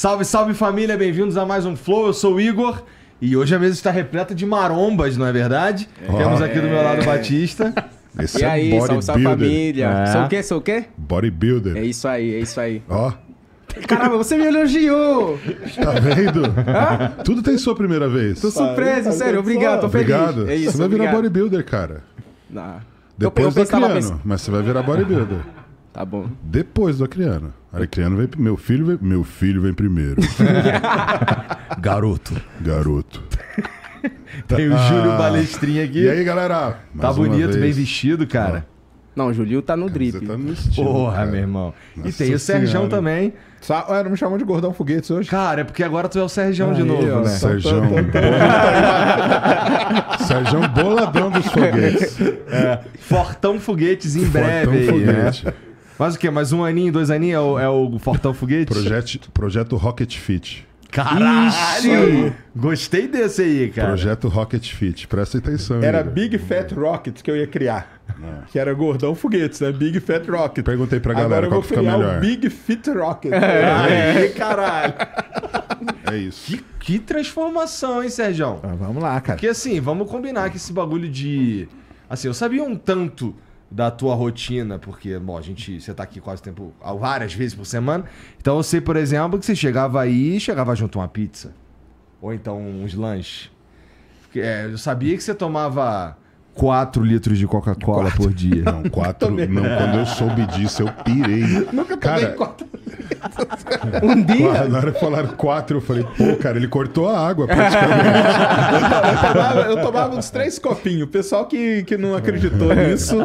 Salve, salve família, bem-vindos a mais um Flow. Eu sou o Igor e hoje a mesa está repleta de marombas, não é verdade? É. Temos aqui do meu lado o é. Batista. Esse e é aí, salve, salve família. É. Sou o quê? Sou o quê? Bodybuilder. É isso aí, é isso aí. Ó. Oh. Caramba, você me elogiou! Tá vendo? Hã? Tudo tem sua primeira vez. Tô surpreso, sério, obrigado, tô obrigado. É isso, você vai obrigado. virar bodybuilder, cara. Não. Depois eu, eu do Acriano, mas você vai virar bodybuilder. Tá bom. Depois do Acriano. Arecriano vem. Meu filho vem, meu filho vem primeiro. Garoto. Garoto. Tem o Júlio ah. Balestrinha aqui. E aí, galera? Tá bonito, vez. bem vestido, cara. Não, o Julio tá no drip. Tá no estilo, Porra, cara. meu irmão. Nossa e tem o Serjão também. Sa ah, não me chamam de gordão foguetes hoje? Cara, é porque agora tu é o Serjão de novo, ó, né? Tá, tá, Serjão. Tá, Serjão boladão dos foguetes. É, Fortão Foguetes em breve. Fortão aí, Né? Mas o quê? Mais um aninho, dois aninhos é o, é o Fortão Foguete? projeto, projeto Rocket Fit. Caralho! Gostei desse aí, cara. Projeto Rocket Fit, presta atenção. Era Big Fat Rocket que eu ia criar. Não. É. Que era gordão foguetes, né? Big Fat Rocket. Perguntei pra galera Agora qual que fica melhor. O Big Fit Rocket. É. Ai, caralho. É isso. Que, que transformação, hein, Sérgio? Ah, vamos lá, cara. Porque assim, vamos combinar que esse bagulho de. Assim, eu sabia um tanto da tua rotina, porque, bom, a gente, você tá aqui quase tempo, várias vezes por semana. Então eu sei, por exemplo, que você chegava aí e chegava junto uma pizza. Ou então uns lanches. É, eu sabia que você tomava 4 litros de Coca-Cola por dia. Não, 4. não, quando eu soube disso, eu pirei. Nunca Cara, quatro um dia. Na hora que falaram quatro, eu falei, pô, cara, ele cortou a água praticamente. eu, tomava, eu tomava uns três copinhos. O pessoal que, que não acreditou nisso,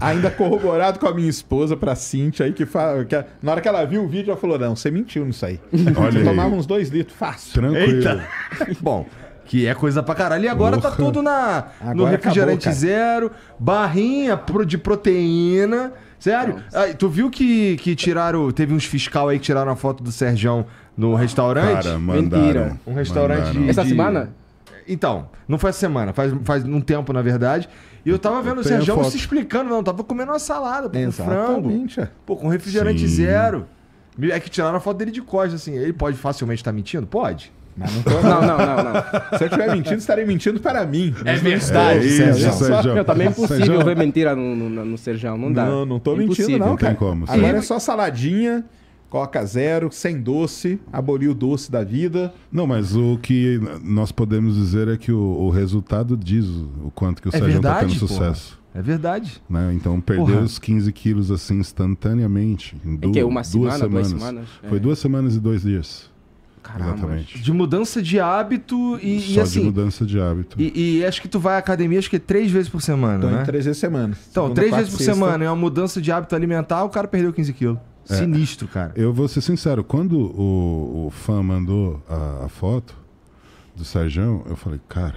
ainda corroborado com a minha esposa, pra Cintia, aí, que, fala, que na hora que ela viu o vídeo, ela falou: não, você mentiu nisso aí. Olha eu tomava uns dois litros, fácil. Tranquilo. Eita. Bom, que é coisa pra caralho. E agora tá Porra. tá tudo na, agora no refrigerante acabou, zero, barrinha de proteína. Sério? Ah, tu viu que, que tiraram. Teve uns fiscal aí que tiraram a foto do Serjão no restaurante? Cara, mandaram. Mentira. Um restaurante mandaram. de. Essa semana? Então, não foi essa semana, faz, faz um tempo, na verdade. E eu tava vendo eu o Serjão se explicando, não, tava comendo uma salada, pô, com frango, é. pô, com refrigerante Sim. zero. É que tiraram a foto dele de costas, assim. Ele pode facilmente estar tá mentindo? Pode. Mas não, tô... não, não, não, não. Se eu estiver mentindo, estarei mentindo para mim. É verdade, é Sérgio. Sérgio. É Meu, também tá é impossível Sérgio. ver mentira no, no, no não dá. Não, não tô impossível. mentindo, não, não Tem como, Agora é só saladinha, coca zero, sem doce, abolir o doce da vida. Não, mas o que nós podemos dizer é que o, o resultado diz o quanto que o é Sérgio está tendo sucesso. Porra. É verdade. Né? Então perdeu Porra. os 15 quilos assim instantaneamente. Em du é que é uma duas semana, semanas. duas semanas. Foi é. duas semanas e dois dias. Caramba. De mudança de hábito e, Só e assim. de mudança de hábito. E, e, acho que tu vai à academia acho que é três vezes por semana, né? Três vezes por semana. Então, Segunda, três vezes por sexta. semana é uma mudança de hábito alimentar, o cara perdeu 15 quilos. É, Sinistro, cara. Eu vou ser sincero, quando o, o fã mandou a, a foto do Sérgio, eu falei, cara.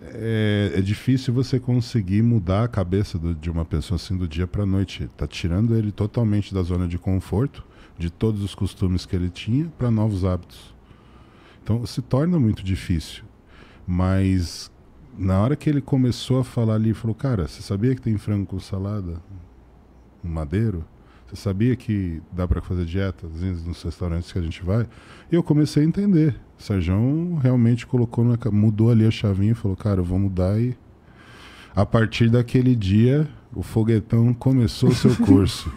É, é, difícil você conseguir mudar a cabeça do, de uma pessoa assim do dia para noite. Tá tirando ele totalmente da zona de conforto de todos os costumes que ele tinha para novos hábitos. Então se torna muito difícil. Mas na hora que ele começou a falar ali, falou: Cara, você sabia que tem frango com salada? madeiro? Você sabia que dá para fazer dieta às vezes nos restaurantes que a gente vai? E eu comecei a entender. O Sérgio realmente colocou na, mudou ali a chavinha e falou: Cara, eu vou mudar. E a partir daquele dia o foguetão começou seu curso.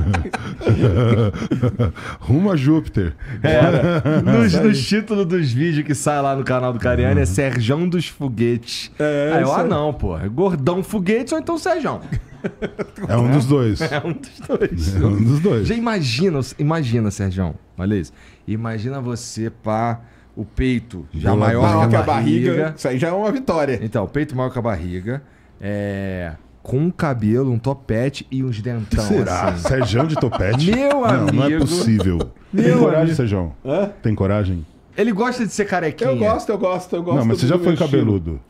Rumo a Júpiter. É, nos, títulos dos vídeos que sai lá no canal do Cariani é uhum. é Serjão dos Foguetes. É, Aí eu, ah, não, pô. É Gordão Foguetes ou então Serjão. É um dos dois. É um dos dois. É um dos dois. Já imagina, imagina, Serjão. Olha isso. Imagina você, pá. Pra o peito já maior, que a barriga. barriga. Isso aí já é uma vitória. Então, peito maior que a barriga. É com um cabelo, um topete e uns dentão. Será? Assim. Sejão de topete? Meu amigo. Não, não é possível. Meu Tem coragem, amigo. Sejão? Hã? Tem coragem? Ele gosta de ser carequinha. Eu gosto, eu gosto, eu gosto. Não, mas você já foi cabeludo.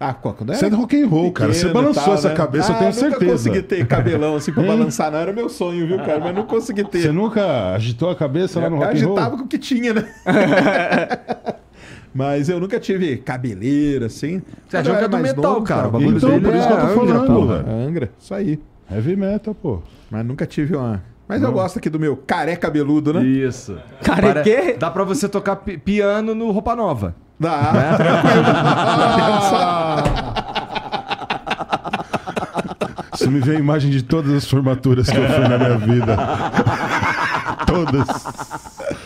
Ah, quando era? Você é do rock and roll, cara. Você balançou tal, essa né? cabeça, ah, eu tenho certeza. Eu consegui ter cabelão assim pra balançar, não. Era meu sonho, viu, cara? Mas não consegui ter. Você nunca agitou a cabeça eu lá no rock and roll? Agitava com o que tinha, né? Mas eu nunca tive cabeleira, assim. Você achou que é do metal, novo, cara? cara. Então, por isso que eu tô é Angra, falando, porra. Angra, isso aí. Heavy metal, pô. Mas nunca tive uma... Mas não. eu gosto aqui do meu careca cabeludo, né? Isso. Careca? Dá pra você tocar piano no Roupa Nova. Dá, tranquilo. Né? Isso me vê a imagem de todas as formaturas que eu fui na minha vida. todas.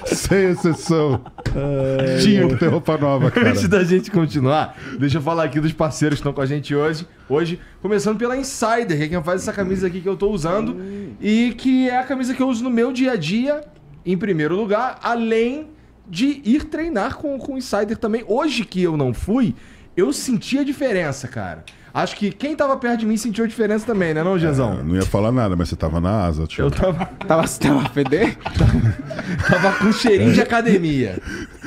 Sem exceção. Tinha que ter roupa nova, cara. Antes da gente continuar, deixa eu falar aqui dos parceiros que estão com a gente hoje. Hoje, começando pela Insider, que é quem faz essa camisa aqui que eu estou usando. E que é a camisa que eu uso no meu dia a dia, em primeiro lugar, além de ir treinar com, com o Insider também. Hoje que eu não fui, eu senti a diferença, cara. Acho que quem tava perto de mim sentiu a diferença também, né, não, Jezão? É, não ia falar nada, mas você tava na asa, tio. Eu tava. Tava, tava fedendo tava com cheirinho de é. academia.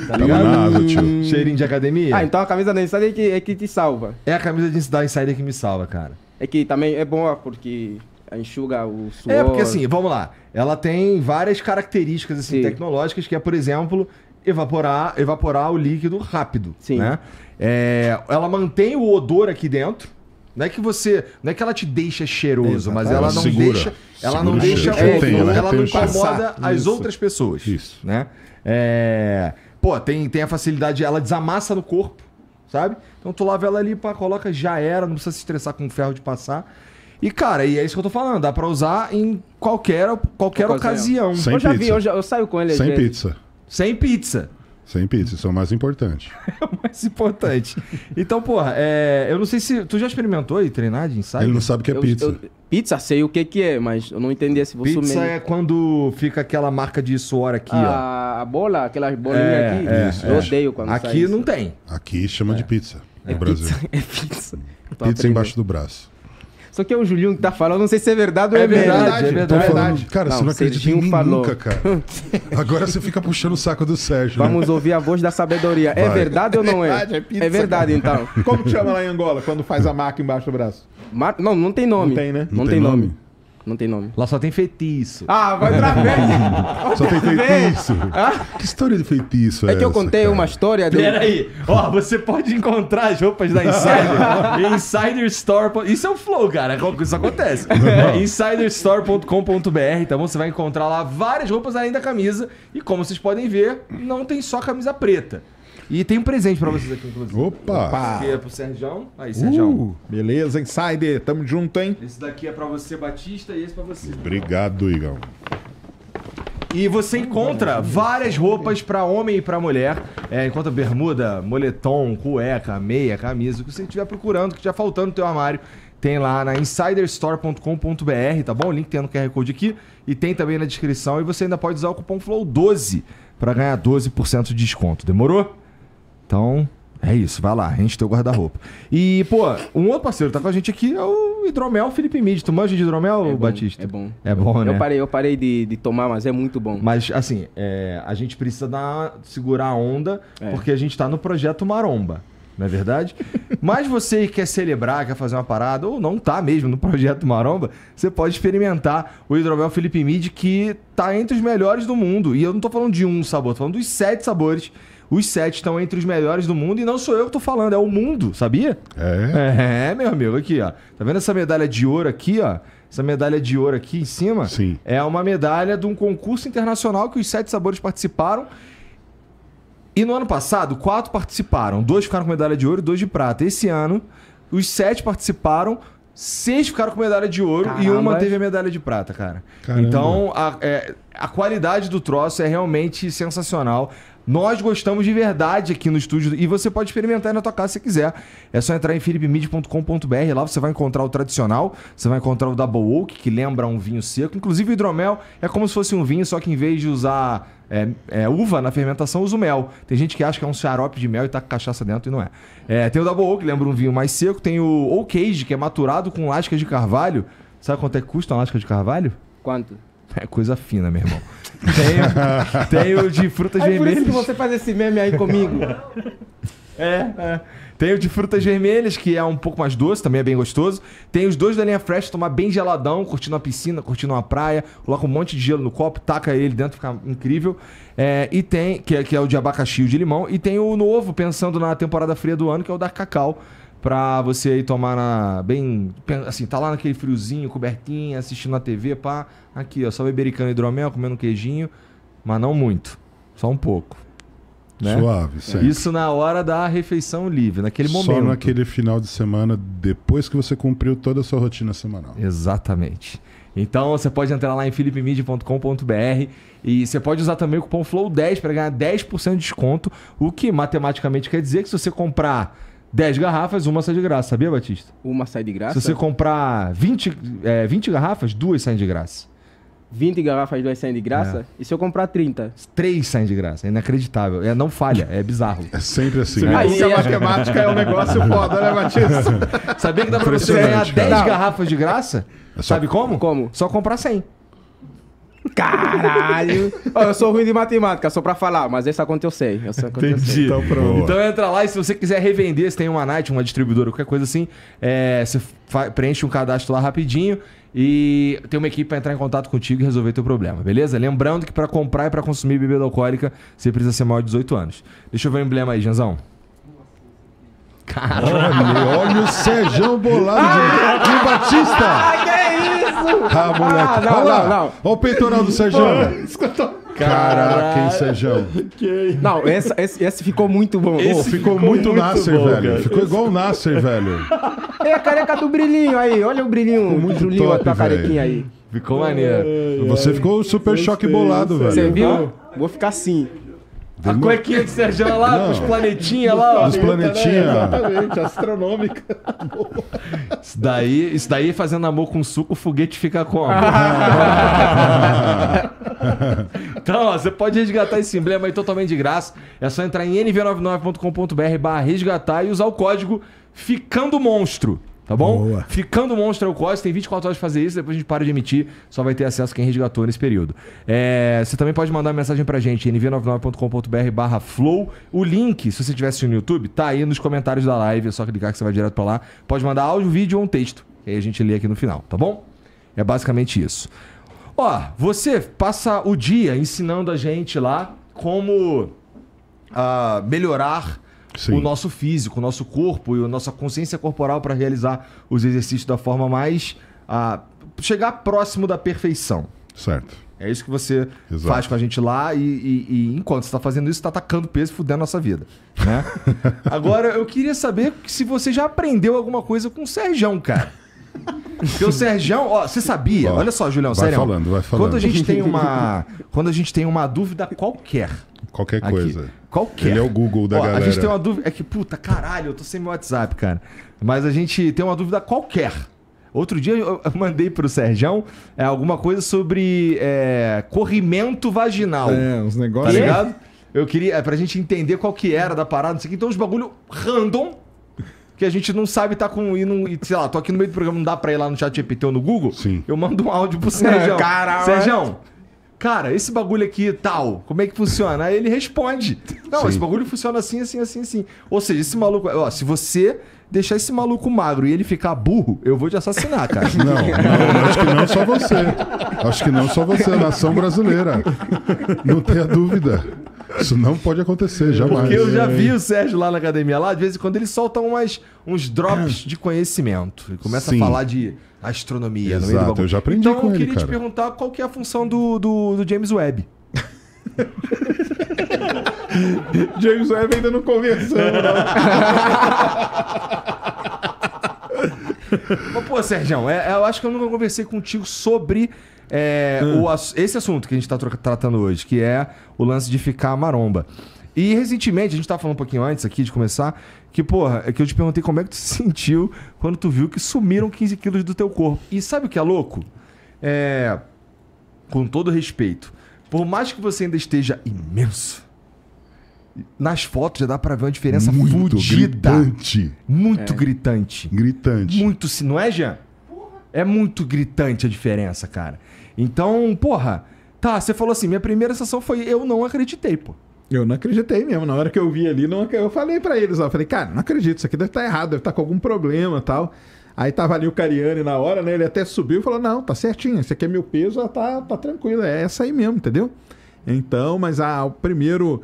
Tá tava na asa, tio. Hum. Cheirinho de academia? Ah, então a camisa da Insider é que, é que te salva. É a camisa da Insider que me salva, cara. É que também é boa porque enxuga o suor. É, porque assim, vamos lá. Ela tem várias características assim, tecnológicas, que é, por exemplo, evaporar, evaporar o líquido rápido. Sim. Né? É, ela mantém o odor aqui dentro. Não é que você, não é que ela te deixa cheiroso, mas ela não segura, deixa, ela não deixa, é, ela, ela não incomoda as isso. outras pessoas, isso. né? É, pô, tem, tem a facilidade, ela desamassa no corpo, sabe? Então tu lava ela ali, pá, coloca, já era, não precisa se estressar com o ferro de passar. E, cara, e é isso que eu tô falando. Dá pra usar em qualquer, qualquer ocasião. ocasião. Sem eu já pizza. vi, eu, já, eu saio com ele. Sem pizza. Sem pizza. Sem pizza, isso é o mais importante. é o mais importante. Então, porra, é, eu não sei se. Tu já experimentou aí treinar de ensaio? Ele não sabe o que é eu, pizza. Eu, pizza, sei o que, que é, mas eu não entendi se você Pizza é quando fica aquela marca de suor aqui, ah, ó. A bola, aquelas bolinhas é, aqui. É, isso, é. eu odeio quando Aqui não isso. tem. Aqui chama de é. pizza. no é Brasil. Pizza, é pizza. Pizza embaixo do braço. Só que é o Julinho que tá falando, não sei se é verdade ou é, é, é, é verdade, verdade. É verdade. falando, cara, não, você não acredita em mim falou. nunca, cara. Agora você fica puxando o saco do Sérgio. Né? Vamos né? ouvir a voz da sabedoria. É Vai. É verdade ou não é? Verdade, é, pizza, é verdade, então. Como te chama lá em Angola, quando faz a marca embaixo do braço? Ma... Não, não tem nome. Não tem, né? Não, não tem, tem, nome. nome. Não tem nome. Lá só tem feitiço. Ah, vai outra vez. só tem feitiço. Ah? Que história de feitiço é, é que eu contei cara? uma história do... Peraí. Ó, você pode encontrar as roupas da Insider. Insider Store... Isso é um flow, cara. É isso acontece. É, insiderstore.com.br. Então tá você vai encontrar lá várias roupas além da camisa. E como vocês podem ver, não tem só camisa preta. E tem um presente pra vocês aqui, inclusive. Opa! Opa. Aqui é pro Sergião, Aí, Sergião. Uh, beleza, Insider. Tamo junto, hein? Esse daqui é pra você, Batista, e esse pra você. Obrigado, Igão. E você encontra várias roupas para homem e para mulher. É, encontra bermuda, moletom, cueca, meia, camisa, o que você estiver procurando, que estiver faltando no teu armário. Tem lá na insiderstore.com.br, tá bom? O link tem no QR Code aqui e tem também na descrição. E você ainda pode usar o cupom FLOW12 para ganhar 12% de desconto. Demorou? Então, é isso, vai lá, enche teu guarda-roupa. E, pô, um outro parceiro tá com a gente aqui é o Hidromel Felipe Mid. Tu manja de hidromel, é bom, Batista? É bom. É bom, né? Eu parei, eu parei de, de tomar, mas é muito bom. Mas, assim, é, a gente precisa dar, segurar a onda, é. porque a gente tá no projeto Maromba. Não é verdade? mas você quer celebrar, quer fazer uma parada, ou não tá mesmo no projeto Maromba, você pode experimentar o Hidromel Felipe Mid, que tá entre os melhores do mundo. E eu não tô falando de um sabor, tô falando dos sete sabores os sete estão entre os melhores do mundo e não sou eu que estou falando, é o mundo, sabia? É. É, meu amigo, aqui, ó. Tá vendo essa medalha de ouro aqui, ó? Essa medalha de ouro aqui em cima Sim. é uma medalha de um concurso internacional que os sete sabores participaram. E no ano passado, quatro participaram. Dois ficaram com medalha de ouro e dois de prata. Esse ano, os sete participaram, seis ficaram com medalha de ouro Caramba. e uma teve a medalha de prata, cara. Caramba. Então, a, é, a qualidade do troço é realmente sensacional. Nós gostamos de verdade aqui no estúdio e você pode experimentar na tua casa se quiser. É só entrar em philipmid.com.br, lá você vai encontrar o tradicional, você vai encontrar o Double Oak, que lembra um vinho seco. Inclusive o hidromel é como se fosse um vinho, só que em vez de usar é, é, uva na fermentação usa o mel. Tem gente que acha que é um xarope de mel e tá com cachaça dentro e não é. é tem o Double Oak, lembra um vinho mais seco. Tem o Oak Age, que é maturado com lascas de carvalho. Sabe quanto é que custa uma lasca de carvalho? Quanto? É coisa fina, meu irmão. Tem, o de frutas é vermelhas. É por isso que você faz esse meme aí comigo. É, é. Tem o de frutas vermelhas, que é um pouco mais doce, também é bem gostoso. Tem os dois da linha fresh, tomar bem geladão, curtindo a piscina, curtindo uma praia, coloca um monte de gelo no copo, taca ele dentro, fica incrível. É, e tem, que é, que é o de abacaxi e de limão. E tem o novo, pensando na temporada fria do ano, que é o da cacau pra você aí tomar na. Bem. Assim, tá lá naquele friozinho, cobertinho assistindo a TV, pá. Aqui, ó, só bebericando hidromel, comendo queijinho, mas não muito. Só um pouco. Né? Suave, sempre. É. Isso na hora da refeição livre, naquele momento. Só naquele final de semana, depois que você cumpriu toda a sua rotina semanal. Exatamente. Então você pode entrar lá em philipmedia.com.br e você pode usar também o cupom FLOW10 para ganhar 10% de desconto, o que matematicamente quer dizer que se você comprar 10 garrafas, uma sai de graça, sabia, Batista? Uma sai de graça? Se você comprar 20, é, 20 garrafas, duas saem de graça. 20 garrafas, duas saem de graça? É. E se eu comprar 30? Três saem de graça. É inacreditável. É, não falha, é bizarro. É sempre assim. Né? Aí, a matemática é um negócio foda, né, Batista? Sabia que dá pra você ganhar 10 garrafas de graça? É só... Sabe como? Como? Só comprar 100. Caralho! eu sou ruim de matemática, só pra falar, mas essa conta eu sei. Essa conta Entendi. Eu sei. Então, então entra lá e se você quiser revender, se tem uma night, uma distribuidora, qualquer coisa assim, é, você preenche um cadastro lá rapidinho e tem uma equipe para entrar em contato contigo e resolver teu problema, beleza? Lembrando que para comprar e para consumir bebida alcoólica, você precisa ser maior de 18 anos. Deixa eu ver o emblema aí, Janzão. Caralho! Olha, olha o Sérgio Bolado de, ah, de Batista! Ah, ah, moleque. Ah, não, Olha lá. não, não. Olha o peitoral do Sérgio. Caraca, hein, Sérgio? Não, essa- esse, esse ficou muito bom. Esse ficou, muito, Nasser, bom, velho. cara. Ficou igual o Nasser, velho. É a careca do brilhinho aí. Olha o brilhinho. muito brilhinho top, carequinha aí. Ficou maneiro. Você ficou super choque bolado, velho. Você tá? viu? Vou ficar assim a cuequinha de Sérgio lá, Não, com os planetinhas lá. Os planetinhas, Né? Exatamente, astronômica. isso, daí, isso daí fazendo amor com suco, o foguete fica como? então, ó, você pode resgatar esse emblema aí totalmente de graça. É só entrar em nv99.com.br barra resgatar e usar o código Ficando Monstro. Tá bom? Boa. Ficando monstro é o COS, tem 24 horas de fazer isso, depois a gente para de emitir, só vai ter acesso quem resgatou nesse período. É, você também pode mandar mensagem pra gente, nv99.com.br barra flow. O link, se você tivesse no YouTube, tá aí nos comentários da live, é só clicar que você vai direto pra lá. Pode mandar áudio, vídeo ou um texto, aí a gente lê aqui no final, tá bom? É basicamente isso. Ó, você passa o dia ensinando a gente lá como uh, melhorar Sim. o nosso físico, o nosso corpo e a nossa consciência corporal para realizar os exercícios da forma mais. a chegar próximo da perfeição. Certo. É isso que você Exato. faz com a gente lá e, e, e enquanto você está fazendo isso, está atacando peso e fudendo a nossa vida. Né? Agora, eu queria saber se você já aprendeu alguma coisa com o Serjão, cara. Porque o Sérgio, ó, você sabia? Ó, olha só, Julião, vai sério. falando, vai falando. Quando a gente tem uma, quando a gente tem uma dúvida qualquer. Qualquer aqui, coisa. Qualquer. Ele é o Google da ó, galera. A gente tem uma dúvida. É que, puta, caralho, eu tô sem meu WhatsApp, cara. Mas a gente tem uma dúvida qualquer. Outro dia eu mandei pro Serjão é, alguma coisa sobre é, corrimento vaginal. É, uns negócios. Tá ligado? Eu queria, é, pra gente entender qual que era da parada, não sei o que. Então, uns bagulho random que a gente não sabe tá com. E, não, e, sei lá, tô aqui no meio do programa, não dá pra ir lá no chat GPT ou no Google. Sim. Eu mando um áudio pro Sérgio. Caralho. Sérgio, cara, esse bagulho aqui tal, como é que funciona? Aí ele responde. Não, Sim. esse bagulho funciona assim, assim, assim, assim. Ou seja, esse maluco. Ó, se você deixar esse maluco magro e ele ficar burro, eu vou te assassinar, cara. Não, não acho que não só você. Acho que não só você, nação brasileira. Não tenha dúvida. Isso não pode acontecer, jamais. Porque eu já vi o Sérgio lá na academia, lá, de vez em quando ele solta umas, uns drops é. de conhecimento. Ele começa Sim. a falar de astronomia. Exato, eu já aprendi então, com ele, Então eu queria ele, te perguntar qual que é a função do, do, do James Webb. James Webb ainda não conversou. Mas, né? pô, Sérgio, é, eu acho que eu nunca conversei contigo sobre é, hum. o, esse assunto que a gente está tratando hoje, que é o lance de ficar maromba. E recentemente, a gente tava falando um pouquinho antes aqui de começar, que, porra, é que eu te perguntei como é que tu se sentiu quando tu viu que sumiram 15 quilos do teu corpo. E sabe o que é louco? É. Com todo respeito, por mais que você ainda esteja imenso, nas fotos já dá pra ver uma diferença muito fudida. Gritante. Muito é. gritante. Gritante. Muito, não é, Jean? É muito gritante a diferença, cara. Então, porra, tá, você falou assim, minha primeira sensação foi eu não acreditei, pô. Eu não acreditei mesmo. Na hora que eu vi ali, não, eu falei para eles, ó. Falei, cara, não acredito, isso aqui deve estar tá errado, deve estar tá com algum problema tal. Aí tava ali o Cariani na hora, né? Ele até subiu e falou: não, tá certinho, esse aqui é meu peso, tá, tá tranquilo, é essa aí mesmo, entendeu? Então, mas a, ah, o primeiro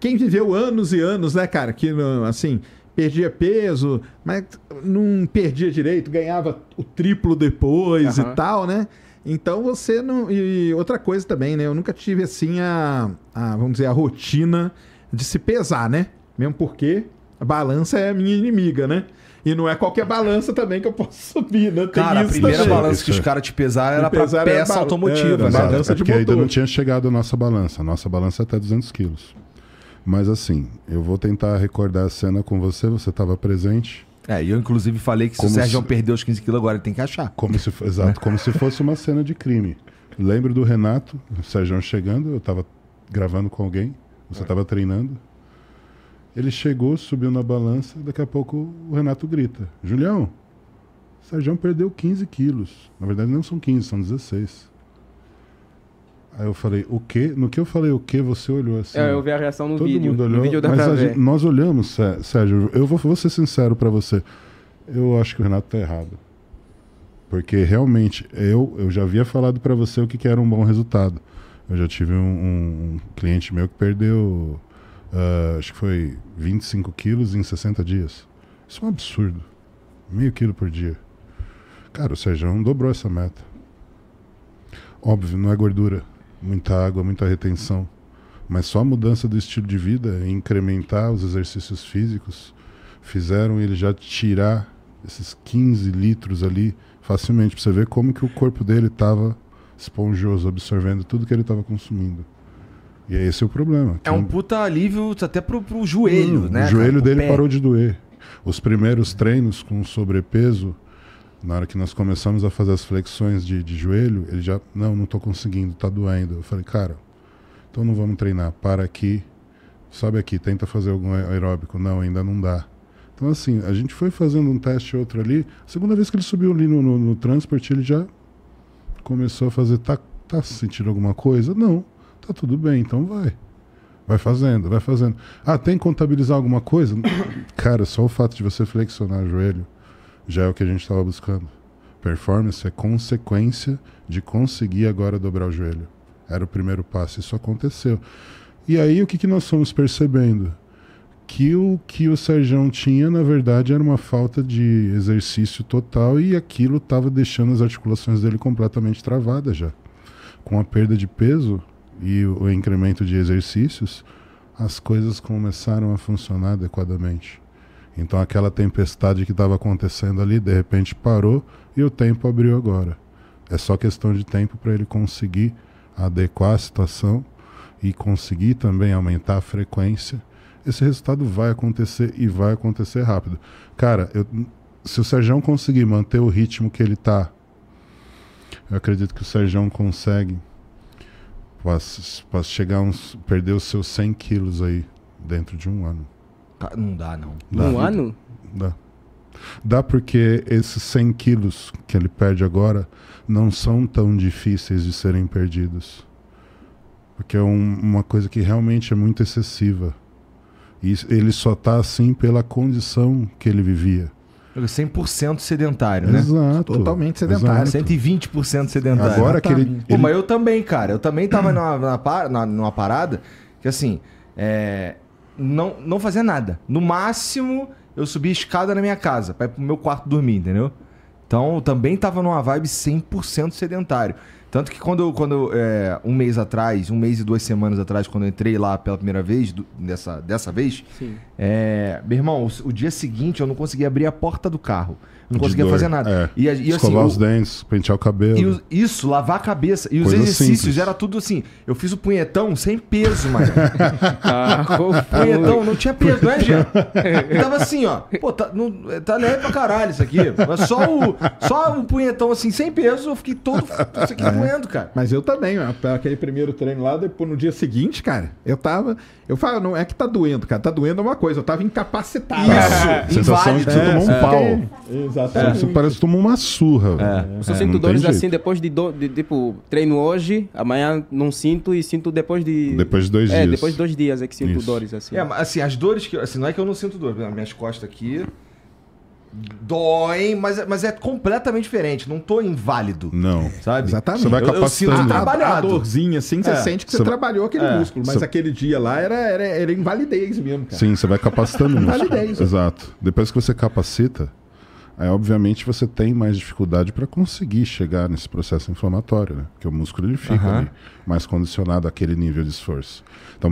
quem viveu anos e anos, né, cara, que assim, perdia peso, mas não perdia direito, ganhava o triplo depois uhum. e tal, né? Então você não. E outra coisa também, né? Eu nunca tive assim a, a vamos dizer, a rotina de se pesar, né? Mesmo porque a balança é a minha inimiga, né? E não é qualquer balança também que eu posso subir, né? Tem cara, a primeira também. balança que os caras te pesaram era pesar pra peça era automotiva. Era, né? balança é, de motor. ainda não tinha chegado a nossa balança. A nossa balança é até 200 quilos. Mas assim, eu vou tentar recordar a cena com você, você estava presente. É, eu inclusive falei que se o Sérgio se... perdeu os 15 quilos agora, ele tem que achar. Como se, exato, como se fosse uma cena de crime. Lembro do Renato, o Sérgio chegando, eu estava gravando com alguém, você estava é. treinando. Ele chegou, subiu na balança, daqui a pouco o Renato grita: Julião, o Sérgio perdeu 15 quilos. Na verdade, não são 15, são 16. Aí eu falei, o quê? No que eu falei o quê, você olhou assim. É, eu vi a reação no todo vídeo. Mundo olhou, no vídeo dá mas pra gente, nós olhamos, Sérgio. Eu vou, vou ser sincero para você. Eu acho que o Renato tá errado. Porque realmente, eu, eu já havia falado para você o que, que, era um bom resultado. Eu já tive um, um, um cliente meu que perdeu, uh, acho que foi 25 quilos em 60 dias. Isso é um absurdo. Meio quilo por dia. Cara, o Sérgio dobrou essa meta. Óbvio, não é gordura muita água, muita retenção. Mas só a mudança do estilo de vida, incrementar os exercícios físicos, fizeram ele já tirar esses 15 litros ali facilmente, para você ver como que o corpo dele estava esponjoso, absorvendo tudo que ele estava consumindo. E é esse é o problema. É um puta alívio até pro, pro joelho, hum, né? O joelho cara, dele parou de doer. Os primeiros treinos com sobrepeso, na hora que nós começamos a fazer as flexões de, de joelho, ele já, não, não estou conseguindo, está doendo. Eu falei, cara, então não vamos treinar, para aqui, sobe aqui, tenta fazer algum aeróbico. Não, ainda não dá. Então, assim, a gente foi fazendo um teste outro ali. A segunda vez que ele subiu ali no, no, no transport, ele já começou a fazer, tá, tá sentindo alguma coisa? Não, tá tudo bem, então vai. Vai fazendo, vai fazendo. Ah, tem que contabilizar alguma coisa? Cara, só o fato de você flexionar o joelho já é o que a gente estava buscando. Performance é consequência de conseguir agora dobrar o joelho. Era o primeiro passo, isso aconteceu. E aí o que, que nós fomos percebendo? Que o que o Sérgio tinha, na verdade, era uma falta de exercício total e aquilo estava deixando as articulações dele completamente travadas já. Com a perda de peso e o incremento de exercícios, as coisas começaram a funcionar adequadamente. Então aquela tempestade que estava acontecendo ali, de repente parou e o tempo abriu agora. É só questão de tempo para ele conseguir adequar a situação e conseguir também aumentar a frequência. Esse resultado vai acontecer e vai acontecer rápido. Cara, eu, se o Sérgio conseguir manter o ritmo que ele está, eu acredito que o Sérgio consegue chegar uns, perder os seus 100 quilos aí dentro de um ano. Não dá, não. Dá. ano? Dá. Dá porque esses 100 quilos que ele perde agora não são tão difíceis de serem perdidos. Porque é um, uma coisa que realmente é muito excessiva. E ele só tá assim pela condição que ele vivia. 100% sedentário, né? Exato. Totalmente sedentário. Exato. 120% sedentário. Agora que ele, Pô, ele... mas eu também, cara. Eu também tava numa, numa, parada que assim. É, não, não fazia nada. No máximo, eu subia escada na minha casa para ir pro meu quarto dormir, entendeu? Então, também tava numa vibe 100% sedentário. Tanto que quando, quando é, um mês atrás, um mês e duas semanas atrás, quando eu entrei lá pela primeira vez, do, dessa, dessa vez, é, meu irmão, o, o, dia seguinte eu não conseguia abrir a porta do carro não conseguia fazer nada. É. E, e, assim, Escovar assim, os o... dentes, pentear o cabelo. E, isso, lavar a cabeça. E Coisa os exercícios simples. era tudo assim. Eu fiz o punhetão sem peso, mano. ah, punhetão, não tinha peso, né, Jean? Tava assim, ó. Pô, tá, não, tá leve pra caralho isso aqui. Mas só o, só o punhetão assim, sem peso, eu fiquei todo isso aqui é. doendo, cara. Mas eu também, aquele primeiro treino lá, depois no dia seguinte, cara, eu tava. Eu falo, não é que tá doendo, cara. Tá doendo é uma coisa. Eu tava incapacitado. Isso, é. Sensação de que é, tomou um é. pau. Exato. Exatamente. É. Você parece que tomou uma surra. É. Eu é, sinto dores assim depois de, do, de, Tipo, treino hoje, amanhã não sinto e sinto depois de. Depois de dois é, dias. É, depois de dois dias é que sinto Isso. dores assim. É, assim, as dores que. Assim, não é que eu não sinto dores, minhas costas aqui doem, mas, é, mas é completamente diferente. Não tô inválido. Não. Sabe? Exatamente. Você vai capacitando. Eu, eu A, a dorzinha assim, você sente que você, você trabalhou aquele é. músculo, mas você... aquele dia lá era, era, era invalidez mesmo, cara. Sim, você vai capacitando o músculo. Invalidez. Exato. Depois que você capacita, Aí, obviamente, você tem mais dificuldade para conseguir chegar nesse processo inflamatório, né? Porque o músculo ele fica ali, mais condicionado àquele nível de esforço. Então,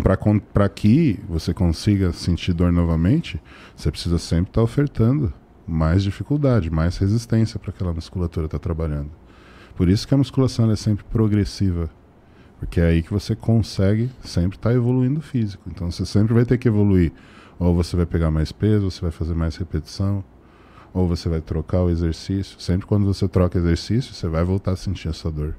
para que você consiga sentir dor novamente, você precisa sempre estar tá ofertando mais dificuldade, mais resistência para aquela musculatura estar tá trabalhando. Por isso que a musculação é sempre progressiva, porque é aí que você consegue sempre estar tá evoluindo o físico. Então, você sempre vai ter que evoluir. Ou você vai pegar mais peso, ou você vai fazer mais repetição, ou você vai trocar o exercício. Sempre quando você troca exercício, você vai voltar a sentir essa dor.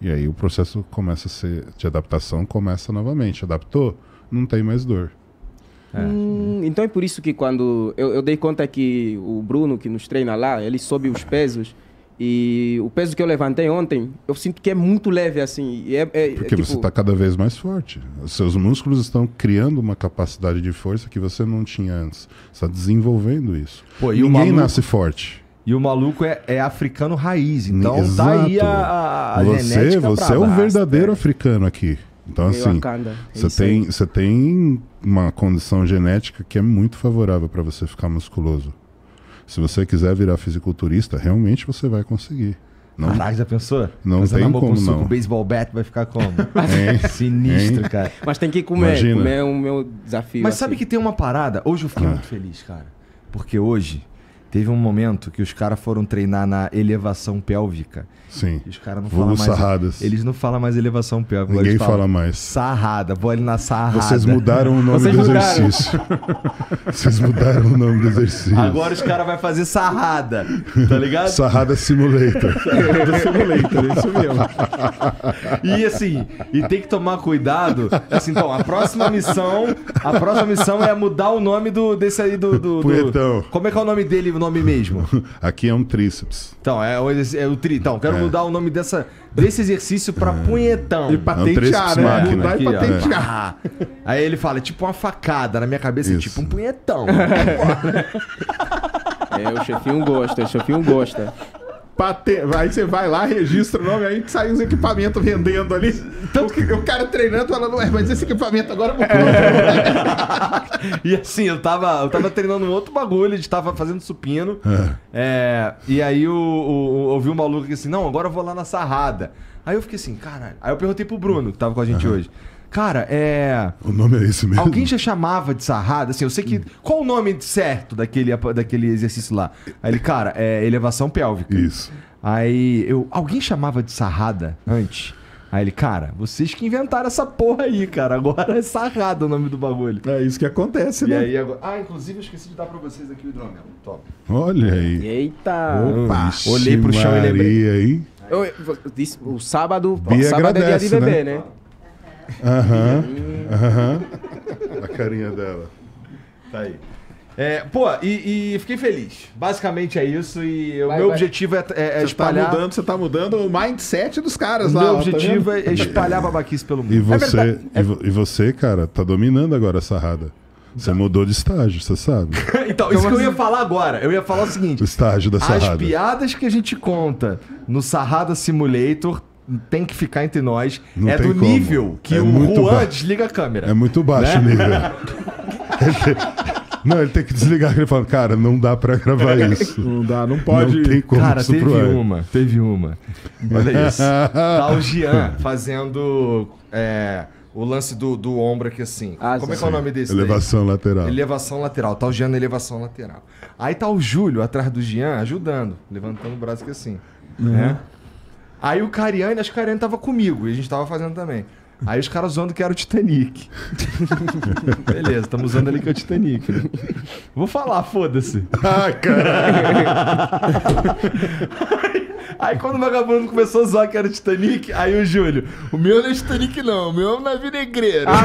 E aí o processo começa a ser de adaptação começa novamente. Adaptou, não tem mais dor. É. Hum, então é por isso que quando eu, eu dei conta que o Bruno que nos treina lá, ele sobe os pesos e o peso que eu levantei ontem, eu sinto que é muito leve, assim. É, é, é, Porque tipo... você está cada vez mais forte. Os seus músculos estão criando uma capacidade de força que você não tinha antes. Você está desenvolvendo isso. Pô, Ninguém maluco... nasce forte. E o maluco é, é africano raiz. Então tá Exato. tá aí a, a Você, você é o um verdadeiro africano aqui. Então, assim, você tem, você tem uma condição genética que é muito favorável para você ficar musculoso. Se você quiser virar fisiculturista, realmente você vai conseguir. Não, Caraca, já pensou? Não Mas tem como com suco, não. baseball bat vai ficar como? É, Sinistro, cara. Mas tem que comer, Imagina. comer é o meu desafio. Mas assim. sabe que tem uma parada? Hoje eu fiquei ah. muito feliz, cara. Porque hoje teve um momento que os caras foram treinar na elevação pélvica. Sim. E os caras não falam mais. Sarradas. Eles não falam mais elevação pior Ninguém fala, fala mais. Sarrada, vou ali na sarrada. Vocês mudaram o nome Vocês do mudaram. exercício. Vocês mudaram o nome do exercício. Agora os caras vão fazer sarrada, tá ligado? sarrada simulator. Sarrada simulator, é isso mesmo. E assim, e tem que tomar cuidado. Assim, então, a próxima missão, a próxima missão é mudar o nome do, desse aí do... do, do... Como é que é o nome dele, o nome mesmo? Aqui é um tríceps. Então, é, é o tri... Então, quero mudar é. o nome dessa, desse exercício para é. punhetão. E é patentear, né? Mudar e patentear. Ah. Aí ele fala, tipo uma facada na minha cabeça, Isso. tipo um punhetão. é, o chefinho gosta, o chefinho gosta. Paten... Aí você vai lá, registra o nome, aí sai os equipamentos vendendo ali. Tanto que o cara treinando, ela não é, mas esse equipamento agora mudou. É. e assim, eu tava, eu tava treinando um outro bagulho, a gente tava fazendo supino. É. É, e aí eu, eu, eu, ouvi um maluco que assim, não, agora eu vou lá na sarrada. Aí eu fiquei assim, caralho. Aí eu perguntei pro Bruno, que tava com a gente uhum. hoje. Cara, é. O nome é esse mesmo. Alguém já chamava de sarrada, assim, eu sei que. Hum. Qual o nome certo daquele, daquele exercício lá? Aí ele, cara, é elevação pélvica. Isso. Aí eu. Alguém chamava de sarrada antes? Aí ele, cara, vocês que inventaram essa porra aí, cara. Agora é sarrada o nome do bagulho. É isso que acontece, e né? Aí, agora... Ah, inclusive eu esqueci de dar pra vocês aqui o hidromel. Top. Olha aí. Eita. Opa. Olhei pro chão e lembrei. Aí. Eu, eu, eu, disse, o sábado, o sábado agradece, é dia de bebê, né? né? Aham. Aham. A carinha dela. Tá aí. É, pô, e, e, fiquei feliz. Basicamente é isso. E vai, o meu vai. objetivo é, é, é tá espalhar. Tá mudando, você tá mudando o mindset dos caras o lá. Meu ó, tá objetivo tá é espalhar babaquice pelo mundo. E é você, e você, cara, tá dominando agora essa sarrada. Você tá. mudou de estágio, você sabe. então, isso que eu ia falar agora. Eu ia falar o seguinte: o estágio da Sarrada. As piadas que a gente conta no Sarrada Simulator tem que ficar entre nós, não é do como. nível que é o Juan desliga a câmera. É muito baixo né? o nível. não, ele tem que desligar. Ele fala, cara, não dá pra gravar isso. Não dá, não pode. Não tem como cara, teve uma, teve uma. Olha isso. tá o Jean fazendo... É, o lance do, do ombro aqui assim. Ah, Como é que é o nome desse? Elevação daí? lateral. Elevação lateral. Tá o Jean na elevação lateral. Aí tá o Júlio atrás do Jean ajudando, levantando o braço aqui assim. Uhum. Né? Aí o Cariani, acho que o Cariani tava comigo e a gente tava fazendo também. Aí os caras zoando que era o Titanic. Beleza, estamos usando ali que é o Titanic. Né? Vou falar, foda-se. Ah, caralho. aí, aí quando o vagabundo começou a zoar que era o Titanic, aí o Júlio, o meu não é Titanic não, o meu é um navio negreiro. Ah,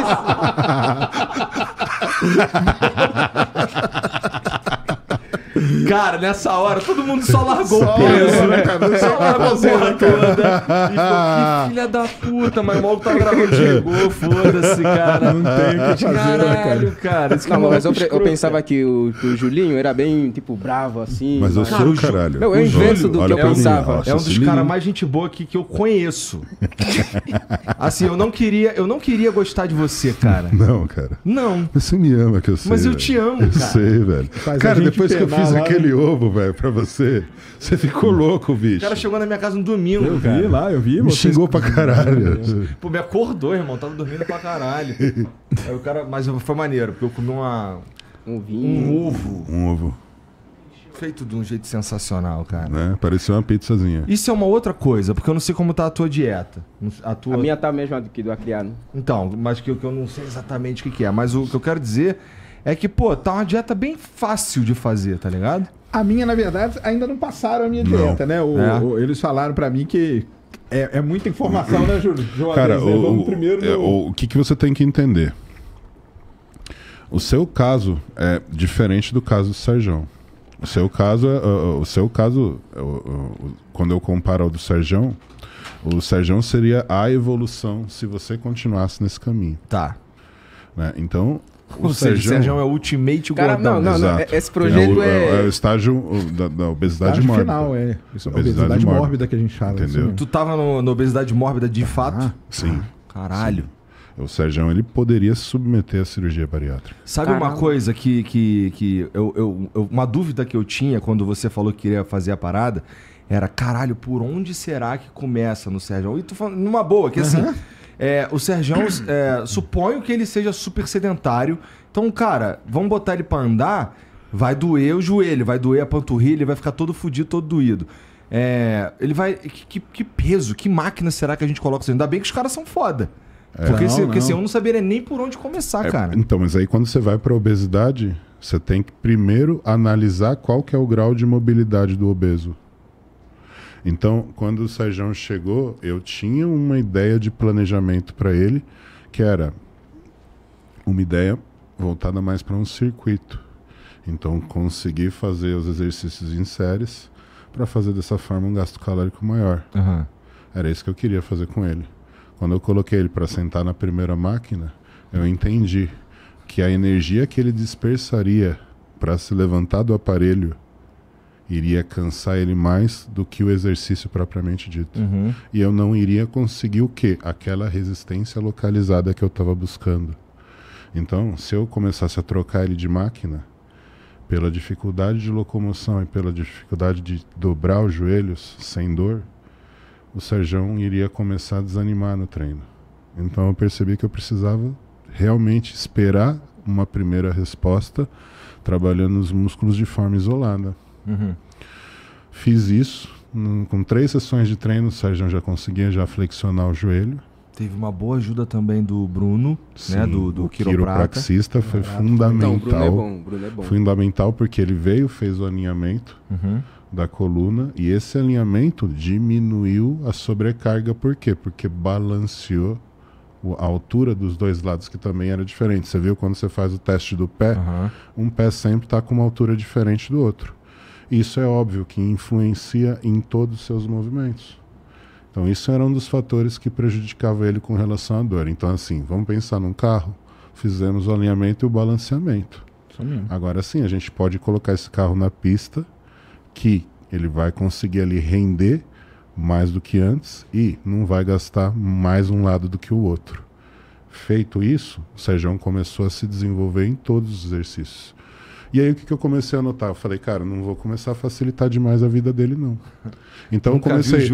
que isso? Cara, nessa hora, todo mundo só largou o peso, né? só largou a porra toda. E falou, que filha da puta, mas logo tá gravando, chegou, foda-se, cara. Não tem o que te né, Caralho, cara. cara não, mas eu, eu pensava cara. que o, o Julinho era bem, tipo, bravo, assim. Mas eu cara, sou, caralho. Não, é o inverso do que eu pensava. Mim, é um dos assim, caras mais gente boa que que eu conheço. assim, eu não queria, eu não queria gostar de você, cara. Não, cara. Não. Você me ama, que eu sei. Mas eu te amo, cara. Eu sei, velho. Faz cara, depois que eu fiz aquele ovo, velho, pra você. Você ficou louco, bicho. O cara chegou na minha casa no domingo, eu cara. Eu vi lá, eu vi. Me vocês... xingou pra caralho. Pô, me acordou, irmão. Tava dormindo pra caralho. Aí o cara... Mas foi maneiro, porque eu comi uma... Um vinho. Um ovo. Um ovo. Feito de um jeito sensacional, cara. Né? Pareceu uma pizzazinha. Isso é uma outra coisa, porque eu não sei como tá a tua dieta. A, tua... a minha tá a mesma do que do acriano. Né? Então, mas que, que eu não sei exatamente o que, que é. Mas o que eu quero dizer é que, pô, tá uma dieta bem fácil de fazer, tá ligado? A minha, na verdade, ainda não passaram a minha não. dieta, né? O, é. o, eles falaram para mim que é, é, muita informação, né, Júlio? João Cara, Adesina, o, vamos primeiro. É, no... o que, que você tem que entender? O seu caso é diferente do caso do Serjão. O seu caso é. o seu caso, quando eu comparo ao do Serjão, o Serjão seria a evolução se você continuasse nesse caminho. Tá. Né? Então, o, Sérgio é o ultimate Cara, gordão. Não, não, não. Exato. É, esse é projeto é... O, é... é o estágio da, da obesidade estágio mórbida. final, é. Isso é obesidade, obesidade mórbida. mórbida. que a gente fala. Entendeu? Assim. Tu tava no, na obesidade mórbida de ah, fato? Sim. Caralho. Sim. O Sérgio ele poderia se submeter à cirurgia bariátrica. Sabe Caralho. uma coisa que... que, que eu, eu, eu, uma dúvida que eu tinha quando você falou que queria fazer a parada era, caralho, por onde será que começa no Sérgio E tu falando, numa boa, que assim... É, o Sergião, é, suponho que ele seja super sedentário. Então, cara, vamos botar ele pra andar, vai doer o joelho, vai doer a panturrilha, ele vai ficar todo fudido, todo doído. É, ele vai. Que, que, peso, que máquina será que a gente coloca? Ainda bem que os caras são foda. É, porque, não, se, porque não. senão eu não saberia nem por onde começar, é, cara. Então, mas aí quando você vai pra obesidade, você tem que primeiro analisar qual que é o grau de mobilidade do obeso. Então, quando o Sérgio chegou, eu tinha uma ideia de planejamento para ele, que era uma ideia voltada mais para um circuito. Então, consegui fazer os exercícios em séries para fazer dessa forma um gasto calórico maior. Uhum. Era isso que eu queria fazer com ele. Quando eu coloquei ele para sentar na primeira máquina, eu entendi que a energia que ele dispersaria para se levantar do aparelho iria cansar ele mais do que o exercício propriamente dito. Uhum. E eu não iria conseguir o quê? Aquela resistência localizada que eu estava buscando. Então, se eu começasse a trocar ele de máquina, pela dificuldade de locomoção e pela dificuldade de dobrar os joelhos sem dor, o Serjão iria começar a desanimar no treino. Então eu percebi que eu precisava realmente esperar uma primeira resposta, trabalhando os músculos de forma isolada. Uhum. Fiz isso com três sessões de treino, o Sérgio já conseguia já flexionar o joelho. Teve uma boa ajuda também do Bruno, né, Sim, né, do, do quiropraxista. foi fundamental. Então, Bruno é bom, Bruno é bom. Fundamental porque ele veio, fez o alinhamento uhum. da coluna e esse alinhamento diminuiu a sobrecarga. Por quê? Porque balanceou a altura dos dois lados que também era diferente. Você viu quando você faz o teste do pé, uhum. um pé sempre está com uma altura diferente do outro. Isso é óbvio que influencia em todos os seus movimentos. Então, isso era um dos fatores que prejudicava ele com relação à dor. Então, assim, vamos pensar num carro, fizemos o alinhamento e o balanceamento. Agora sim, a gente pode colocar esse carro na pista, que ele vai conseguir ali render mais do que antes e não vai gastar mais um lado do que o outro. Feito isso, o Sérgio começou a se desenvolver em todos os exercícios. E aí o que, que eu comecei a anotar? Eu falei, cara, não vou começar a facilitar demais a vida dele, não. Então eu comecei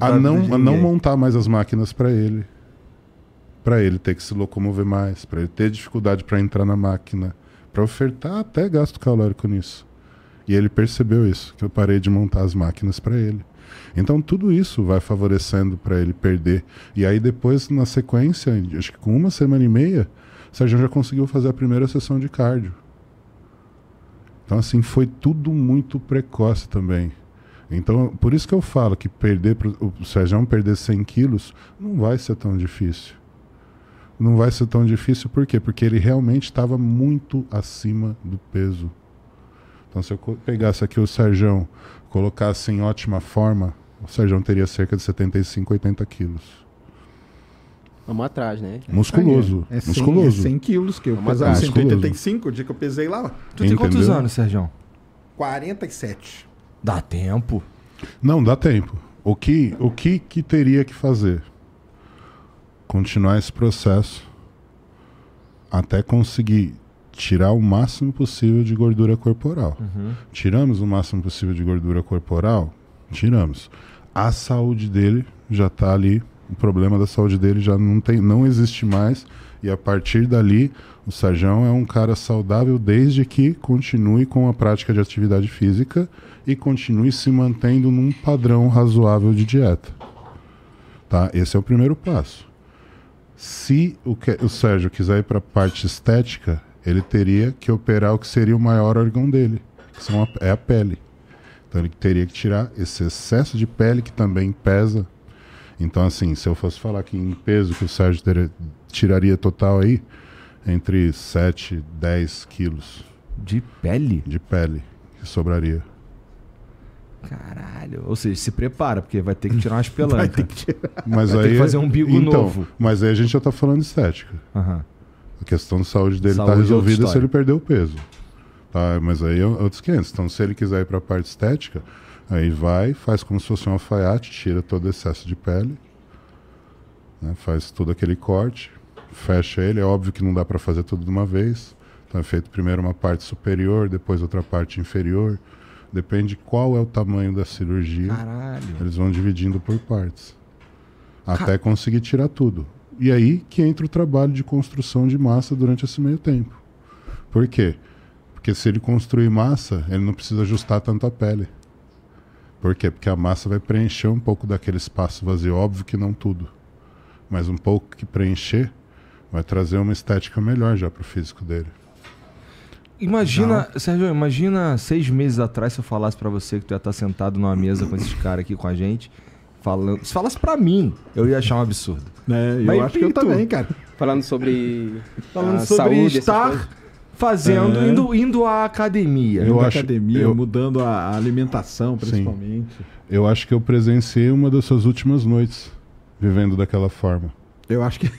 a, a, não, a não montar mais as máquinas para ele. Para ele ter que se locomover mais, para ele ter dificuldade para entrar na máquina, para ofertar até gasto calórico nisso. E ele percebeu isso, que eu parei de montar as máquinas para ele. Então tudo isso vai favorecendo para ele perder. E aí depois, na sequência, acho que com uma semana e meia, o Sérgio já conseguiu fazer a primeira sessão de cardio. Então, assim, foi tudo muito precoce também. Então, por isso que eu falo que perder o Sérgio perder 100 quilos não vai ser tão difícil. Não vai ser tão difícil, por quê? Porque ele realmente estava muito acima do peso. Então, se eu pegasse aqui o Sérgio, colocasse em ótima forma, o Sérgio teria cerca de 75, 80 quilos. Vamos atrás, né? Musculoso. É 100, musculoso. É 100 quilos que eu Vamos pesava. 185, o dia que eu pesei lá. Tu Entendeu? tem quantos anos, Sérgio? 47. Dá tempo? Não, dá tempo. O que, o que, que teria que fazer? Continuar esse processo até conseguir tirar o máximo possível de gordura corporal. Uhum. Tiramos o máximo possível de gordura corporal? Tiramos. A saúde dele já está ali o problema da saúde dele já não, tem, não existe mais. E a partir dali, o Sarjão é um cara saudável desde que continue com a prática de atividade física e continue se mantendo num padrão razoável de dieta. Tá? Esse é o primeiro passo. Se o, que, o Sérgio quiser ir para a parte estética, ele teria que operar o que seria o maior órgão dele, que são a, é a pele. Então ele teria que tirar esse excesso de pele que também pesa então, assim, se eu fosse falar que em peso que o Sérgio tiraria total aí, entre 7 e 10 quilos. De pele? De pele, que sobraria. Caralho. Ou seja, se prepara, porque vai ter que tirar umas pelancas. Mas vai aí, ter que fazer um bigo então, novo. Mas aí a gente já tá falando de estética. Uhum. A questão de saúde dele tá saúde tá resolvida é se ele perder o peso. Tá, mas aí é outros 500. Então, se ele quiser ir para a parte estética, Aí vai, faz como se fosse um alfaiate, tira todo o excesso de pele, né, faz todo aquele corte, fecha ele. É óbvio que não dá para fazer tudo de uma vez. Então é feito primeiro uma parte superior, depois outra parte inferior. Depende qual é o tamanho da cirurgia. Caralho. Eles vão dividindo por partes. Car... Até conseguir tirar tudo. E aí que entra o trabalho de construção de massa durante esse meio tempo. Por quê? Porque se ele construir massa, ele não precisa ajustar tanto a pele. Por quê? Porque a massa vai preencher um pouco daquele espaço vazio. Óbvio que não tudo, mas um pouco que preencher vai trazer uma estética melhor já para o físico dele. Imagina, não. Sérgio, imagina seis meses atrás se eu falasse para você que tu ia estar tá sentado numa mesa com esses caras aqui com a gente, falando. Se falasse para mim, eu ia achar um absurdo. É, eu Mas acho que eu também, cara. Falando sobre. Falando sobre saúde, estar fazendo, é. indo, indo à academia. Eu indo acho, academia, eu... mudando a alimentação, principalmente. Sim. Eu acho que eu presenciei uma das suas últimas noites vivendo daquela forma. Eu acho que.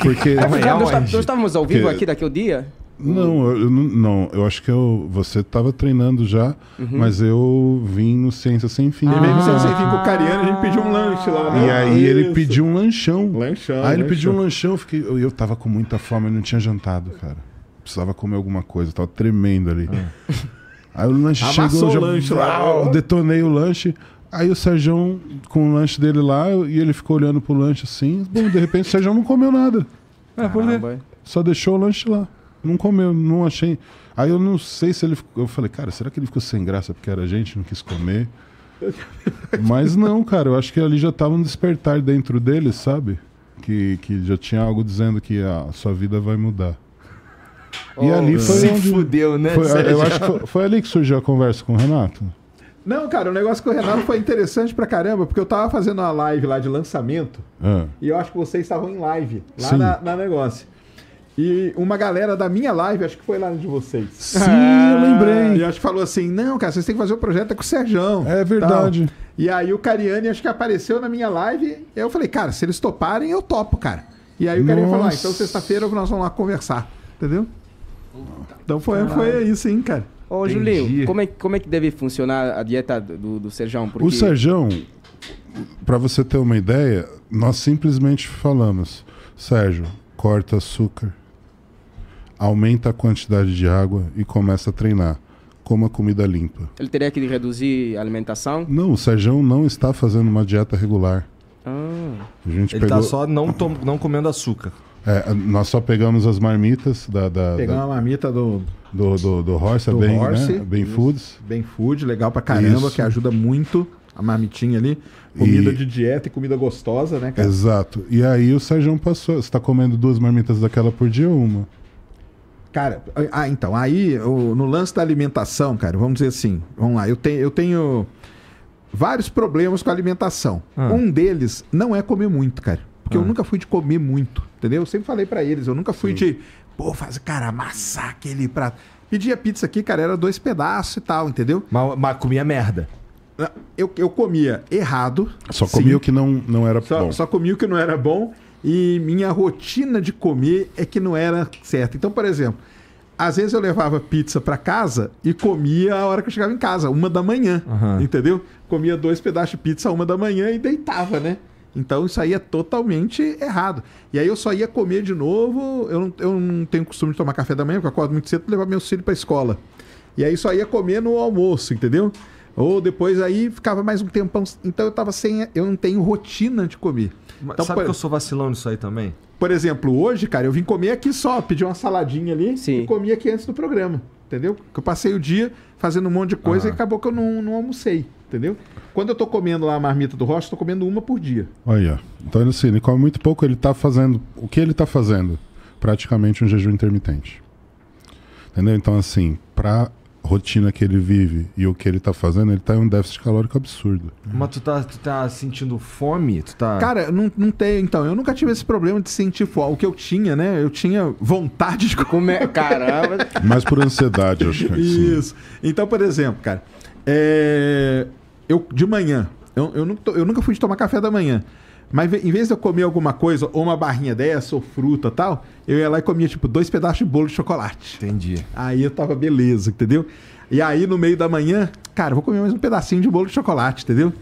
Porque. nós estávamos ao vivo aqui daquele dia? Não, eu, não, eu acho que eu, você estava treinando já, uhum. mas eu vim no Ciência Sem Fim. Ele ah. veio no Ciência Sem Fim com o Cariano, a gente pediu um lanche lá. Né? E aí isso. ele pediu um lanchão. Lanchão. Aí ele pediu um lanchão, eu, fiquei, eu, eu tava com muita fome, eu não tinha jantado, cara. Precisava comer alguma coisa, tava tremendo ali. Ah. Aí o lanche Amassou chegou, o lanche lá. detonei o lanche. Aí o Sérgio, com o lanche dele lá, e ele ficou olhando pro lanche assim. Bom, de repente o Sérgio não comeu nada. É, é. Caramba. Só deixou o lanche lá. Não comeu, não achei. Aí eu não sei se ele ficou. Eu falei, cara, será que ele ficou sem graça porque era gente, não quis comer? Mas não, cara, eu acho que ali já tava um despertar dentro dele, sabe? Que, que já tinha algo dizendo que a sua vida vai mudar. Oh, e ali foi. Se onde... fudeu, né? Foi, eu acho que foi, ali que surgiu a conversa com o Renato. Não, cara, o negócio com o Renato foi interessante pra caramba, porque eu tava fazendo uma live lá de lançamento é. e eu acho que vocês estavam em live lá na, na, negócio. E uma galera da minha live, acho que foi lá de vocês. Sim, é... eu lembrei. E acho que falou assim: não, cara, vocês têm que fazer o um projeto é com o Serjão. É verdade. Tal. E aí o Cariani acho que apareceu na minha live. Eu falei, cara, se eles toparem, eu topo, cara. E aí o Nossa. Cariani falou: ah, então sexta-feira nós vamos lá conversar. Entendeu? Então foi, foi isso, hein, cara. Ô, Entendi. Julio, como é, como é que deve funcionar a dieta do, do Serjão? Porque... O Serjão, para você ter uma ideia, nós simplesmente falamos: Sérgio, corta açúcar, aumenta a quantidade de água e começa a treinar. Coma comida limpa. Ele teria que reduzir a alimentação? Não, o Sérgio não está fazendo uma dieta regular. Ah. A gente Ele está pegou... só não, tom... não comendo açúcar. É, nós só pegamos as marmitas da. da Pegamos da... a marmita do. Do, do, do do bem, né, horse, né? bem Foods. Bem Food, legal pra caramba, isso. que ajuda muito a marmitinha ali. Comida e... de dieta e comida gostosa, né, cara? Exato. E aí o Sérgio passou. Você está comendo duas marmitas daquela por dia ou uma? Cara, ah, então, aí o, no lance da alimentação, cara, vamos dizer assim, vamos lá, eu tenho, eu tenho vários problemas com a alimentação. Ah. Um deles não é comer muito, cara. Porque ah. eu nunca fui de comer muito, entendeu? Eu sempre falei para eles, eu nunca fui Sim. de, pô, fazer cara, amassar aquele prato. Pedia pizza aqui, cara, era dois pedaços e tal, entendeu? Mas, mas comia merda. Ah, eu, eu comia errado. Só comia sim. o que não, não era só, bom. Só comia o que não era bom e minha rotina de comer é que não era certa. Então, por exemplo, às vezes eu levava pizza para casa e comia a hora que eu chegava em casa, uma da manhã, uhum. entendeu? Comia dois pedaços de pizza uma da manhã e deitava, né? Então isso aí é totalmente errado. E aí eu só ia comer de novo, eu não, eu não tenho costume de tomar café da manhã, porque eu acordo muito cedo para levar meu filho para escola. E aí só ia comer no almoço, entendeu? Ou depois aí ficava mais um tempão. Então eu tava sem. Eu não tenho rotina de comer então, sabe por... que eu sou vacilão nisso aí também? Por exemplo, hoje, cara, eu vim comer aqui só, pedi uma saladinha ali Sim. e comi aqui antes do programa, entendeu? Que eu passei o dia fazendo um monte de coisa ah. e acabou que eu não, não almocei, entendeu? Quando eu tô comendo lá a marmita do Rocha, tô comendo uma por dia. Olha, então assim, ele come muito pouco, ele tá fazendo. O que ele tá fazendo? Praticamente um jejum intermitente. Entendeu? Então, assim, para rotina que ele vive e o que ele tá fazendo, ele tá em um déficit calórico absurdo. Mas tu tá, tu tá sentindo fome? Tu tá... Cara, não, não tem, então. Eu nunca tive esse problema de sentir fome. O que eu tinha, né? Eu tinha vontade de comer. Caramba! Mas por ansiedade, eu acho que é assim. Isso. Então, por exemplo, cara, é... eu de manhã, eu, eu, nunca, eu nunca fui de tomar café da manhã. Mas em vez de eu comer alguma coisa, ou uma barrinha dessa, ou fruta tal, eu ia lá e comia, tipo, dois pedaços de bolo de chocolate. Entendi. Aí eu tava beleza, entendeu? E aí, no meio da manhã, cara, vou comer mais um pedacinho de bolo de chocolate, entendeu?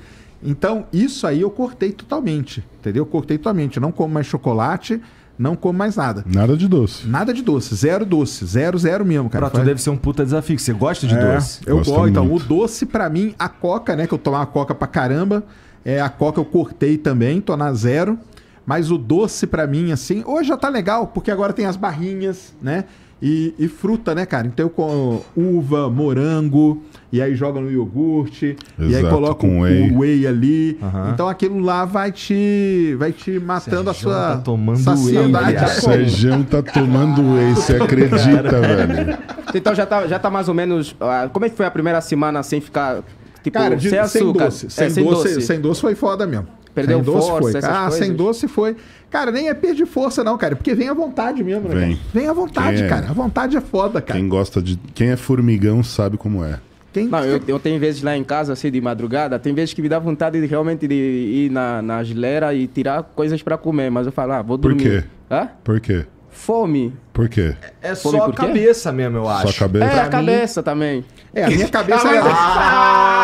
Então, isso aí eu cortei totalmente, entendeu? Eu cortei totalmente. Eu não como mais chocolate, não como mais nada. Nada de doce. Nada de doce. Zero doce. Zero, zero mesmo, cara. Pra tu deve ser um puta desafio. Você gosta de é, doce? Eu gosto. Então, o doce, para mim, a coca, né? Que eu tomava coca pra caramba. É, a coca eu cortei também, tô na zero. Mas o doce para mim, assim, hoje já tá legal, porque agora tem as barrinhas, né? E, e fruta, né, cara? Então eu com uva, morango, e aí joga no iogurte, Exato, e aí coloca o whey, whey ali. Uhum. Então aquilo lá vai te vai te matando Sérgio a sua tá tomando saciedade. Whey, Sérgio tá tomando whey, você acredita, velho? Então já tá, já tá mais ou menos. Ah, como é que foi a primeira semana sem ficar Tipo, Cara, de, sem, açúcar. Doce. É, sem, é, sem doce, doce. Sem doce foi foda mesmo. Perdeu sem doce força, foi. Ah, coisas. sem doce foi. Cara, nem é perder força, não, cara. Porque vem à vontade mesmo, né? Vem, cara? vem à vontade, é... cara. A vontade é foda, cara. Quem gosta de. Quem é formigão sabe como é. Quem... Não, eu, eu tenho vezes lá em casa, assim, de madrugada, tem vezes que me dá vontade de realmente de ir na, na geleira e tirar coisas para comer, mas eu falo, ah, vou dormir. Por quê? Hã? Por quê? fome. Por quê? É fome só a cabeça mesmo, eu acho. Só a cabeça? É, pra a cabeça também. É, a minha cabeça... é...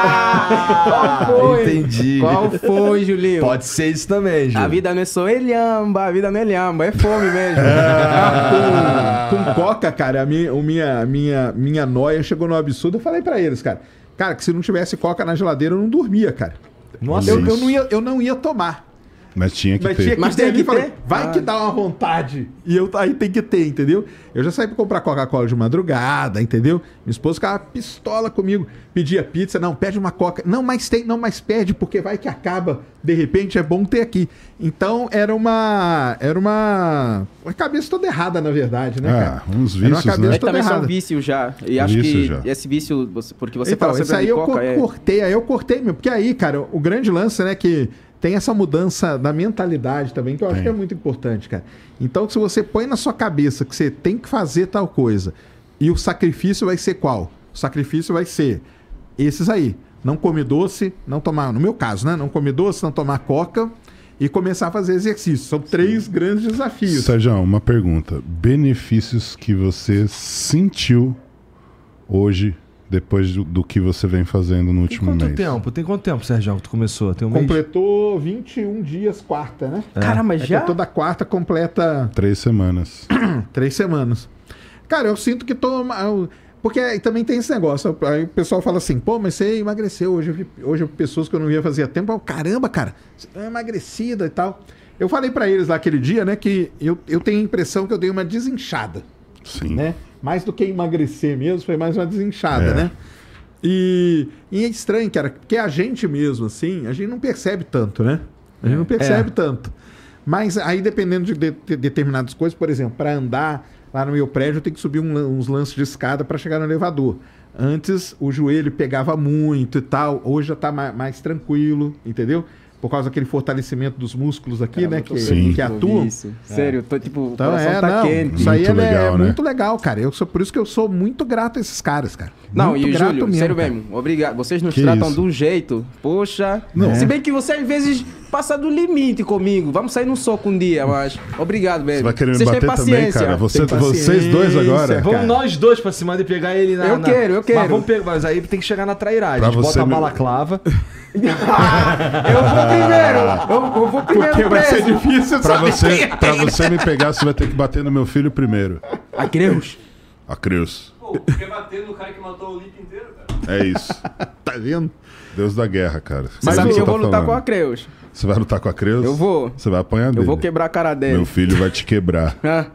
Ah! ah, Qual foi? Entendi. Qual foi, Julinho? Pode ser isso também, A vida não é só elhamba, a vida não é elhamba, é fome mesmo. É. com, ah! com, coca, cara, a minha, minha, minha, minha noia chegou no absurdo, eu falei para eles, cara, cara, que se não tivesse coca na geladeira, eu não dormia, cara. Nossa, eu, eu, não ia, eu não ia tomar. Mas tinha que Mas ter. Tinha que Mas ter, tem que falei, ter. Vai ah. que dá uma vontade. E eu aí tem que ter, entendeu? Eu já saí pra comprar Coca-Cola de madrugada, entendeu? Minha esposa ficava pistola comigo. Pedia pizza, não, pede uma Coca. Não, mas tem, não, mas pede, porque vai que acaba. De repente é bom ter aqui. Então era uma. Era uma. Uma cabeça toda errada, na verdade, né? Ah, cara? Ah, uns vícios. Era uma cabeça né? É toda também errada. são vício já. E acho Vício que já. esse vício, porque você então, fala sobre isso aí eu Coca, é... cortei, aí eu cortei, meu. Porque aí, cara, o grande lance, né, que tem essa mudança na mentalidade também, que eu tem. acho que é muito importante, cara. Então, se você põe na sua cabeça que você tem que fazer tal coisa, e o sacrifício vai ser qual? O sacrifício vai ser esses aí. Não comer doce, não tomar, no meu caso, né? Não comer doce, não tomar coca e começar a fazer exercício. São três Sim. grandes desafios. Sérgio, uma pergunta. Benefícios que você sentiu hoje depois do, do, que você vem fazendo no último quanto mês. tempo? Tem quanto tempo, Sérgio, que tu começou? Tem um Completou mês? 21 dias quarta, né? É. Caramba, é já? É toda quarta completa... Três semanas. Três semanas. Cara, eu sinto que tô... Porque também tem esse negócio, aí o pessoal fala assim, pô, mas você emagreceu, hoje eu vi, hoje eu pessoas que eu não via fazia tempo, eu, caramba, cara, você é tá emagrecida e tal. Eu falei para eles lá aquele dia, né, que eu, eu tenho a impressão que eu dei uma desinchada. Sim. Né? mais do que emagrecer mesmo, foi mais uma desinchada, é. né? E, e é estranho, cara, porque a gente mesmo, assim, a gente não percebe tanto, né? A gente não é. percebe é. tanto. Mas aí, dependendo de, de, de, determinadas coisas, por exemplo, para andar lá no meu prédio, eu tenho que subir um, uns lances de escada para chegar no elevador. Antes o joelho pegava muito e tal, hoje já está mais, mais tranquilo, entendeu? por causa daquele fortalecimento dos músculos aqui, cara, né? Que, que, que atuam. Isso. É. Sério, tô tipo, então, é, tá não, quente. Isso aí é, é, legal, é né? muito legal, cara. Eu sou, por isso que eu sou muito grato a esses caras, cara. Não, muito e grato Júlio, mesmo, sério cara. mesmo, obrigado. Vocês nos que tratam isso? de um jeito. Poxa. Não. Se é. bem que você às vezes passa do limite comigo. Vamos sair num soco um dia, mas obrigado mesmo. Você vai querer vocês me bater também, cara. Você, vocês dois agora. Vamos cara. nós dois pra cima de pegar ele na. Eu na... quero, eu quero. Mas, vamos pegar, mas aí tem que chegar na trairagem. Bota a bala bota a eu vou primeiro. Ah. Eu, vou primeiro. Porque vai ser difícil pra você, é pra você me pegar, você vai ter que bater no meu filho primeiro. A Creus? A Creus. Pô, quer bater no cara que matou o Link inteiro, cara? É isso. tá vendo? Deus da guerra, cara. Mas sabe eu tá vou lutar com a Creus. Você vai lutar com a Creus? Eu vou. Você vai apanhar dele. Eu vou quebrar a cara dele. Meu filho vai te quebrar. É.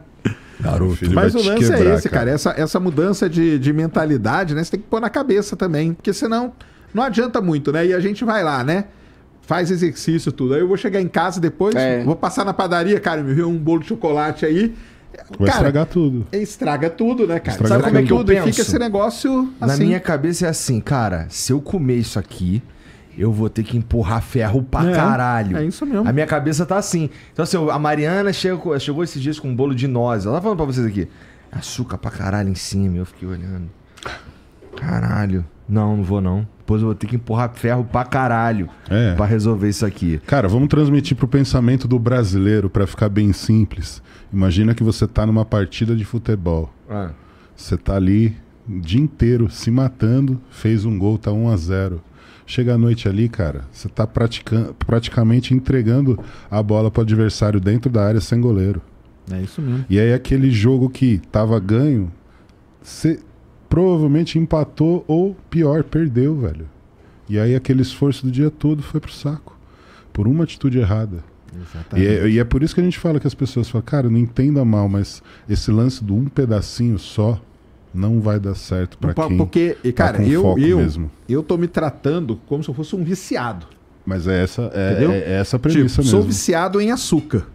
Garoto, Mas o lance quebrar, é esse, cara. cara. Essa, essa mudança de, de mentalidade, né? Você tem que pôr na cabeça também. Porque senão não adianta muito, né? E a gente vai lá, né? faz exercício, tudo. Aí eu vou chegar em casa depois, é. vou passar na padaria, cara, me viu um bolo de chocolate aí. Vai cara, estragar tudo. Estraga tudo, né, cara? Estraga Sabe tudo. como é que eu tudo? penso? E fica esse negócio assim. Na minha cabeça é assim, cara, se eu comer isso aqui, eu vou ter que empurrar ferro pra é, caralho. É isso mesmo. A minha cabeça tá assim. Então, assim, a Mariana chegou, chegou esses dias com um bolo de noz. Ela tá falando pra vocês aqui. Açúcar pra caralho em cima. Eu fiquei olhando. Caralho. Não, não vou não. Depois eu vou ter que empurrar ferro pra caralho é. pra resolver isso aqui. Cara, vamos transmitir pro pensamento do brasileiro para ficar bem simples. Imagina que você tá numa partida de futebol. Ah. Você tá ali o dia inteiro se matando, fez um gol, tá 1 a 0 Chega a noite ali, cara, você tá praticando, praticamente entregando a bola pro adversário dentro da área sem goleiro. É isso mesmo. E aí aquele jogo que tava ganho, você provavelmente empatou ou, pior, perdeu, velho. E aí aquele esforço do dia todo foi pro saco. Por uma atitude errada. E é, e é, por isso que a gente fala que as pessoas falam, cara, não entenda mal, mas esse lance do um pedacinho só não vai dar certo para quem Porque, tá cara, tá eu, eu, mesmo. eu tô me tratando como se eu fosse um viciado. Mas é essa, é, é, é essa a premissa tipo, mesmo. Sou viciado em açúcar.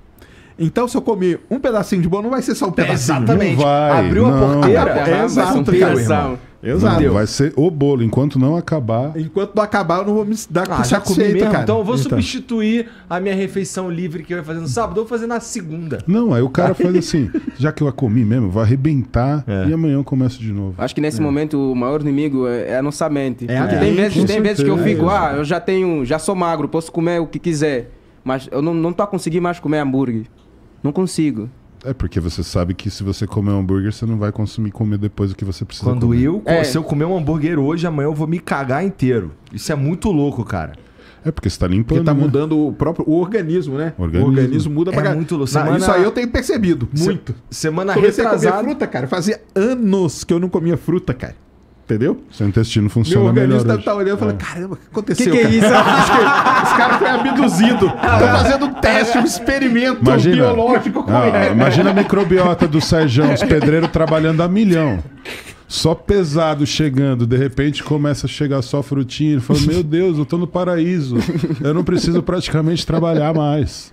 Então, se eu comer um pedacinho de bolo, não vai ser só um é, pedacinho. Exatamente. Vai, Abriu não, a porteira, não, é, né? exato, um Exato. Não, vai ser o bolo. Enquanto não acabar. Enquanto não acabar, eu não vou me dar ah, satisfeito, cara. Então eu vou então. substituir a minha refeição livre que eu ia fazer no sábado, eu vou fazer na segunda. Não, aí o cara faz assim: já que eu a comi mesmo, vou arrebentar é. e amanhã eu começo de novo. Acho que nesse é. momento o maior inimigo é, é a nossa mente. É, Porque tem, vezes, tem vezes que eu fico, ah, eu já tenho, já sou magro, posso comer o que quiser. Mas eu não, não tô a conseguir mais comer hambúrguer. Não consigo. É porque você sabe que se você comer um hambúrguer, você não vai consumir comer depois do que você precisa Quando comer. eu, é. se eu comer um hambúrguer hoje, amanhã eu vou me cagar inteiro. Isso é muito louco, cara. É porque você tá limpando. Porque tá né? mudando o próprio o organismo, né? Organismo. O organismo muda pra é muito louco. Semana... Isso aí eu tenho percebido. Muito. Se... Semana retrasada. A comer fruta, cara. Fazia anos que eu não comia fruta, cara. Entendeu? Seu intestino funciona Meu organismo melhor. Tá, tá olhando e fala: é. caramba, o que aconteceu? Que que é isso? esse cara foi abduzido. Tô fazendo um teste, um experimento imagina, biológico com ah, ele. Imagina a microbiota do Sérgio, os pedreiros trabalhando a milhão. Só pesado chegando, de repente começa a chegar só frutinha. Ele fala: Meu Deus, eu tô no paraíso. Eu não preciso praticamente trabalhar mais.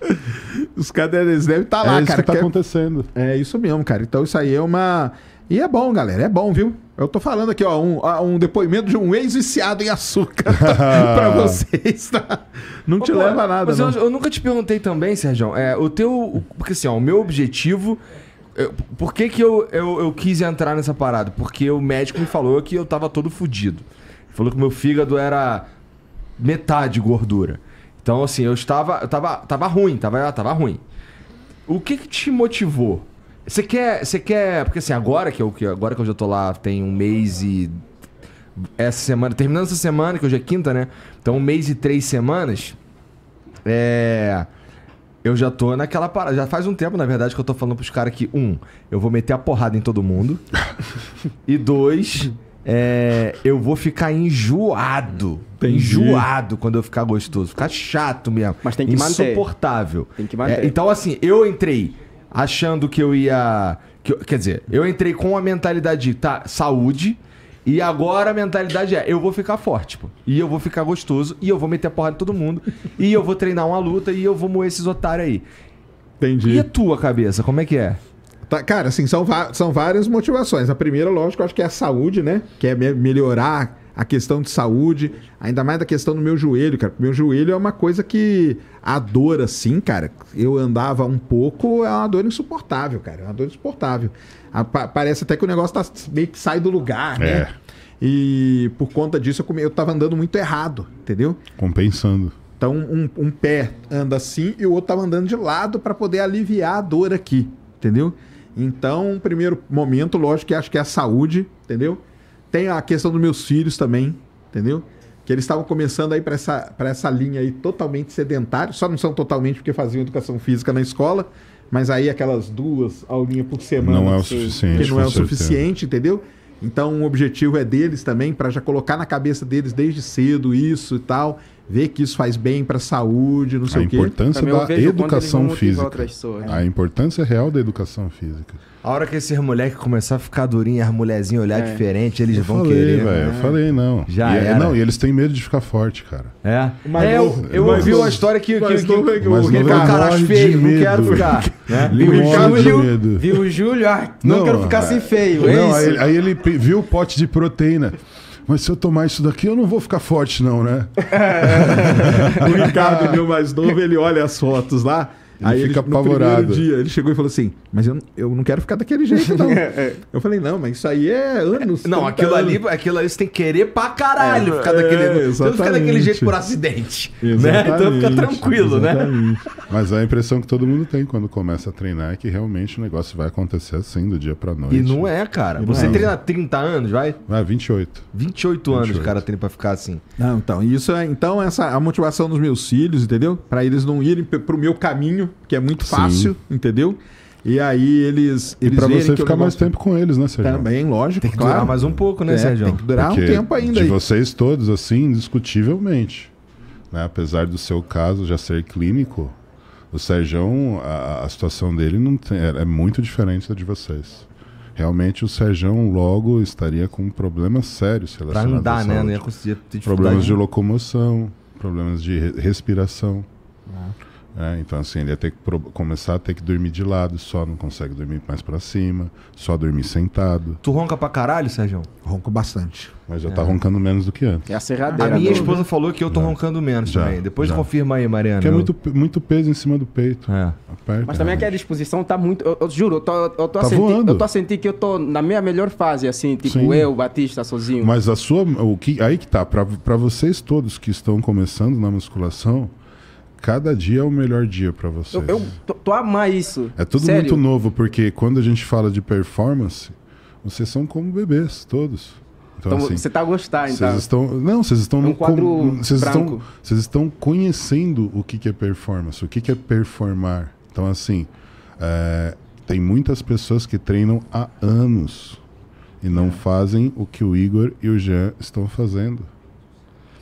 Os cadernos devem estar tá lá, é isso cara. que tá que é acontecendo. É... é isso mesmo, cara. Então isso aí é uma e é bom, galera, é bom, viu? Eu tô falando aqui, ó, um, ah, um depoimento de um ex-viciado em açúcar para vocês, tá? Não te leva a nada, mas não. Eu, eu, nunca te perguntei também, Sérgio, é, o teu... Porque assim, ó, o meu objetivo... Eu, por que que eu, eu, eu quis entrar nessa parada? Porque o médico me falou que eu tava todo fudido. falou que meu fígado era metade gordura. Então, assim, eu estava, eu tava, tava ruim, tava, tava ruim. O que que te motivou? Você quer, você quer, porque assim, agora que eu agora que eu já tô lá, tem um mês e essa semana, terminando essa semana, que hoje é quinta, né? Então, um mês e três semanas. É. Eu já tô naquela parada. Já faz um tempo, na verdade, que eu tô falando pros caras que, um, eu vou meter a porrada em todo mundo. e dois, é, eu vou ficar enjoado. Entendi. Enjoado quando eu ficar gostoso. Ficar chato mesmo. Mas tem que insuportável. manter. Insuportável. Tem que manter. É, então, assim, eu entrei achando que eu ia. Que quer dizer, eu entrei com a mentalidade de tá, saúde. E agora a mentalidade é: eu vou ficar forte, pô. E eu vou ficar gostoso. E eu vou meter porrada em todo mundo. e eu vou treinar uma luta. E eu vou moer esses otários aí. Entendi. E a tua cabeça? Como é que é? Tá, cara, assim, são, são várias motivações. A primeira, lógico, eu acho que é a saúde, né? Que é melhorar a questão de saúde, ainda mais da questão do meu joelho, cara. Meu joelho é uma coisa que a dor, assim, cara, eu andava um pouco, é uma dor insuportável, cara. É uma dor insuportável. A, pa, parece até que o negócio tá, meio que sai do lugar, né? É. E por conta disso eu, come, eu tava andando muito errado, entendeu? Compensando. Então um, um pé anda assim e o outro tava andando de lado para poder aliviar a dor aqui, entendeu? Então, primeiro momento, lógico que acho que é a saúde, entendeu? Tem a questão dos meus filhos também, entendeu? Que eles estavam começando aí para essa, para essa linha aí totalmente sedentário, só não são totalmente porque faziam educação física na escola, mas aí aquelas duas aulinhas por semana não é o suficiente, que não é o suficiente, entendeu? Então o objetivo é deles também para já colocar na cabeça deles desde cedo isso e tal, ver que isso faz bem para a saúde, não sei a o quê. A importância da educação física. Né? A importância real da educação física. A hora que esses moleques começar a ficar durinho, as mulherzinhas olhar é. diferente, eles eu vão falei, querer. Véio, né? Eu falei, não. Já e, é, era. Não, e eles têm medo de ficar forte, cara. É. Mas é, eu, eu ouvi uma história que, que, que, novo, que, é que o Ricardo feio, não quero ficar. Né? Ele o Ricardo viu, viu o Júlio, ah, não, não, quero ficar é. assim feio. É não, aí, aí ele viu o pote de proteína mas se eu tomar isso daqui, eu não vou ficar forte, não, né? o Ricardo, meu mais novo, ele olha as fotos lá. Ele aí fica ele, apavorado. No dia, ele chegou e falou assim: Mas eu, eu não quero ficar daquele jeito, não. É, é. Eu falei: Não, mas isso aí é anos. É, não, aquilo anos. ali, aquilo ali você tem que querer pra caralho é, ficar, daquele, é, não ficar daquele jeito por acidente. Né? Então fica tranquilo, né? exatamente. né? Mas é a impressão que todo mundo tem quando começa a treinar é que realmente o negócio vai acontecer assim, do dia pra noite. E não é, cara. E você treina treina 30 anos, vai? Vai, 28. 28, 28 anos o cara treina pra ficar assim. Não, então, isso é, então essa a motivação dos meus filhos, entendeu? Pra eles não irem pro meu caminho que é muito fácil, Sim. entendeu? E aí eles. eles e pra você ficar mais tempo com eles, né, Sérgio? Também, lógico. Tem que claro. durar mais um pouco, né, é, Sérgio? Tem que durar Porque um tempo ainda. De aí. vocês todos, assim, indiscutivelmente. Né? Apesar do seu caso já ser clínico, o Sérgio, a, a situação dele não tem, é, é muito diferente da de vocês realmente o Serjão logo estaria com um problema sério se Pra andar, né? Não ia conseguir ter Problemas de né? locomoção, problemas de respiração. Ah. Né? então, assim, ele ia ter que começar a ter que dormir de lado, só não consegue dormir mais para cima, só dormir sentado. Tu ronca pra caralho, Sérgio? Ronco bastante. Mas já é. tá roncando menos do que antes. É a serradeira. A minha né? esposa falou que eu tô já. roncando menos já. também. Depois já. confirma aí, Mariana. Porque é muito, muito peso em cima do peito. É. Aperta, Mas também é. aquela disposição tá muito. Eu, eu juro, eu tô, eu tô, tá a sentir, eu tô a sentir que eu tô na minha melhor fase, assim, tipo Sim. eu, Batista, sozinho. Mas a sua. O que, aí que tá, para pra vocês todos que estão começando na musculação cada dia é o melhor dia para vocês. Eu, eu tô, tô amar isso. É tudo Sério? muito novo, porque quando a gente fala de performance, vocês são como bebês, todos. Então, então assim, você tá a gostar, então. Vocês estão, não, vocês estão, é um com, vocês, estão, vocês estão conhecendo o que, que é performance, o que, que é performar. Então, assim, é, tem muitas pessoas que treinam há anos e não é. fazem o que o Igor e o Jean estão fazendo.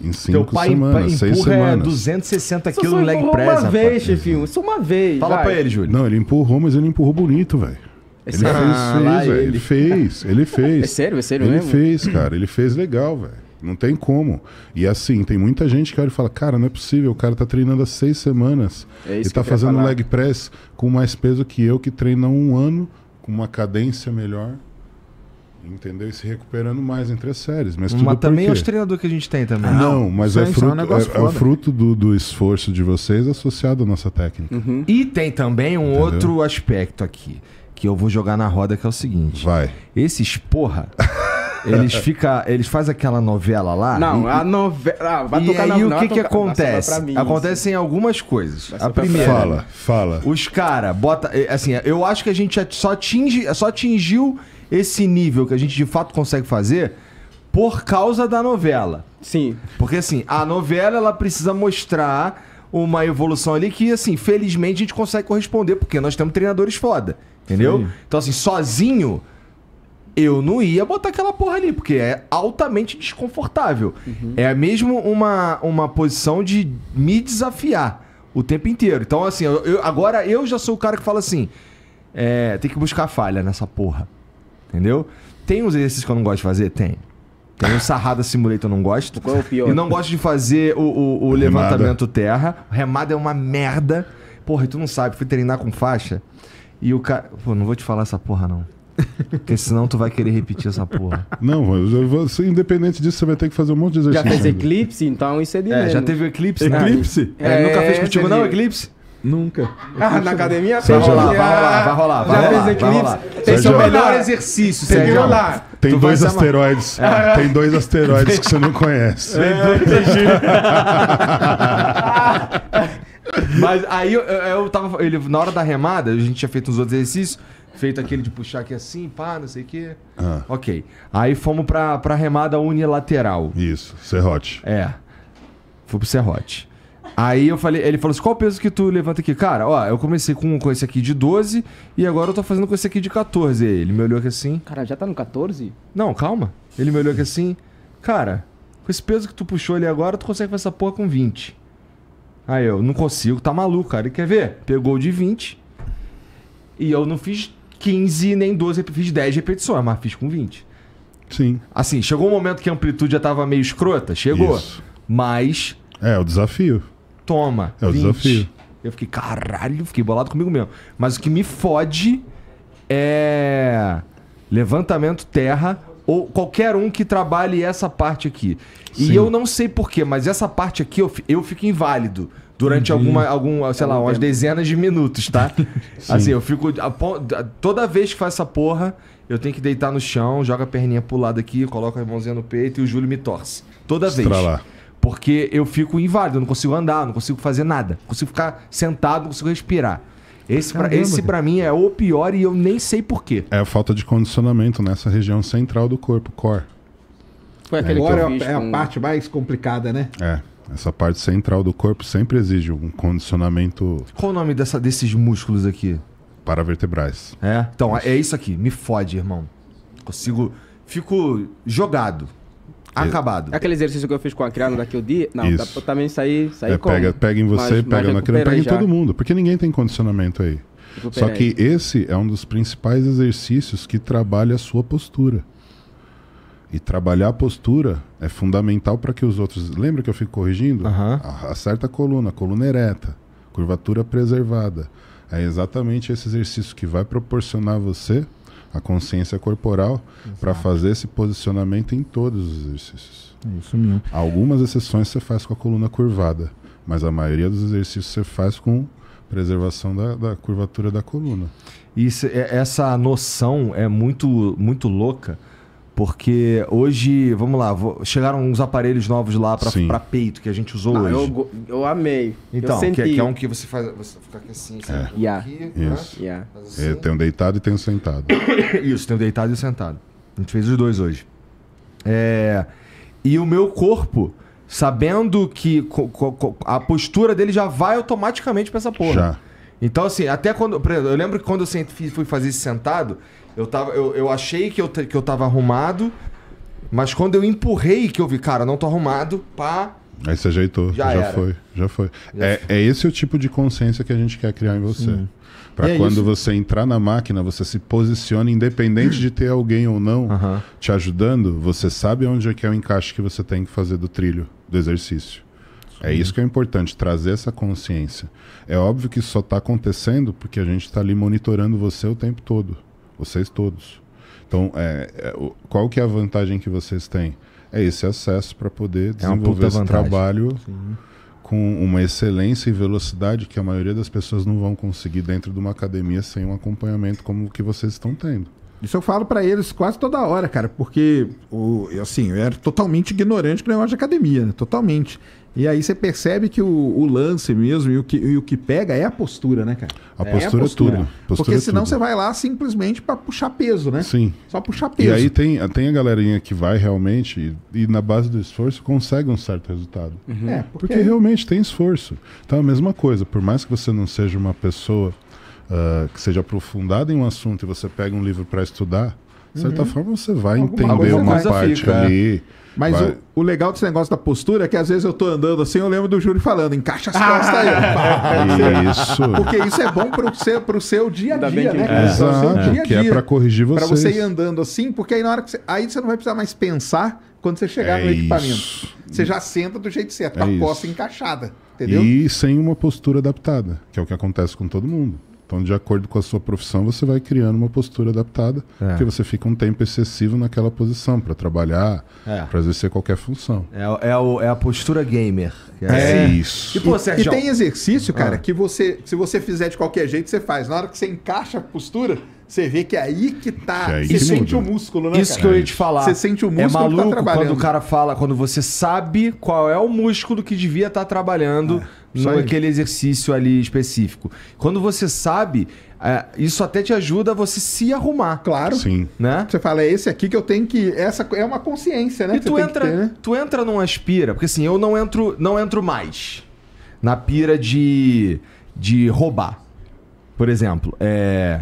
Em cinco Teu pai semanas, seis é, semanas. é 260 quilos no leg press, uma vez, chefinho. Só uma vez. Fala vai. pra ele, Júlio. Não, ele empurrou, mas ele empurrou bonito, velho. É ele, ah, fez, ele. ele fez, ele é fez. É sério, é sério ele mesmo? Ele fez, cara. Ele fez legal, velho. Não tem como. E assim, tem muita gente que olha e fala: Cara, não é possível, o cara tá treinando há seis semanas é e tá fazendo leg press com mais peso que eu, que treina há um ano, com uma cadência melhor entendeu? E se recuperando mais entre as séries. Mas, mas também é os treinadores que a gente tem também. Não, mas é, é fruto, é, é, fruto do, do, esforço de vocês associado à nossa técnica. Uhum. E tem também um entendeu? outro aspecto aqui, que eu vou jogar na roda, que é o seguinte. Vai. Esses porra... Eles fica, eles fazem aquela novela lá. Não, e, a novela. Ah, vai e tocar aí na, o que, que, que acontece? Mim, Acontecem assim. algumas coisas. A primeira. Fala, fala. Os caras bota, eh, assim, eu acho que a gente só atinge, só atingiu esse nível que a gente de fato consegue fazer por causa da novela. Sim. Porque assim, a novela ela precisa mostrar uma evolução ali que, assim, felizmente a gente consegue corresponder, porque nós temos treinadores foda. Entendeu? Sim. Então, assim, sozinho, eu não ia botar aquela porra ali, porque é altamente desconfortável. Uhum. É mesmo uma, uma posição de me desafiar o tempo inteiro. Então, assim, eu, eu, agora eu já sou o cara que fala assim: é, tem que buscar falha nessa porra. Entendeu? Tem os exercícios que eu não gosto de fazer? Tem. Tem o Sarrada Simulator, eu não gosto. Qual é o pior? E não gosto de fazer o, o, o levantamento terra. O remada é uma merda. Porra, e tu não sabe, fui treinar com faixa. E o cara. Pô, não vou te falar essa porra, não. Porque senão tu vai querer repetir essa porra. Não, você, independente disso, você vai ter que fazer um monte de exercício. Já fez eclipse, então isso é de É, menos. já teve eclipse, né? Eclipse? É, é, nunca fez contigo, é não, eclipse? Nunca. Ah, na academia vai, rolar, vai rolar, vai rolar, vai Já rolar, fez eclipse? Esse é o melhor exercício, você viu lá. Tem dois asteroides. É. Tem dois asteroides que você não conhece. Tem dois. Mas aí eu, eu tava. Ele, na hora da remada, a gente tinha feito uns outros exercícios. Feito aquele de puxar aqui assim, pá, não sei o quê. Ah. Ok. Aí fomos pra, pra remada unilateral. Isso, serrote. É. Fui pro serrote. Aí eu falei, ele falou assim: qual o peso que tu levanta aqui? Cara, ó, eu comecei com, com esse aqui de 12 e agora eu tô fazendo com esse aqui de 14. Aí ele me olhou aqui assim. Cara, já tá no 14? Não, calma. Ele me olhou aqui assim, cara, com esse peso que tu puxou ali agora, tu consegue fazer essa porra com 20. Aí eu, não consigo, tá maluco, cara. E quer ver? Pegou de 20. E eu não fiz 15 nem 12, fiz 10 repetições, mas fiz com 20. Sim. Assim, chegou um momento que a amplitude já tava meio escrota, chegou. Isso. Mas. É, o desafio. Toma. É o 20. desafio. Eu fiquei, caralho, fiquei bolado comigo mesmo. Mas o que me fode é levantamento terra ou qualquer um que trabalhe essa parte aqui. Sim. E eu não sei porquê, mas essa parte aqui eu, fico inválido durante uhum. alguma, algum, sei lá, umas dezenas de minutos, tá? assim, eu fico. A, a, toda vez que faz essa porra, eu tenho que deitar no chão, joga a perninha pro lado aqui, coloca a mãozinha no peito e o Júlio me torce. Toda Estralar. vez. Porque eu fico inválido, eu não consigo andar, não consigo fazer nada. Não consigo ficar sentado, não consigo respirar. Esse pra, esse pra mim é o pior e eu nem sei porquê. É a falta de condicionamento nessa região central do corpo, core. Foi aquele é, core é, a, é a parte mais complicada, né? É. Essa parte central do corpo sempre exige um condicionamento. Qual o nome dessa, desses músculos aqui? Paravertebrais. É? Então, é isso aqui. Me fode, irmão. Consigo. Fico jogado. Acabado. Aquele exercício que eu fiz com a daqui daquele dia. Não, Isso. eu também saí, saí é, como. Pega, pega em você, mas, pega mas na criança, pega em todo mundo, porque ninguém tem condicionamento aí. Só que esse é um dos principais exercícios que trabalha a sua postura. E trabalhar a postura é fundamental para que os outros. Lembra que eu fico corrigindo? Uhum. Acerta a coluna, coluna ereta, curvatura preservada. É exatamente esse exercício que vai proporcionar a você a consciência corporal para fazer esse posicionamento em todos os exercícios. Isso mesmo. Algumas exceções você faz com a coluna curvada, mas a maioria dos exercícios você faz com preservação da, da curvatura da coluna. Isso, é, essa noção é muito, muito louca porque hoje, vamos lá, chegaram uns aparelhos novos lá para peito que a gente usou hoje. Eu, eu amei. Então, eu é- senti. Que, que é um que você faz. Você fica aqui assim, você é. yeah. aqui, né? Isso. Né? Yeah. É, assim. É, tem um deitado e tem um sentado. Isso, tem um deitado e um sentado. A gente fez os dois hoje. É, e o meu corpo, sabendo que a postura dele já vai automaticamente para essa porra. Já. Então, assim, até quando. Eu lembro que quando eu fui fazer esse sentado, eu, tava, eu, eu achei que eu, que eu tava arrumado, mas quando eu empurrei que eu vi, cara, não tô arrumado, pá. Aí você ajeitou, já, já foi, já foi. Já é, foi. é esse o tipo de consciência que a gente quer criar em você. Para é quando isso. você entrar na máquina, você se posiciona independente de ter alguém ou não uh -huh. te ajudando, você sabe onde é que é o encaixe que você tem que fazer do trilho, do exercício. É isso que é importante, trazer essa consciência. É óbvio que isso só está acontecendo porque a gente está ali monitorando você o tempo todo. Vocês todos. Então, é, é qual que é a vantagem que vocês têm? É esse acesso para poder é desenvolver é esse vantagem. trabalho Sim. com uma excelência e velocidade que a maioria das pessoas não vão conseguir dentro de uma academia sem um acompanhamento como o que vocês estão tendo. Isso eu falo para eles quase toda hora, cara, porque o, assim, eu era totalmente ignorante com o negócio de academia, né? totalmente. E aí você percebe que o, o lance mesmo e o, que, e o, que, pega é a postura, né, cara? A é postura, a postura. É tudo. Postura né? Porque é senão tudo. você vai lá simplesmente para puxar peso, né? Sim. Só puxar peso. E aí tem, tem a galerinha que vai realmente e, e na base do esforço consegue um certo resultado. Uhum. É, é porque... porque... realmente tem esforço. Então a mesma coisa, por mais que você não seja uma pessoa uh, que seja aprofundada em um assunto e você pega um livro para estudar, de certa uhum. forma você vai Alguma entender uma parte fica, ali. É mas o, o, legal desse negócio da postura é que às vezes eu tô andando assim, eu lembro do Júlio falando, encaixa as costas aí. É, isso. Porque isso é bom pro seu, pro seu dia a dia, né? É. Exato, é. que é pra corrigir você. Pra você ir andando assim, porque aí na hora que você... Aí você não vai precisar mais pensar quando você chegar é no equipamento. Isso. Você já senta do jeito certo, com é a costa encaixada, entendeu? E sem uma postura adaptada, que é o que acontece com todo mundo. Então, de acordo com a sua profissão, você vai criando uma postura adaptada, é. porque você fica um tempo excessivo naquela posição para trabalhar, é. para exercer qualquer função. É, é, o, é a postura gamer. É, é assim. isso. E, pô, Sérgio, e tem exercício, cara, ah. que você, se você fizer de qualquer jeito, você faz. Na hora que você encaixa a postura, você vê que é aí que tá. Que é aí você que sente muda. o músculo, né? Isso cara? que eu ia te é falar. Você sente o é músculo. É maluco que tá trabalhando. quando o cara fala, quando você sabe qual é o músculo que devia estar tá trabalhando. É só aquele exercício ali específico. Quando você sabe, é, isso até te ajuda a você se arrumar. Claro. Sim. Né? Você fala, é esse aqui que eu tenho que. Essa é uma consciência, né? E tu entra, ter, né? tu entra numa aspira, porque assim, eu não entro, não entro mais na pira de, de roubar. Por exemplo, é.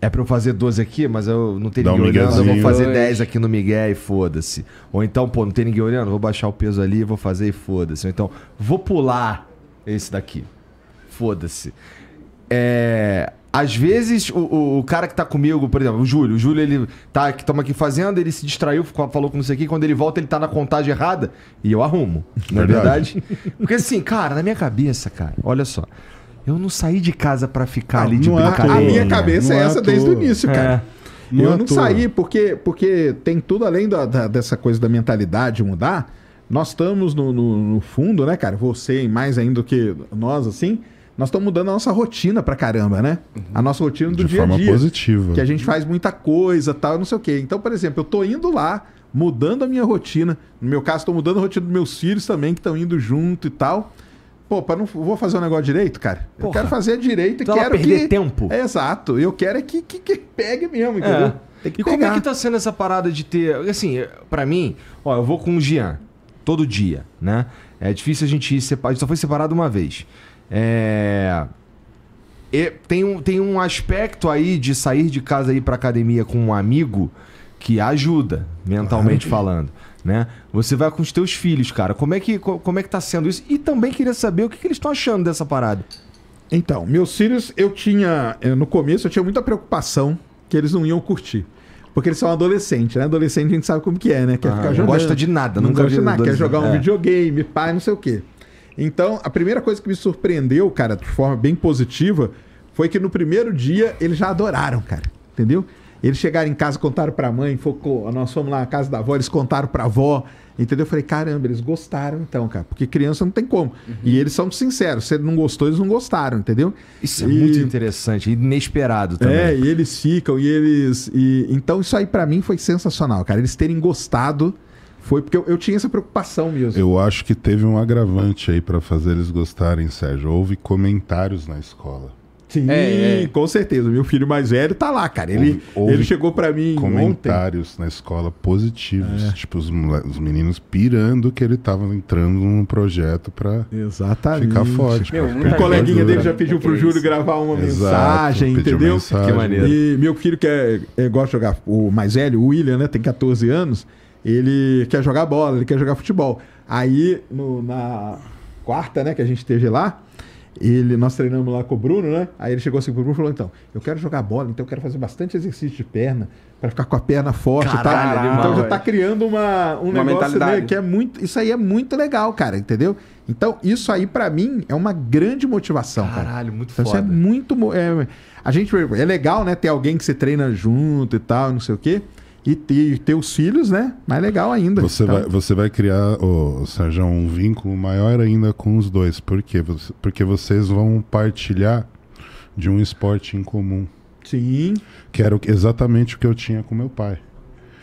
É pra eu fazer 12 aqui, mas eu não tenho ninguém um olhando, eu vou fazer 10 aqui no Miguel e foda-se. Ou então, pô, não tem ninguém olhando, vou baixar o peso ali, vou fazer e foda-se. Ou então, vou pular esse daqui. Foda-se. É, às vezes, o, o, o, cara que tá comigo, por exemplo, o Júlio, o Júlio, ele tá que estamos aqui fazendo, ele se distraiu, ficou, falou com isso aqui, quando ele volta, ele tá na contagem errada e eu arrumo. Na é verdade. verdade. Porque assim, cara, na minha cabeça, cara, olha só. Eu não saí de casa para ficar ali de é brincadeira. A minha cabeça é não é essa desde o início, cara. É. Não eu não saí porque, porque tem tudo além da, da, dessa coisa da mentalidade mudar nós estamos no, no, no, fundo, né, cara? Você e mais ainda do que nós, assim. Nós estamos mudando a nossa rotina pra caramba, né? Uhum. A nossa rotina do De dia a dia. De forma positiva. Que a gente faz muita coisa, tal, não sei o quê. Então, por exemplo, eu tô indo lá, mudando a minha rotina. No meu caso, tô mudando a rotina dos meus filhos também, que estão indo junto e tal. Pô, para não vou fazer um negócio direito, cara. Porra. Eu quero fazer direito e quero perder que... tempo. É, exato. Eu quero é que, que, que pegue mesmo, entendeu? É. e pegar. como é que tá sendo essa parada de ter, assim, para mim, ó, eu vou com o Gian todo dia, né? É difícil a gente ir separado, só foi separado uma vez. É... E tem, um, tem um aspecto aí de sair de casa e ir pra academia com um amigo que ajuda, mentalmente falando. Né? Você vai com os teus filhos, cara. Como é que, como é que tá sendo isso? E também queria saber o que, que eles estão achando dessa parada. Então, meus filhos, eu tinha. Eh, no começo eu tinha muita preocupação que eles não iam curtir. Porque eles são adolescentes, né? Adolescente a gente sabe como que é, né? Quer ah, ficar jogando. Não gosta de nada, não nunca gosta de nada. Quer jogar um é. videogame, pai, não sei o quê. Então, a primeira coisa que me surpreendeu, cara, de forma bem positiva, foi que no primeiro dia eles já adoraram, cara. Entendeu? Eles chegaram em casa, contaram pra mãe, focou, nós fomos lá na casa da avó, eles contaram pra avó. Entendeu? Eu falei, caramba, eles gostaram então, cara. Porque criança não tem como. Uhum. E eles são sinceros. Se não gostou, eles não gostaram, entendeu? Isso e... é muito interessante, inesperado também. É, e eles ficam, e eles. E... Então, isso aí para mim foi sensacional, cara. Eles terem gostado. Foi porque eu, eu, tinha essa preocupação mesmo. Eu acho que teve um agravante aí para fazer eles gostarem, Sérgio. Houve comentários na escola. Sim, é, é. com certeza. Meu filho mais velho tá lá, cara. Ele, Houve ele chegou para mim comentários ontem. na escola positivos, é. tipo os, os, meninos pirando que ele tava entrando num projeto para ficar forte. Meu, um coleguinha dele já pediu pro Júlio gravar uma Exato, mensagem, entendeu? Mensagem. Que maneiro. E meu filho quer é, é, gosta de jogar o mais velho, o William, né, tem 14 anos, ele quer jogar bola, ele quer jogar futebol. Aí no, na quarta, né, que a gente teve lá, ele, nós treinamos lá com o Bruno, né? Aí ele chegou assim pro Bruno e falou: então, eu quero jogar bola, então eu quero fazer bastante exercício de perna para ficar com a perna forte Caralho, tal. Animal, então já tá criando uma, um uma negócio né, que é muito. Isso aí é muito legal, cara, entendeu? Então, isso aí, para mim, é uma grande motivação. Caralho, cara. muito então, foda. Isso é muito. É, a gente, é legal, né? Ter alguém que você treina junto e tal, não sei o quê e ter, ter os filhos, né? Mais legal ainda. Você, então... vai, você vai criar, oh, Sérgio, um vínculo maior ainda com os dois. Por quê? Porque vocês vão partilhar de um esporte em comum. Sim. Que era exatamente o que eu tinha com meu pai.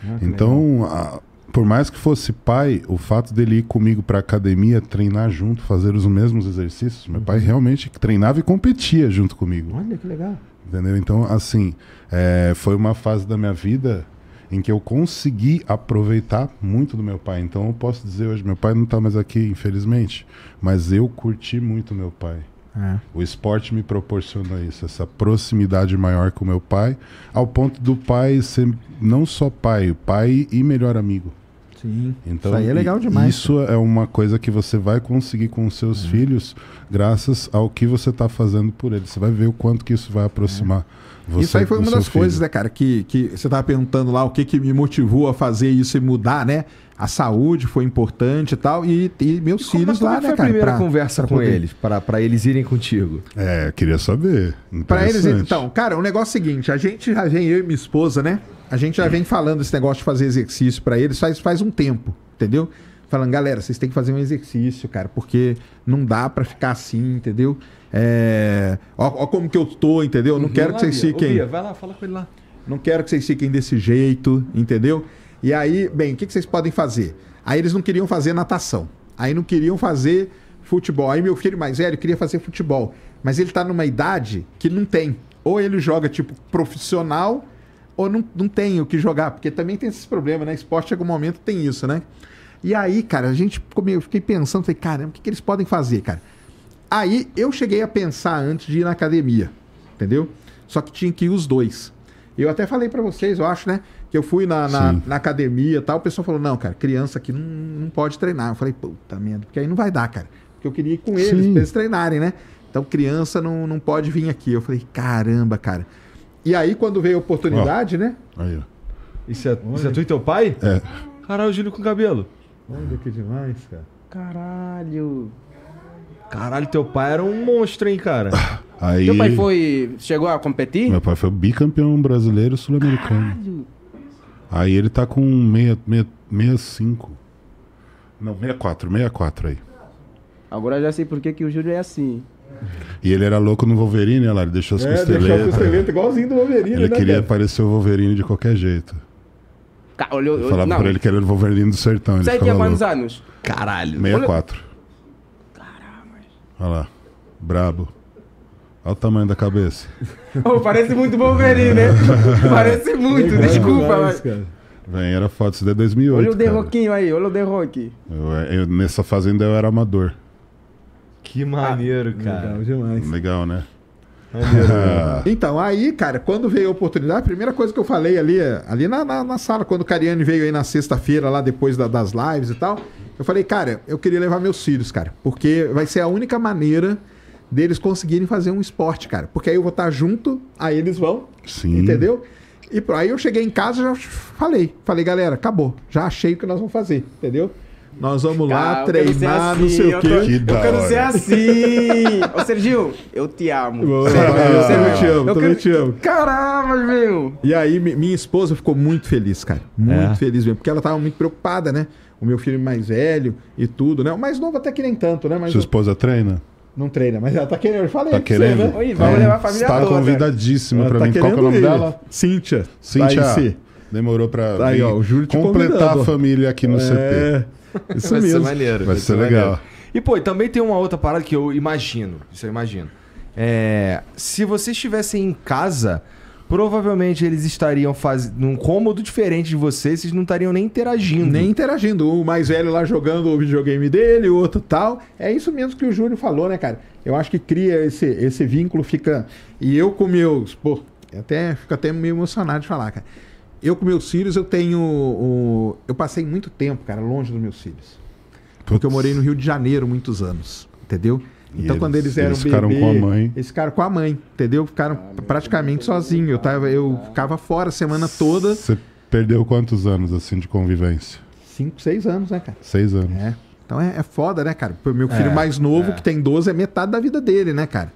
Ah, então, a, por mais que fosse pai, o fato dele ir comigo para academia, treinar junto, fazer os mesmos exercícios, meu pai uhum. realmente treinava e competia junto comigo. Olha que legal. Entendeu? Então, assim, é, foi uma fase da minha vida em que eu consegui aproveitar muito do meu pai. Então eu posso dizer hoje, meu pai não está mais aqui, infelizmente, mas eu curti muito meu pai. É. O esporte me proporcionou isso, essa proximidade maior com meu pai, ao ponto do pai ser não só pai, pai e melhor amigo. Sim. Então, isso aí é legal demais. Isso é uma coisa que você vai conseguir com os seus é. filhos, graças ao que você está fazendo por eles. Você vai ver o quanto que isso vai aproximar. É. Você, isso aí foi uma das coisas, né, cara, que, que você estava perguntando lá o que, que me motivou a fazer isso e mudar, né? A saúde foi importante e tal, e, e meus e filhos como, lá, como é né, foi cara? a primeira pra, conversa pra com poder... eles, para eles irem contigo? É, eu queria saber. Para eles, então, cara, o negócio é o seguinte, a gente já vem, eu e minha esposa, né? A gente já vem falando esse negócio de fazer exercício para eles faz, faz um tempo, entendeu? falando, galera, vocês têm que fazer um exercício, cara, porque não dá para ficar assim, entendeu? É... Ó, ó, como que eu tô, entendeu? Não uhum, quero que vocês Bia. fiquem. Ô, Bia, vai lá, fala com ele lá. Não quero que vocês fiquem desse jeito, entendeu? E aí, bem, o que, que vocês podem fazer? Aí eles não queriam fazer natação. Aí não queriam fazer futebol. Aí meu filho mais velho queria fazer futebol. Mas ele tá numa idade que não tem. Ou ele joga, tipo, profissional, ou não, não tem o que jogar. Porque também tem esses problemas, né? Esporte, em algum momento, tem isso, né? E aí, cara, a gente eu fiquei pensando, falei, caramba, o que, que eles podem fazer, cara? Aí eu cheguei a pensar antes de ir na academia, entendeu? Só que tinha que ir os dois. Eu até falei para vocês, eu acho, né? Que eu fui na, na, na academia e tal, o pessoal falou, não, cara, criança aqui não, não pode treinar. Eu falei, puta merda, porque aí não vai dar, cara. Porque eu queria ir com eles, pra eles treinarem, né? Então criança não, não pode vir aqui. Eu falei, caramba, cara. E aí, quando veio a oportunidade, oh. né? Aí, ó. Isso é, isso é tu e teu pai? É. Caralho, o Júlio com cabelo. Olha que demais, cara. Caralho. Caralho, teu pai era um monstro, hein, cara? Aí... Teu pai foi. chegou a competir? Meu pai foi bicampeão brasileiro sul-americano. Aí ele tá com 65. Não, 64, 64 aí. Agora já sei por que, que o Júlio é assim. E ele era louco no Wolverine, olha lá, ele deixou as é, costeletas. Deixou as costeletas igualzinho do Wolverine, Ele né, queria cara? o Wolverine de qualquer jeito. Ca olhou, eu falava não. por ele que era do Wolverine do Sertão. É Você tinha quantos anos? Caralho. 64. Caramba. Olha lá. Brabo. Olha o tamanho da cabeça. oh, parece muito Wolverine, né? parece muito, é, desculpa, mas... Vem, era foto, isso daí é 2008. Olha o The Rockinho aí, olha o The Rock. Eu, é, eu, nessa fazenda eu era amador. Que maneiro, ah, cara. Legal demais. Legal, né? Né? então, aí, cara, quando veio a oportunidade, a primeira coisa que eu falei ali, ali na, na, na sala, quando o Cariani veio aí na sexta-feira, lá depois da, das lives e tal, eu falei, cara, eu queria levar meus filhos, cara, porque vai ser a única maneira deles conseguirem fazer um esporte, cara. Porque aí eu vou estar junto, aí eles vão. Sim. Entendeu? E aí eu cheguei em casa e já falei. Falei, galera, acabou. Já achei o que nós vamos fazer, entendeu? Nós vamos lá treinar, não assim, sei o quê. Eu, tô, que eu quero ser assim. Ô, Sergio, eu te amo. Boa, eu, te amo, eu também quero... te amo. Caramba, meu. E aí, minha esposa ficou muito feliz, cara. Muito é. feliz mesmo. Porque ela tava muito preocupada, né? O meu filho mais velho e tudo, né? O mais novo até que nem tanto, né? Mas Sua esposa treina? Não treina, mas ela tá querendo. Eu falei, tá querendo. Você, né? Oi, vamos é. levar a família Está toda. convidadíssima pra tá mim. Qual é o nome dele. dela? Cíntia. Cíntia. Demorou pra aí, ó, o Júlio completar a família aqui no é... CT. Isso vai mesmo. Ser maneiro, vai, vai ser, ser legal. Maneiro. E, pô, e também tem uma outra parada que eu imagino. Isso eu imagino. É, se vocês estivessem em casa, provavelmente eles estariam faz... num cômodo diferente de vocês, vocês não estariam nem interagindo. Nem interagindo. O mais velho lá jogando o videogame dele, o outro tal. É isso mesmo que o Júlio falou, né, cara? Eu acho que cria esse, esse vínculo, fica. E eu com meus. Pô, até, fico até meio emocionado de falar, cara. Eu com meus filhos, eu tenho. Eu passei muito tempo, cara, longe dos meus filhos. Porque eu morei no Rio de Janeiro muitos anos, entendeu? Então, eles, quando eles eram eles ficaram bebê, com a mãe. Eles ficaram com a mãe, entendeu? Ficaram ah, praticamente sozinhos. Eu, tava, eu ficava fora a semana toda. Você perdeu quantos anos, assim, de convivência? Cinco, seis anos, né, cara? Seis anos. É. Então é, é foda, né, cara? Meu filho é, mais novo, é. que tem 12, é metade da vida dele, né, cara?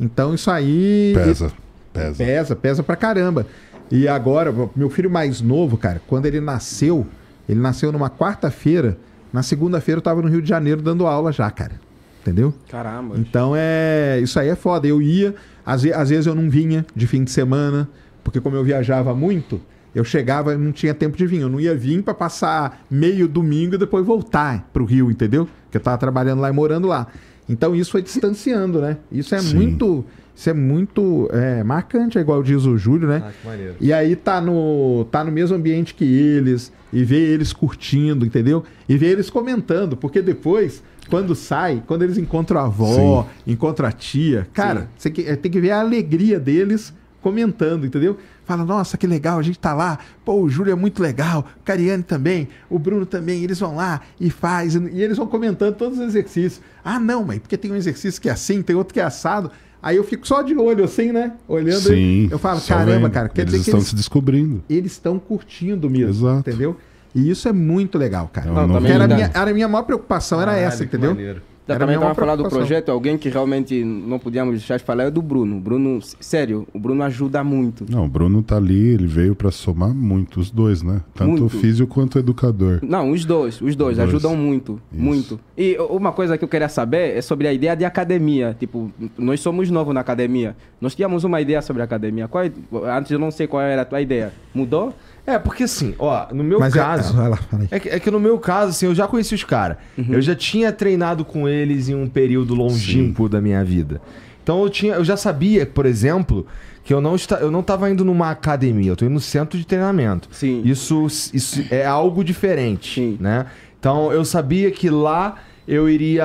Então isso aí. Pesa. Pesa. Pesa, pesa pra caramba. E agora, meu filho mais novo, cara, quando ele nasceu, ele nasceu numa quarta-feira. Na segunda-feira eu tava no Rio de Janeiro dando aula já, cara. Entendeu? Caramba. Então é. Isso aí é foda. Eu ia, às, vezes eu não vinha de fim de semana, porque como eu viajava muito, eu chegava e não tinha tempo de vir. Eu não ia vir para passar meio domingo e depois voltar pro Rio, entendeu? Porque eu tava trabalhando lá e morando lá. Então isso foi distanciando, né? Isso é Sim. muito isso é muito é, marcante, é igual diz o Júlio, né? Ah, que maneiro. E aí tá no, tá no mesmo ambiente que eles, e ver eles curtindo, entendeu? E ver eles comentando, porque depois, quando sai, quando eles encontram a avó, Sim. encontram a tia, cara, Sim. você é, tem que ver a alegria deles comentando, entendeu? Fala, nossa, que legal, a gente tá lá. Pô, o Júlio é muito legal, o Cariane também, o Bruno também, eles vão lá e faz, e eles vão comentando todos os exercícios. Ah, não, mãe porque tem um exercício que é assim, tem outro que é assado. Aí eu fico só de olho, assim, né? Olhando. Sim, eu falo, caramba, cara. Quer eles dizer que estão eles, se descobrindo. Eles estão curtindo mesmo, Exato. entendeu? E isso é muito legal, cara. É não, não, era, a minha, era a minha maior preocupação, era essa, entendeu? Maneiro também estava falar do projeto, alguém que realmente não podíamos deixar de falar é do Bruno. Bruno, sério, o Bruno ajuda muito. Não, o Bruno tá ali, ele veio para somar muito, os dois, né? Tanto muito. o físico quanto o educador. Não, os dois, os dois, os ajudam dois. muito, Isso. muito. E uma coisa que eu queria saber é sobre a ideia de academia. Tipo, nós somos novos na academia. Nós tínhamos uma ideia sobre a academia. Qual, é, antes eu não sei qual era a tua ideia. Mudou? É, porque assim, ó, no meu Mas é- caso. É, é, lá, é, que, é, que, no meu caso, assim, eu já conheci os caras. Uhum. Eu já tinha treinado com eles em um período longínquo Sim. da minha vida. Então eu, tinha, eu já sabia, por exemplo, que eu não, está, eu não tava indo numa academia, eu tô indo no centro de treinamento. Sim. Isso, isso é algo diferente, Sim. né? Então eu sabia que lá eu iria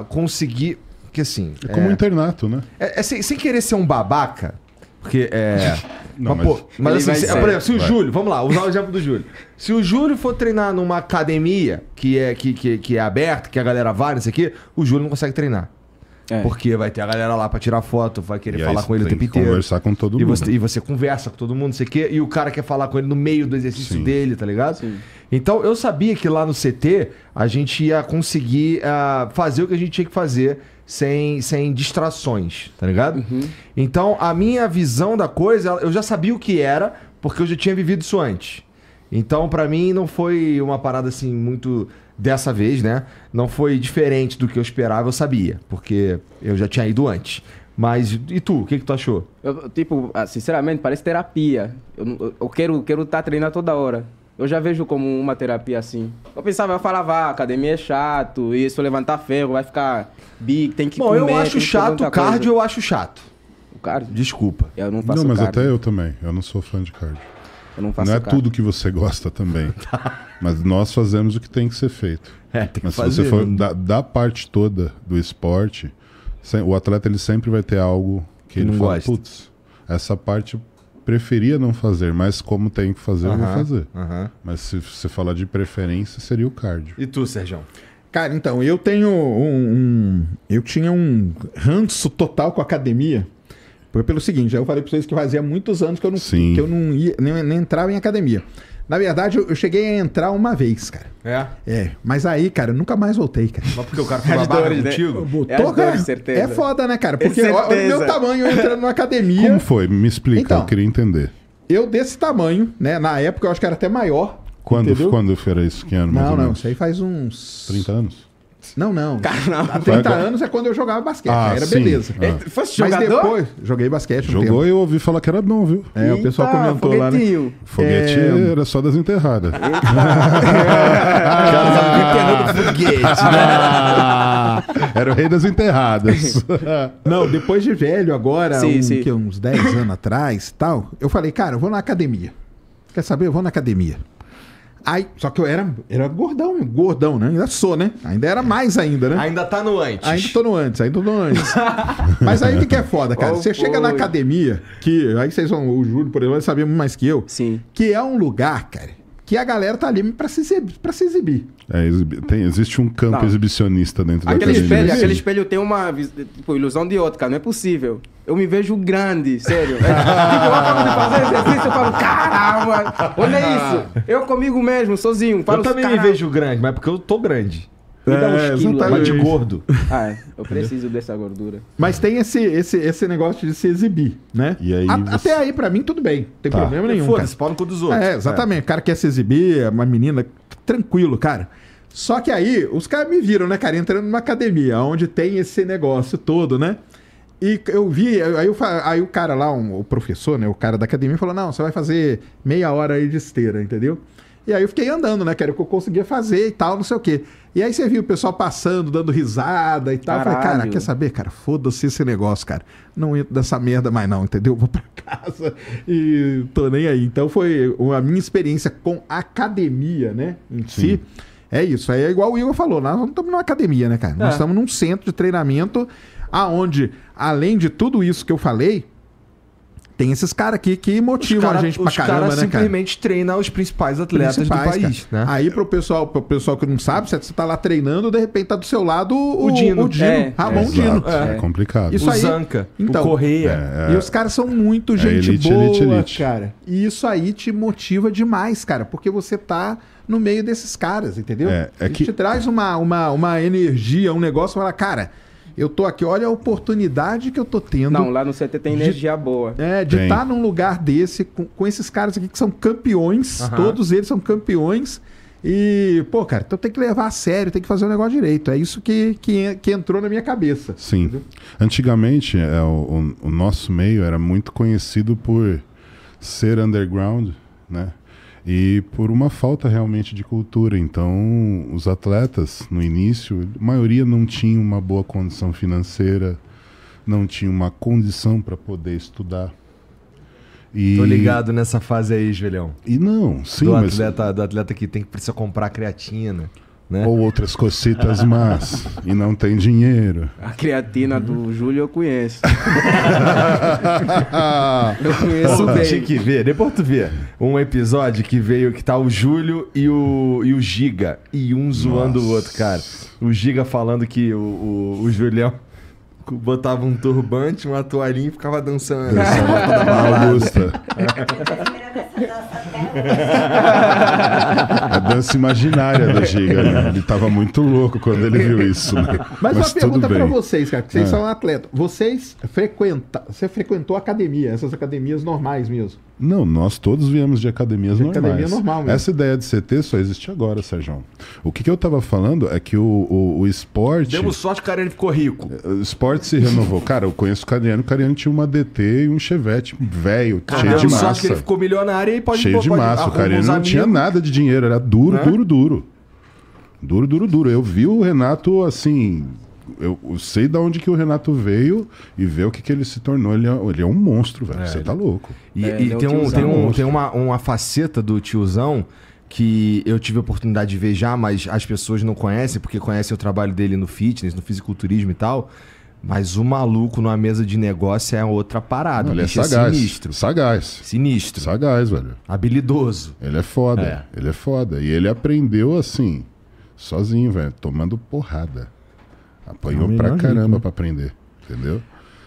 é, conseguir. Que assim. É como é um internato, né? É, é, sem, sem querer ser um babaca, porque é. Não, mas, mas, mas assim, se, por exemplo, se o vai. Júlio, vamos lá, usar o exemplo do Júlio. Se o Júlio for treinar numa academia que é, que, que, que é aberta, que a galera vai, isso aqui, o Júlio não consegue treinar. É. Porque vai ter a galera lá pra tirar foto, vai querer e falar com ele o tempo inteiro. conversar com todo e mundo. Você, e você conversa com todo mundo, não sei o quê. E o cara quer falar com ele no meio do exercício Sim. dele, tá ligado? Sim. Então eu sabia que lá no CT a gente ia conseguir uh, fazer o que a gente tinha que fazer sem, sem distrações, tá ligado? Uhum. Então, a minha visão da coisa, eu já sabia o que era, porque eu já tinha vivido isso antes. Então, para mim, não foi uma parada assim muito dessa vez, né? Não foi diferente do que eu esperava, eu sabia, porque eu já tinha ido antes. Mas e tu, o que, que tu achou? Eu, tipo, ah, sinceramente, parece terapia. Eu, eu quero estar quero tá treinando toda hora. Eu já vejo como uma terapia assim. Eu pensava, eu falava, ah, academia é chato, isso, levantar ferro, vai ficar big, tem que Bom, comer, eu acho chato, o cardio coisa. eu acho chato. O cardio? Desculpa. Eu não faço cardio. Não, mas cardio. até eu também. Eu não sou fã de cardio. Eu não faço Não é cardio. tudo que você gosta também. tá. Mas nós fazemos o que tem que ser feito. É, tem que mas fazer. se você for né? da, da parte toda do esporte, o atleta ele sempre vai ter algo que, que ele não fala, gosta. putz, essa parte preferia não fazer, mas como tem que fazer, eu vou fazer. Mas se você falar de preferência, seria o cardio. E tu, Sérgio? Cara, então, eu tenho um, um, Eu tinha um ranço total com a academia. Foi pelo seguinte, eu falei pra vocês que fazia muitos anos que eu não, que eu não ia, nem, nem entrava em academia. Na verdade, eu, cheguei a entrar uma vez, cara. É? É. Mas aí, cara, eu nunca mais voltei, cara. Mas porque o cara foi uma barra né? contigo? Né? Botou, é cara. certeza. É foda, né, cara? Porque é o meu tamanho entrando na academia. Como foi? Me explica, então, eu queria entender. Eu desse tamanho, né? Na época eu acho que era até maior. Quando, eu quando era isso? Que ano, não, não. Isso aí faz uns... 30 anos? Não, não. Caramba. Há 30 anos é quando eu jogava basquete. Ah, era sim. beleza. Ah. É, Mas jogador? depois, joguei basquete. Jogou um e eu ouvi falar que era bom, viu? É, Eita, o pessoal comentou foguetinho. lá. Né? Foguete é... era só das enterradas. É ah. foguete, ah. Era o rei das enterradas. não, depois de velho, agora, sim, um, sim. Que, é, uns 10 anos atrás tal, eu falei, cara, eu vou na academia. Quer saber? Eu vou na academia. Aí, só que eu era, era gordão, gordão, né? Ainda sou, né? Ainda era mais ainda, né? Ainda tá no antes. Ainda tô no antes, ainda tô no antes. Mas aí o que é foda, cara? Oh, você foi. chega na academia, que aí vocês vão, o Júlio, por exemplo, saber mais que eu. Sim. Que é um lugar, cara, que a galera tá ali para se exibir. Pra se exibir. É, tem, existe um campo exibicionista dentro aquele da Espelho, aquele espelho tem uma tipo, ilusão de ótica, não é possível. Eu me vejo grande, sério. É, tipo, eu acabo de fazer exercício, eu falo, caramba, olha ah. isso. Eu comigo mesmo, sozinho. Falo, eu também caramba. me vejo grande, mas é porque eu tô grande. Me dá é, uns quilos, né? de gordo. Ah, é. eu preciso dessa gordura. Mas tem esse, esse, esse negócio de se exibir, né? E aí A, você... Até aí, pra mim, tudo bem. Não tem tá. problema nenhum. Foda-se, pau no cu dos outros. É, exatamente. É. O cara quer se exibir, é uma menina. Tranquilo, cara. Só que aí, os caras me viram, né, cara, entrando numa academia, onde tem esse negócio todo, né? E eu vi, aí, eu, aí o cara lá, um, o professor, né, o cara da academia, falou: não, você vai fazer meia hora aí de esteira, entendeu? E aí eu fiquei andando, né, que era o que eu conseguia fazer e tal, não sei o quê. E aí você viu o pessoal passando, dando risada e tal. Eu falei, cara, quer saber, cara? Foda-se esse negócio, cara. Não entro dessa merda mais não, entendeu? Vou pra casa e tô nem aí. Então foi a minha experiência com academia, né, em Sim. si. É isso, aí é igual o Igor falou, nós não estamos numa academia, né, cara? É. Nós estamos num centro de treinamento aonde, além de tudo isso que eu falei, tem esses caras aqui que motivam cara, a gente pra caramba, cara né, cara? Os caras simplesmente treinam os principais atletas principais, do país, né? Aí pro pessoal, pro pessoal que não sabe, você tá lá treinando, de repente tá do seu lado o, o Dino, o Dino é, Ramon é, Dino. É. é. complicado. Isso o Zanca, então, o Correia. É, é. e os caras são muito é, gente elite, boa, elite, elite. cara. E isso aí te motiva demais, cara, porque você tá no meio desses caras, entendeu? É, é que... te traz uma, uma, uma energia, um negócio, fala, cara eu tô aqui, olha a oportunidade que eu tô tendo. Não, lá no CT tem energia de, boa. É, de estar tá num lugar desse, com, com, esses caras aqui que são campeões, uhum. todos eles são campeões. E, pô, cara, então tem que levar a sério, tem que fazer o negócio direito. É isso que, que, que entrou na minha cabeça. Sim. Entendeu? Antigamente, é, o, o nosso meio era muito conhecido por ser underground, né? e por uma falta realmente de cultura. Então, os atletas, no início, a maioria não tinha uma boa condição financeira, não tinha uma condição para poder estudar. E... Tô ligado nessa fase aí, Julião. E não, sim, do mas... Atleta, do atleta que tem que precisa comprar creatina. Né? Ou outras cocitas más e não tem dinheiro. A creatina do Júlio eu conheço. eu conheço Pô, bem. Tinha que ver, depois tu vê um episódio que veio que tá o Júlio e o, e o Giga, e um zoando Nossa. o outro, cara. O Giga falando que o, o, o Julião botava um turbante, uma toalhinha e ficava dançando. Dançando da balada. Augusta. A dança imaginária da Giga, né? Ele tava muito louco quando ele viu isso. Né? Mas, Mas uma pergunta para vocês, cara, que vocês é. são atletas. Vocês frequenta, você frequentou academia, essas academias normais mesmo? Não, nós todos viemos de academias de normais. Academia normal mesmo. Essa ideia de CT só existe agora, Sérgio. O que, que eu estava falando é que o, o, o esporte. Demos sorte, o Cariano ficou rico. É, o esporte se renovou. Cara, eu conheço o Cariano, o Cariano tinha uma DT e um Chevette velho, cheio de massa. Sorte que ele ficou milionário e pode Cheio pô, de massa. O Cariano não tinha nada de dinheiro, era duro, é? duro, duro. Duro, duro, duro. Eu vi o Renato assim eu, sei da onde que o Renato veio e ver o que, que ele se tornou. Ele é, ele é um monstro, velho. É, Você é, tá louco. E, é, e é tem, um, tem, um, tem uma, uma faceta do tiozão que eu tive a oportunidade de ver já, mas as pessoas não conhecem, porque conhecem o trabalho dele no fitness, no fisiculturismo e tal. Mas o maluco numa mesa de negócio é outra parada. ele é, é sagaz. É sinistro. Sagaz. Sinistro. Sagaz, velho. Habilidoso. Ele é foda. É. Ele é foda. E ele aprendeu assim, sozinho, velho, tomando porrada. Apanhou pra caramba para né? pra aprender, entendeu?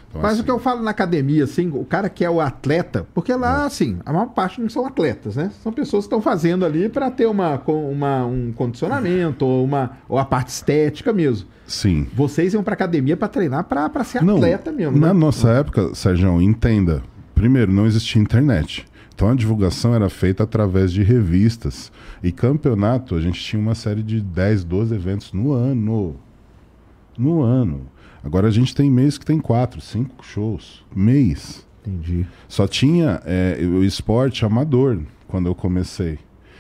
Então, Mas assim... o que eu falo na academia, assim, o cara que é o atleta, porque lá, é. assim, a maior parte não são atletas, né? São pessoas que estão fazendo ali para ter uma, uma, um condicionamento ou, uma, ou a parte estética mesmo. Sim. Vocês iam pra academia para treinar para ser não, atleta mesmo. Na né? nossa época, Sérgio, entenda. Primeiro, não existia internet. Então a divulgação era feita através de revistas. E campeonato, a gente tinha uma série de 10, 12 eventos no ano no ano. Agora a gente tem mês que tem quatro, cinco shows. Mês. Entendi. Só tinha é, o esporte amador quando eu comecei.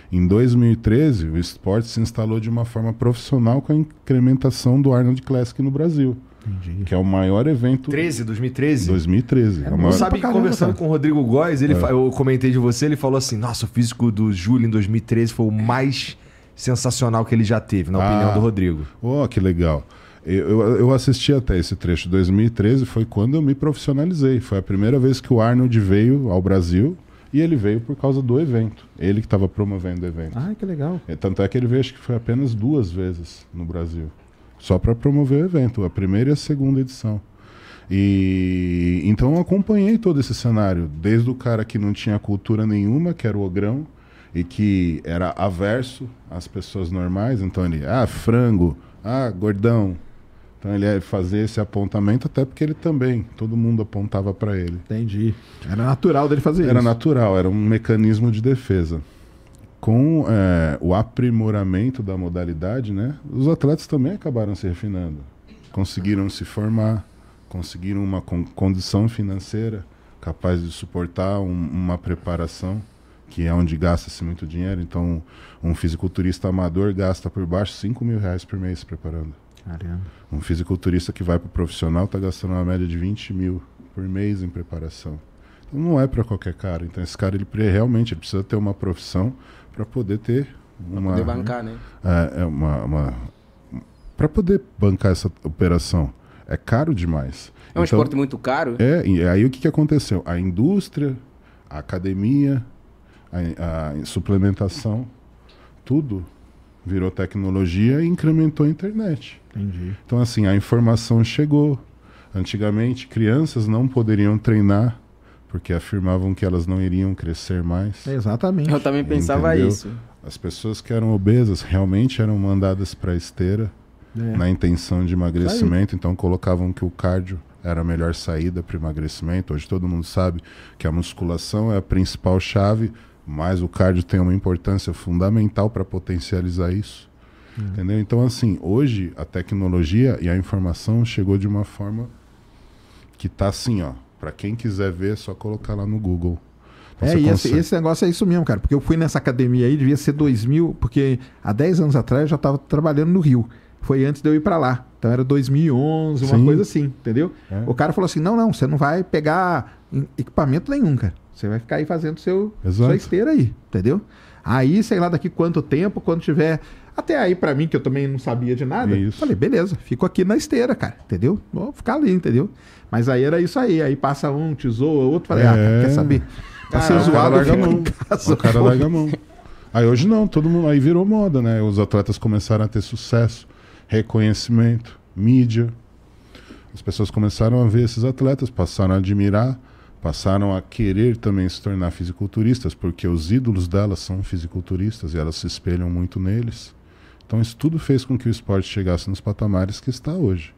Em 2013, o esporte se instalou de uma forma profissional com a incrementação do Arnold Classic no Brasil. Entendi. Que é o maior evento. 13, 2013? 2013. É, é maior... Sabe que conversando com o Rodrigo Góes, ele é. fa... eu comentei de você, ele falou assim: nossa, o físico do Júlio em 2013 foi o mais sensacional que ele já teve, na ah. opinião do Rodrigo. Oh, que legal. Eu, eu assisti até esse trecho. 2013 foi quando eu me profissionalizei. Foi a primeira vez que o Arnold veio ao Brasil e ele veio por causa do evento. Ele que estava promovendo o evento. Ah, que legal. É, tanto é que ele veio, acho que foi apenas duas vezes no Brasil. Só para promover o evento, a primeira e a segunda edição. E então eu acompanhei todo esse cenário, desde o cara que não tinha cultura nenhuma, que era o ogrão, e que era averso às pessoas normais, então ele, ah, frango, ah, gordão, então ele ia fazer esse apontamento, até porque ele também, todo mundo apontava para ele. Entendi. Era natural dele fazer era isso. Era natural, era um mecanismo de defesa. Com é, o aprimoramento da modalidade, né, os atletas também acabaram se refinando. Conseguiram se formar, conseguiram uma con condição financeira capaz de suportar um, uma preparação, que é onde gasta-se muito dinheiro. Então, um fisiculturista amador gasta por baixo 5 mil reais por mês preparando. Caramba. Um fisiculturista que vai para o profissional está gastando uma média de 20 mil por mês em preparação. Então não é para qualquer cara. Então esse cara ele realmente ele precisa ter uma profissão para poder ter uma. poder bancar, né? É, é uma, uma para poder bancar essa operação é caro demais. É um então, esporte muito caro. É, e aí o que, que aconteceu? A indústria, a academia, a, a suplementação, tudo virou tecnologia e incrementou a internet. Entendi. Então, assim, a informação chegou. Antigamente, crianças não poderiam treinar porque afirmavam que elas não iriam crescer mais. Exatamente. Eu também pensava Entendeu? isso. As pessoas que eram obesas realmente eram mandadas para esteira é. na intenção de emagrecimento, então colocavam que o cardio era a melhor saída para emagrecimento. Hoje todo mundo sabe que a musculação é a principal chave mas o cardio tem uma importância fundamental para potencializar isso. Hum. Entendeu? Então, assim, hoje a tecnologia e a informação chegou de uma forma que tá assim, ó. Para quem quiser ver, é só colocar lá no Google. é, e esse, esse, negócio é isso mesmo, cara. Porque eu fui nessa academia aí, devia ser 2000, porque há 10 anos atrás eu já estava trabalhando no Rio. Foi antes de eu ir para lá. Então era 2011, uma Sim. coisa assim, entendeu? É. O cara falou assim: não, não, você não vai pegar equipamento nenhum, cara. Você vai ficar aí fazendo seu, sua esteira aí, entendeu? Aí, sei lá, daqui quanto tempo, quando tiver. Até aí, para mim, que eu também não sabia de nada, isso. falei, beleza, fico aqui na esteira, cara, entendeu? Vou ficar ali, entendeu? Mas aí era isso aí. Aí passa um, tesoura, outro, falei, ah, é... ah, quer saber? Tá sendo ah, zoado, larga a mão. o cara larga a mão. Aí hoje não, todo mundo. Aí virou moda, né? Os atletas começaram a ter sucesso, reconhecimento, mídia. As pessoas começaram a ver esses atletas, passaram a admirar passaram a querer também se tornar fisiculturistas, porque os ídolos delas são fisiculturistas e elas se espelham muito neles. Então isso tudo fez com que o esporte chegasse nos patamares que está hoje.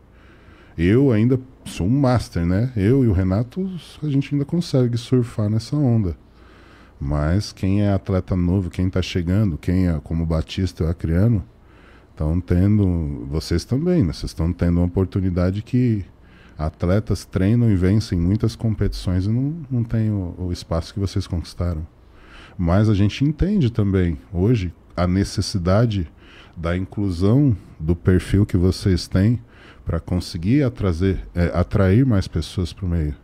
Eu ainda sou um master, né? Eu e o Renato, a gente ainda consegue surfar nessa onda. Mas quem é atleta novo, quem está chegando, quem é como Batista ou Acriano, estão tendo, vocês também, né? Vocês estão tendo uma oportunidade que Atletas treinam e vencem muitas competições e não, não tem o, o espaço que vocês conquistaram. Mas a gente entende também, hoje, a necessidade da inclusão do perfil que vocês têm para conseguir atrazer, é, atrair mais pessoas para o meio.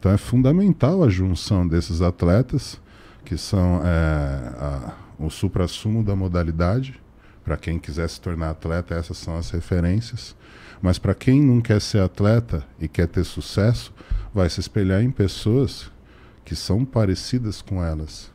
Então é fundamental a junção desses atletas, que são é, a, o supra-sumo da modalidade. Para quem quiser se tornar atleta, essas são as referências. Mas para quem não quer ser atleta e quer ter sucesso, vai se espelhar em pessoas que são parecidas com elas.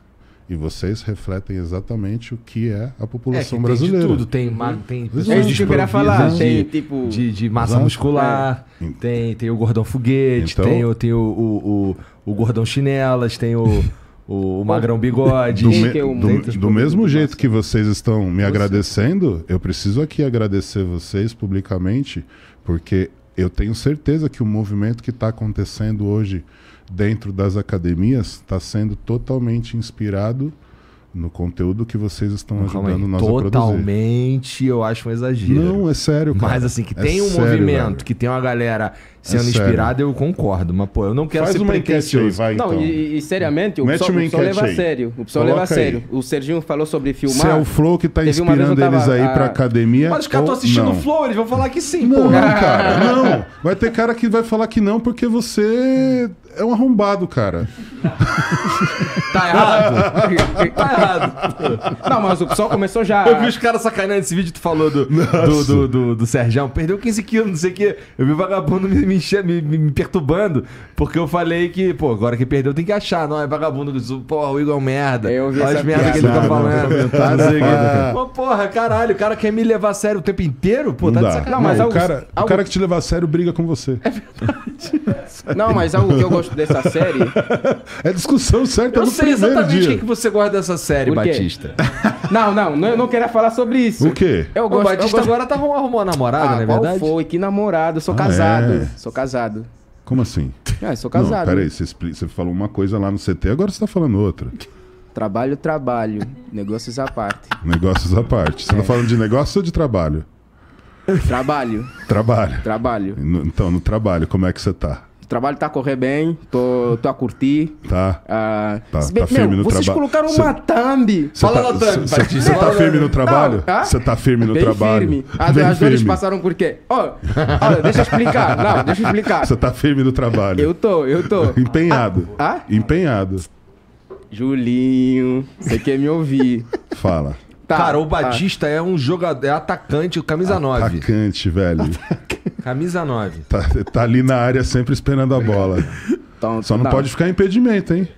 E vocês refletem exatamente o que é a população é, que brasileira. Tem de tudo, tem, ma, tem pessoas é queria falar. De, tem tipo. De, de massa Exato. muscular, é. Então. tem, tem o gordão foguete, então, tem, tem o, o, o, o gordão chinelas, tem o o, o Magrão Bigode. Do, me, é do, do, mesmo jeito que vocês estão me agradecendo, eu preciso aqui agradecer vocês publicamente, porque eu tenho certeza que o movimento que está acontecendo hoje dentro das academias está sendo totalmente inspirado no conteúdo que vocês estão não, ajudando aí, nós totalmente, a Totalmente, eu acho um exagero. Não, é sério, cara. Mas assim, que é tem um sério, movimento, velho. que tem uma galera sendo é inspirado, eu concordo. Mas, pô, eu não quero Faz ser pretencioso. Aí, vai, então. Não, e, e seriamente, o Mete pessoal, pessoal leva a sério. O pessoal Coloca leva a sério. Aí. O Serginho falou sobre é filmar. Se é o Flow que tá Teve inspirando eles aí a... pra academia. Mas os caras estão assistindo o Flow, eles vão falar que sim, não, porra. Não, cara, não. Vai ter cara que vai falar que não porque você é um arrombado, cara. tá errado. tá errado. Não, mas o pessoal começou já. Eu vi os caras sacanagem nesse vídeo que tu falou do, do, do, do, do Sergião. Perdeu 15 quilos, não sei o quê. Eu vi vagabundo me me, me, me, perturbando, porque eu falei que, pô, agora que perdeu tem que achar, não, é vagabundo, porra, o Igor é um merda, eu vi olha as merdas que ele tá falando. Né? Tá é assim, é. pô, porra, caralho, o cara quer me levar a sério o tempo inteiro, pô, tá de sacanagem. Não, mas não, o, cara, algo... o cara que te levar a sério briga com você. É verdade. não, mas algo que eu gosto dessa série... é discussão certa eu no sei exatamente o que você gosta dessa série, Batista. não, não, não, eu não queria falar sobre isso. O quê? Eu gosto, o Batista eu gosto... agora tá arrumando namorada, ah, não é verdade? foi? Que namorado, eu sou ah, casado. É. Sou casado. Como assim? Ah, sou casado. Não, peraí, você, você falou uma coisa lá no CT, agora você tá falando outra. Trabalho, trabalho. Negócios à parte. Negócios à parte. Você tá é. falando de negócio ou de trabalho? Trabalho. Trabalho. Trabalho. No- então, no trabalho, como é que você tá? O trabalho tá a correr bem, tô, tô a curtir. Tá. Ah, tá, tá bem, tá firme no vocês colocaram cê, uma thumb. Tá- Fala tá, na thumb, Você tá firme no trabalho? Você tá firme no trabalho. Firme. As, ah, bem as firme. dores passaram por quê? oh, oh, deixa eu explicar. Não, deixa eu explicar. Você tá firme no trabalho. Eu tô, eu tô. Empenhado. Ah? Empenhado. Julinho, você quer me ouvir. Fala. Tá, cara, o tá. Batista tá. é um jogador, é atacante, camisa 9. Atacante, velho. Camisa 9. Tá, tá, ali na área sempre esperando a bola. então, Só não, não, tá. pode ficar impedimento, hein?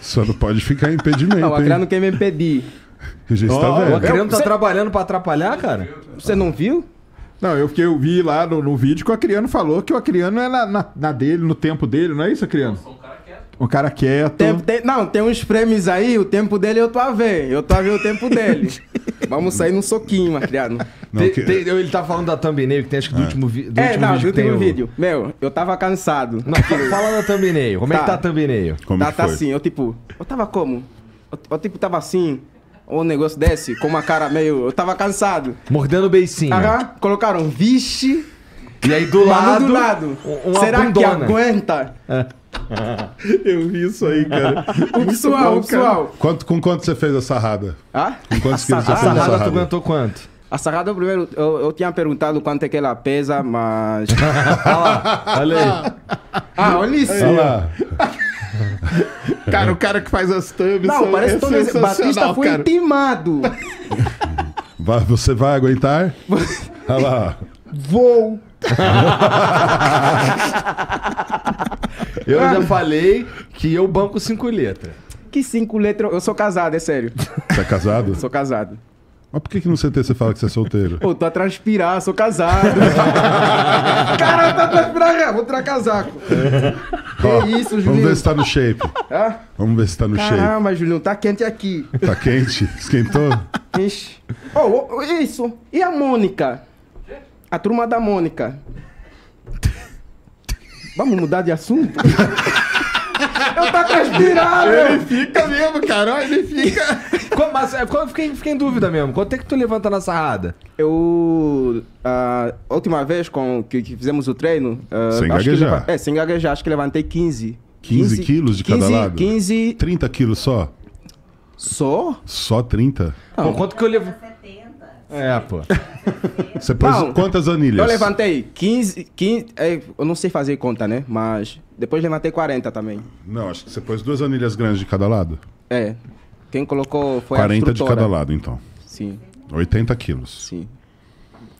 Só não pode ficar impedimento. Não, a Criano quer me impedir. oh, O Criano tá Você... trabalhando para atrapalhar, cara? Você não viu? Não, eu, eu vi lá no, no vídeo que o Acriano falou que o Acriano é na, na, na, dele, no tempo dele, não é isso, Acriano? um cara quieto. Tem, tem, não, tem uns prêmios aí, o tempo dele eu tô a ver. Eu tô a ver o tempo dele. Vamos sair num soquinho, mas criado. que... ele tá falando da thumbnail que tem acho que do é. último, vi, do é, último não, vídeo. Do último vídeo. Meu, eu tava cansado. Não, fala da thumbnail. Como tá. é que tá. tá a thumbnail? Como tá, tá assim, eu tipo, eu tava como? eu, eu tipo, tava assim, o negócio desse, com uma cara meio. Eu tava cansado. Mordendo o beicinho. Aham, colocaram, vixe. E aí do lado. Do lado. Será que aguenta? É. Eu vi isso aí, cara. O pessoal, o pessoal. Quanto, com quanto você fez a sarrada? Ah? Com quantos quilos você fez a sarrada? tu aguentou quanto? A sarrada, primeiro, eu, eu tinha perguntado quanto é que ela pesa, mas... Olha lá. Olha aí. Ah, olha isso. Olha lá. Cara, o cara que faz as thumbs. Não, parece que é o Batista foi cara. intimado. Vai, você vai aguentar? Olha lá. Vou eu já falei que eu banco cinco letras. Que cinco letras? Eu sou casado, é sério. Você tá é casado? sou casado. Mas por que, que no CT você fala que você é solteiro? Pô, tô a transpirar, sou casado. Cara, tá transpirar, vou tirar casaco. Que Ó, isso, Julinho. Vamos ver se tá no shape. Hã? Vamos ver se tá no Caramba, shape. Caramba, Julinho, tá quente aqui. Tá quente? Esquentou? Ixi. Oh, oh, isso. E a Mônica? A turma da Mônica. Vamos mudar de assunto? Eu tô transpirado! Ele fica mesmo, cara. Ele fica. Como, mas é, eu fiquei, fiquei em dúvida mesmo. Quanto é que tu levanta na sarrada? Eu. A última vez com, que, que fizemos o treino. Uh, sem gaguejar. Leva, é, sem gaguejar. Acho que levantei 15. 15, 15 quilos de 15, cada lado? 15. 30 quilos só? Só? Só 30? Não. Pô, quanto que eu levo. É, pô. Você pôs Não, quantas anilhas? Eu levantei 15, 15. É, eu não sei fazer conta, né? Mas depois levantei 40 também. Não, acho que você pôs duas anilhas grandes de cada lado. É. Quem colocou foi 40 a 40 de cada lado, então. Sim. 80 quilos. Sim.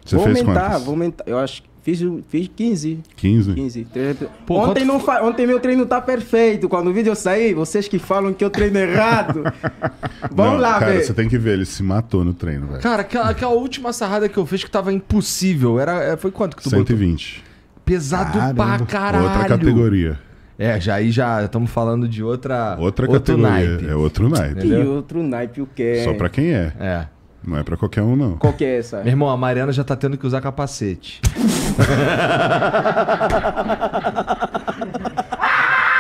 Você vou fez aumentar, quantas? Vou aumentar. Eu acho que Fiz, fiz 15. 15? 15. Pô, ontem, quanto... não fa... ontem meu treino tá perfeito. Quando o vídeo sair, vocês que falam que eu treino errado. Vamos não, lá, velho. Cara, você tem que ver, ele se matou no treino, velho. Cara, aquela, aquela última sarrada que eu fiz que tava impossível. Era, é, foi quanto que tu 120. Botou? Pesado Caramba. pra caralho. Outra categoria. É, já aí já estamos falando de outra. Outra categoria. Naipe. É outro naipe. E outro naipe o que Só pra quem é. É. Não é pra qualquer um, não. Qual que é essa? Meu irmão, a Mariana já tá tendo que usar capacete.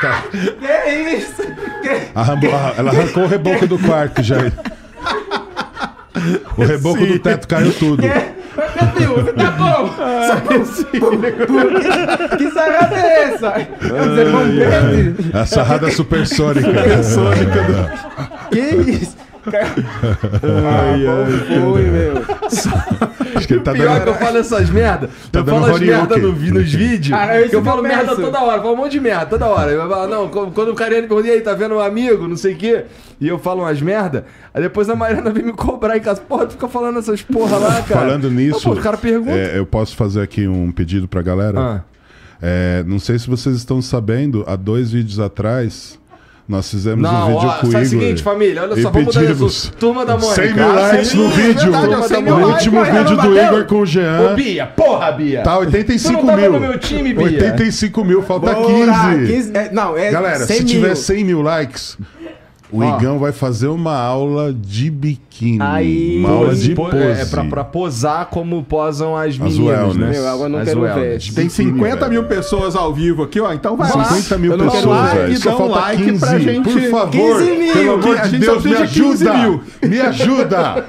tá. Que isso? Que... Arrambou, ela arrancou o reboco do quarto já. O reboco Sim. do teto caiu tudo. Que... Meu, tá bom! Ah, que sarrada é essa? É ai, A sarrada supersônica. Supersônica. Do... É. Que isso? ai, ah, ai, foi, meu. Acho que ele tá Pior dando... que eu falo essas merda. Tá eu falo as merda no, nos vídeos. Ah, eu, eu falo merda toda hora, falo um monte de merda toda hora. Eu falo, não, quando o Cariano pergunta, e aí, tá vendo um amigo, não sei o quê, e eu falo umas merda, aí depois a Mariana vem me cobrar em casa. Porra, tu fica falando essas porra lá, cara. Falando nisso, então, pô, o cara pergunta. É, eu posso fazer aqui um pedido pra galera? Ah. É, não sei se vocês estão sabendo, há dois vídeos atrás, nós fizemos não, um vídeo ó, com o Igor. É seguinte, família, olha só, vamos mudar isso. Turma da Mônica. 100 mil likes no é vídeo. o último vídeo do Igor com o Jean. Ô, Bia, porra, Bia. Tá, 85 tu tá mil. No meu time, Bia. 85 mil, falta 15. 15 é, não, é Galera, se tiver 100 mil likes, o Ó. Igão vai fazer uma aula de biquíni. Aí, uma aula de é, pose. É, pra, pra posar como posam as meninas, well, né? né? Meu, água não as quero well, né? ver. Tem 50 mil pessoas ao vivo aqui, ó. Então vai 50 lá. 50 mil pessoas, lá, velho. Só falta like 15. Pra gente. Por favor. 15 mil. Pelo amor de Deus, me ajuda. Me ajuda.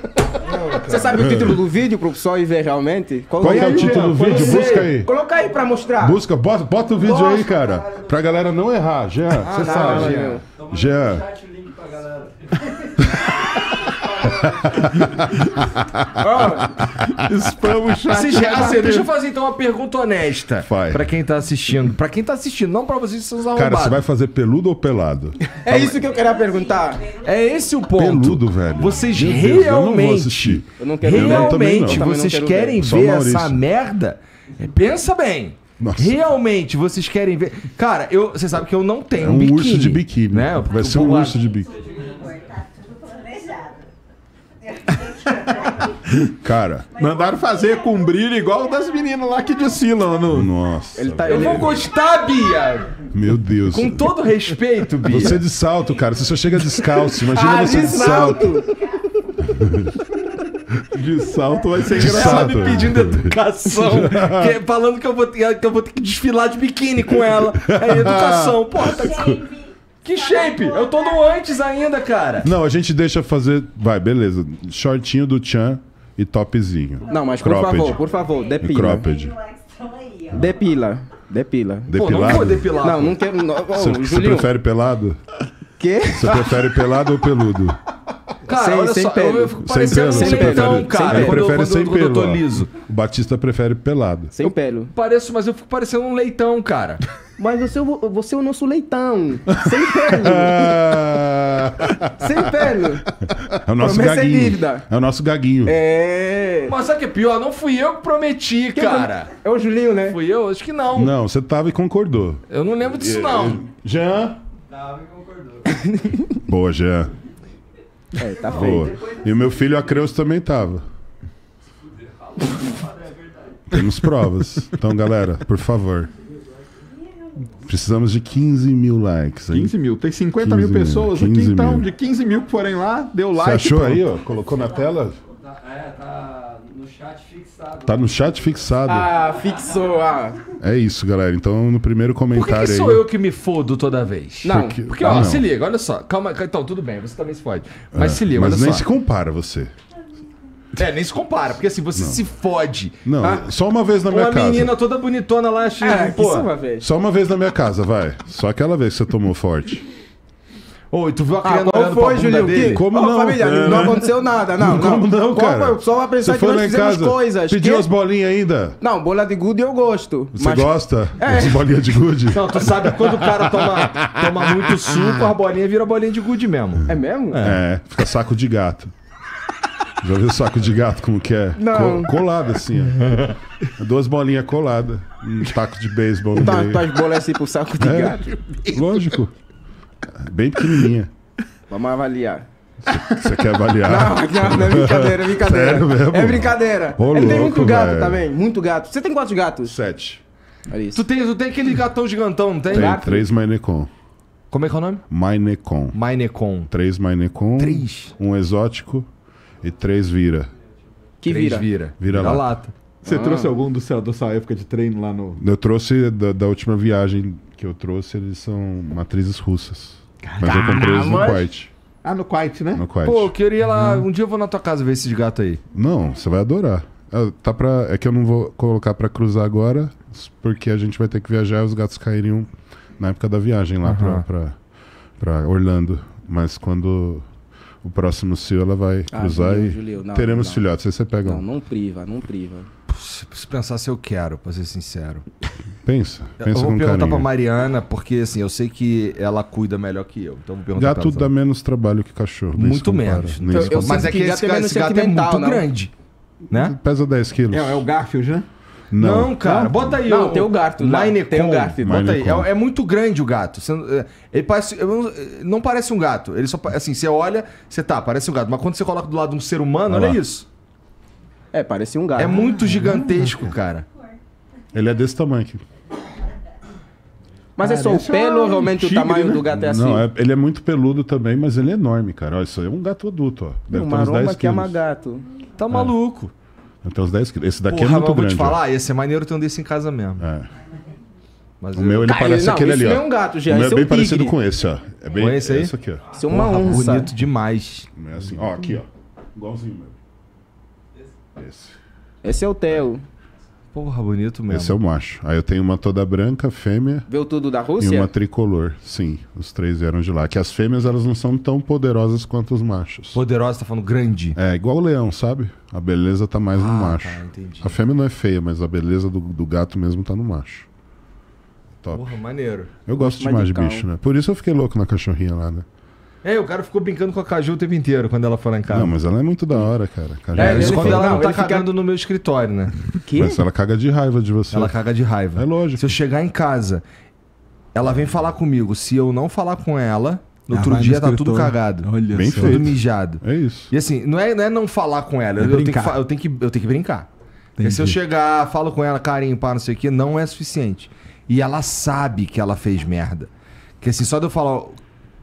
Você sabe o título do vídeo pro pessoal ir ver realmente? Qual, Qual é, é o título do vídeo? Busca aí. Coloca aí pra mostrar. Busca, bota, bota o vídeo Nossa, aí, cara. Pra galera não errar, Jean. Ah, Você sabe. Jean. Jean oh, Spam chat. Se assim, já, assim, deixa eu fazer então uma pergunta honesta. Vai. Pra quem tá assistindo. Pra quem tá assistindo, não pra vocês que são arrombados. Cara, você vai fazer peludo ou pelado? É isso que eu queria perguntar. É esse o ponto. Peludo, velho. Vocês Deus, realmente. Eu não, eu não quero Realmente, não, não, vocês querem ver, ver essa merda? É, pensa bem. Nossa. Realmente, vocês querem ver. Cara, você sabe que eu não tenho. É um biquíni, urso de biquíni. Né? Vai ser um urso de biquíni. Cara, mandaram fazer com brilho igual das meninas lá que desfilam no. Nossa. Ele tá, eu vou é- gostar, Bia! Meu Deus. Com todo respeito, Bia. Você é de salto, cara. Você só chega descalço. Imagina ah, você de salto. De salto vai ser engraçado. Ela me pedindo educação, que, é falando que eu, vou, que eu vou ter que desfilar de biquíni com ela. É educação, porra. Tá... Que shape? Eu tô no antes ainda, cara. Não, a gente deixa fazer. Vai, beleza. Shortinho do Chan e topzinho. Não, mas por cropped. favor, por favor, depila. Cropped. Depila. Depila. Depilado? Pô, não vou depilar. Não, não quero. você prefere pelado? Você prefere pelado ou peludo? Cara, sem, olha sem só, pelo. eu fico sem pelo. sem cara, sem prefere eu, sem quando, pelo, quando eu tô liso. O Batista prefere pelado. Sem eu pelo. Pareço, mas eu fico parecendo um leitão, cara. Mas você, é você é o nosso leitão. Sem pelo. sem pelo. É o nosso Promessa é gaguinho. É, é, o nosso gaguinho. É. Mas sabe o que é pior? Não fui eu que prometi, cara. É o Julinho, né? Fui eu? Acho que não. Não, você tava e concordou. Eu não lembro disso, não. Jean? Tava e concordou. Boa, Jean. É, tá Boa. E o meu filho Acreus também tava. Temos provas. Então, galera, por favor. Precisamos de 15 mil likes. Hein? 15 mil. Tem 50 mil pessoas aqui, então, mil. de 15 mil que forem lá, deu like. Você achou pronto. aí, ó? Colocou na tela? É, tá fixado. Tá no chat fixado. Ah, fixou. Ah. É isso, galera. Então, no primeiro comentário Por que, que sou aí... eu que me fodo toda vez? Não, porque, porque ó, ah, não. se liga, olha só. Calma, então, tudo bem, você também se fode. Mas é, se liga, mas olha só. Mas nem se compara você. É, nem se compara, porque assim, você não. se fode. Não, tá? só uma vez na minha uma casa. Uma menina toda bonitona lá, achando, ah, é, pô. Só uma, vez. só uma vez na minha casa, vai. Só aquela vez que você tomou forte. Oi, tu viu a ah, criança ah, qual foi, Julio? Dele? Como não? Família, é, não né? aconteceu nada, não. Como não, cara? só pra pensar que nós fizemos casa, coisas. Pediu que... as bolinhas ainda? Não, bola de gude eu gosto. Você mas... gosta? É. As bolinhas de gude? Não, tu sabe quando o cara toma, toma muito suco, as bolinhas viram bolinha de gude mesmo. É mesmo? É, é fica saco de gato. Já viu saco de gato como que é? Não. Co colado assim, ó. Duas bolinhas coladas. Um taco de beisebol no tá, meio. Tuas bolas assim pro saco de é, gato? Lógico. Bem pequenininha. Vamos avaliar. Você quer avaliar? Não, não, não é brincadeira, é brincadeira. Sério é mesmo? É brincadeira. Ô, Ele louco, tem muito gato véio. também, muito gato. Você tem quantos gatos? Sete. isso. Tu, tem, tu tem aquele gatão gigantão, não tem? Tem gato? três Mainecon. Como é que é o nome? Mainecon. Mainecon. Três Mainecon. Três. Um exótico e três vira. Que três vira? Vira. Vira, vira lata. lata. Você ah. trouxe algum do céu da sua época de treino lá no. Eu trouxe da, da última viagem que eu trouxe, eles são matrizes russas. Mas eu comprei eles no quite Ah, no Quiet, né? No Kuwait. Pô, eu queria lá. Uhum. Um dia eu vou na tua casa ver esses gatos aí. Não, você vai adorar. É, tá pra, é que eu não vou colocar pra cruzar agora, porque a gente vai ter que viajar e os gatos cairiam na época da viagem lá pra, pra, pra Orlando. Mas quando o próximo cio ela vai ah, cruzar e não, teremos não. filhotes. Aí você pega Não, um. não priva, não priva preciso pensar se eu quero, pra ser sincero. Pensa. pensa eu vou com perguntar carinho. pra Mariana, porque assim, eu sei que ela cuida melhor que eu. Então vou perguntar gato pra dá menos trabalho que cachorro. Muito menos. então, eu, mas é que, que esse, gato, esse gato é muito não. Né? grande. Né? Pesa 10 quilos. É, é o Garfield, né? Não, não, cara, bota aí. Não, o, tem o gato. Minecon. Tem o gato. Bota aí. É, é, muito grande o gato. Você, é, ele parece, não parece um gato. Ele só assim, você olha, você tá, parece um gato. Mas quando você coloca do lado de um ser humano, olha, olha isso. É, parecia um gato. É muito gigantesco, cara. Ele é desse tamanho aqui. Mas é só o é pelo ou um realmente tigre, o tamanho né? do gato é assim? Não, é- ele é muito peludo também, mas ele é enorme, cara. Olha, isso aí é um gato adulto, ó. Deve o ter uns maromba 10 que ama quilos. gato. Tá é. maluco. Deve ter uns 10 quilos. Esse daqui é Porra, é mas muito eu vou te falar, esse é maneiro ter um desse em casa mesmo. É. Mas O eu- meu ele Cara, parece não, aquele ali, ó. não é um gato, Jean, O meu é é bem tigre. parecido com esse, ó. É bem Com esse aí? isso aqui, ó. Isso é uma Porra, onça. bonito demais. É assim, ó, aqui, ó. Igualzinho, meu. Esse. Esse é o Theo. Porra, bonito mesmo. Esse é o macho. Aí eu tenho uma toda branca, fêmea. viu tudo da Rússia? E uma tricolor. Sim, os três vieram de lá. Que as fêmeas, elas não são tão poderosas quanto os machos. Poderosa, tá falando grande. É, igual o leão, sabe? A beleza tá mais ah, no tá, macho. Tá, entendi. A fêmea não é feia, mas a beleza do, do gato mesmo tá no macho. Top. Porra, maneiro. Eu gosto, gosto demais de, de bicho, né? Por isso eu fiquei louco na cachorrinha lá, né? É, o cara ficou brincando com a Caju o tempo inteiro quando ela foi lá em casa. Não, mas ela é muito da hora, cara. Caju é, é ele quando ela não, tá cagando fica... no meu escritório, né? Mas ela caga de raiva de você. Ela caga de raiva. É lógico. Se eu chegar em casa, ela vem falar comigo. Se eu não falar com ela, no outro dia no tá tudo cagado. Olha Bem só. Tudo mijado. É isso. E assim, não é não, é não falar com ela. É eu, tenho que, eu, tenho que, eu tenho que brincar. Se eu chegar, falo com ela, carinho, pá, não sei o quê. não é suficiente. E ela sabe que ela fez merda. Que assim, só de eu falar,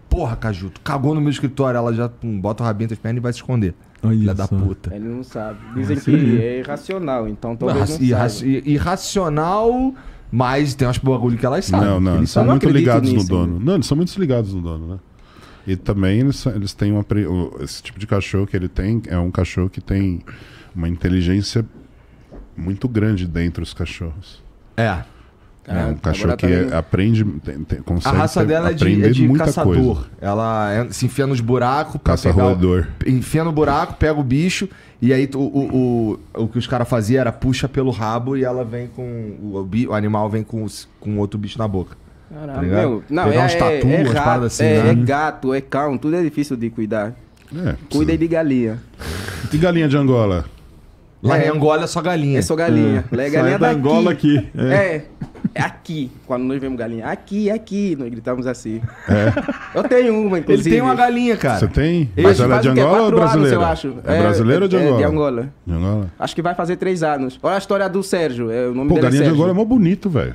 Porra, Cajuto, cagou no meu escritório. Ela já pum, bota o rabinho entre as pernas e vai se esconder. Filha da puta. Ele não sabe. Dizem que é irracional, então talvez não, não irra saiba. Irracional, mas tem umas bagulho que elas sabem. Não, não, eles, são muito ligados nisso, no dono. Não, eles são muito ligados no dono, né? E também eles, eles têm uma. Esse tipo de cachorro que ele tem é um cachorro que tem uma inteligência muito grande dentro dos cachorros. É. É, um cachorro que também... aprende, tem, tem, consegue A raça dela é de, é de caçador. Coisa. Ela é, se enfia nos buracos. Caça-roedor. Enfia no buraco, pega o bicho. E aí o, o, o, o que os caras faziam era puxa pelo rabo e ela vem com. O, o animal vem com, com outro bicho na boca. Caramba, tá meu, não, Pegar é, uns tatu, é, é, gato, assim, é, né? é gato, é cão, tudo é difícil de cuidar. É, Cuida de galinha. E galinha de Angola? Lá em é. Angola é só galinha. É só galinha. É, é galinha da daqui. Angola aqui. É. é. É aqui. Quando nós vemos galinha, aqui, aqui, nós gritamos assim. É. Eu tenho uma, inclusive. Ele tem uma galinha, cara. Você tem? Mas Esse ela é de Angola ou brasileira? Anos, eu acho. É, é brasileira ou de Angola? É, é de Angola. De Angola. Acho que vai fazer três anos. Olha a história do Sérgio. É, o nome Pô, dele é galinha é de Angola é mó bonito, velho.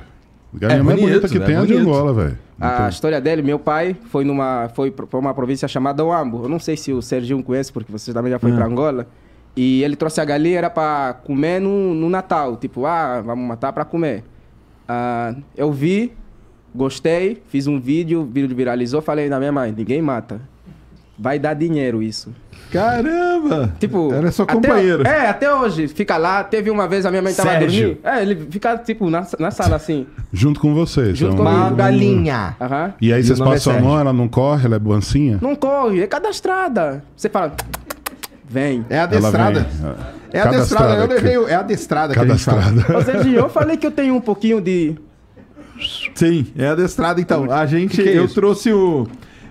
Galinha é mais bonito, bonita que né? tem é a de Angola, velho. A então- história dele, meu pai foi numa foi para uma província chamada Oambo. Eu não sei se o Sérgio conhece, porque você também já foi é. para hum. Angola. E ele trouxe a galinha era para comer no, no Natal, tipo, ah, vamos matar para comer. Ah, eu vi, gostei, fiz um vídeo, o vídeo viralizou, falei na minha mãe, ninguém mata. Vai dar dinheiro isso. Caramba! Tipo, era é só companheiro. Até, é, até hoje. Fica lá. Teve uma vez a minha mãe tava Sérgio. dormindo. É, ele fica, tipo, na, na sala assim. Junto com vocês. Junto é com uma galinha. Uhum. E aí e vocês é passam é a mão, ela não corre, ela é bonzinha? Não corre, é cadastrada. Você fala. Vem. É destrada. É, é destrada. Eu levei. É que a gente fala. Ô, eu falei que eu tenho um pouquinho de. Sim, é a destrada, então. A gente. Que que é eu isso? trouxe o.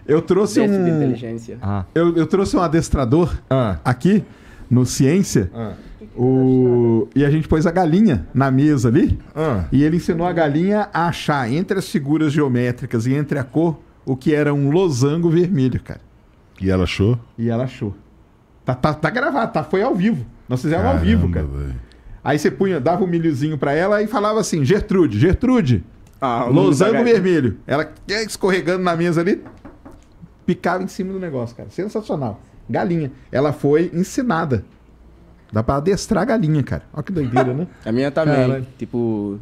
Eu trouxe Desse um. De inteligência. Ah. ah. Eu, eu trouxe um adestrador ah. aqui no Ciência. Ah. O... E a gente pôs a galinha na mesa ali. Ah. E ele ensinou a galinha a achar entre as figuras geométricas e entre a cor o que era um losango vermelho, cara. E ela achou? E ela achou. Tá, tá, tá gravado, tá, foi ao vivo. Nós fizemos Caramba, ao vivo, cara. Véio. Aí você punha, dava um milhozinho para ela e falava assim: Gertrude, Gertrude, ah, losango vermelho. Ela escorregando na mesa ali, picava em cima do negócio, cara. Sensacional. Galinha. Ela foi ensinada. Dá pra adestrar a galinha, cara. Olha que doideira, né? A minha também. Cara, tipo,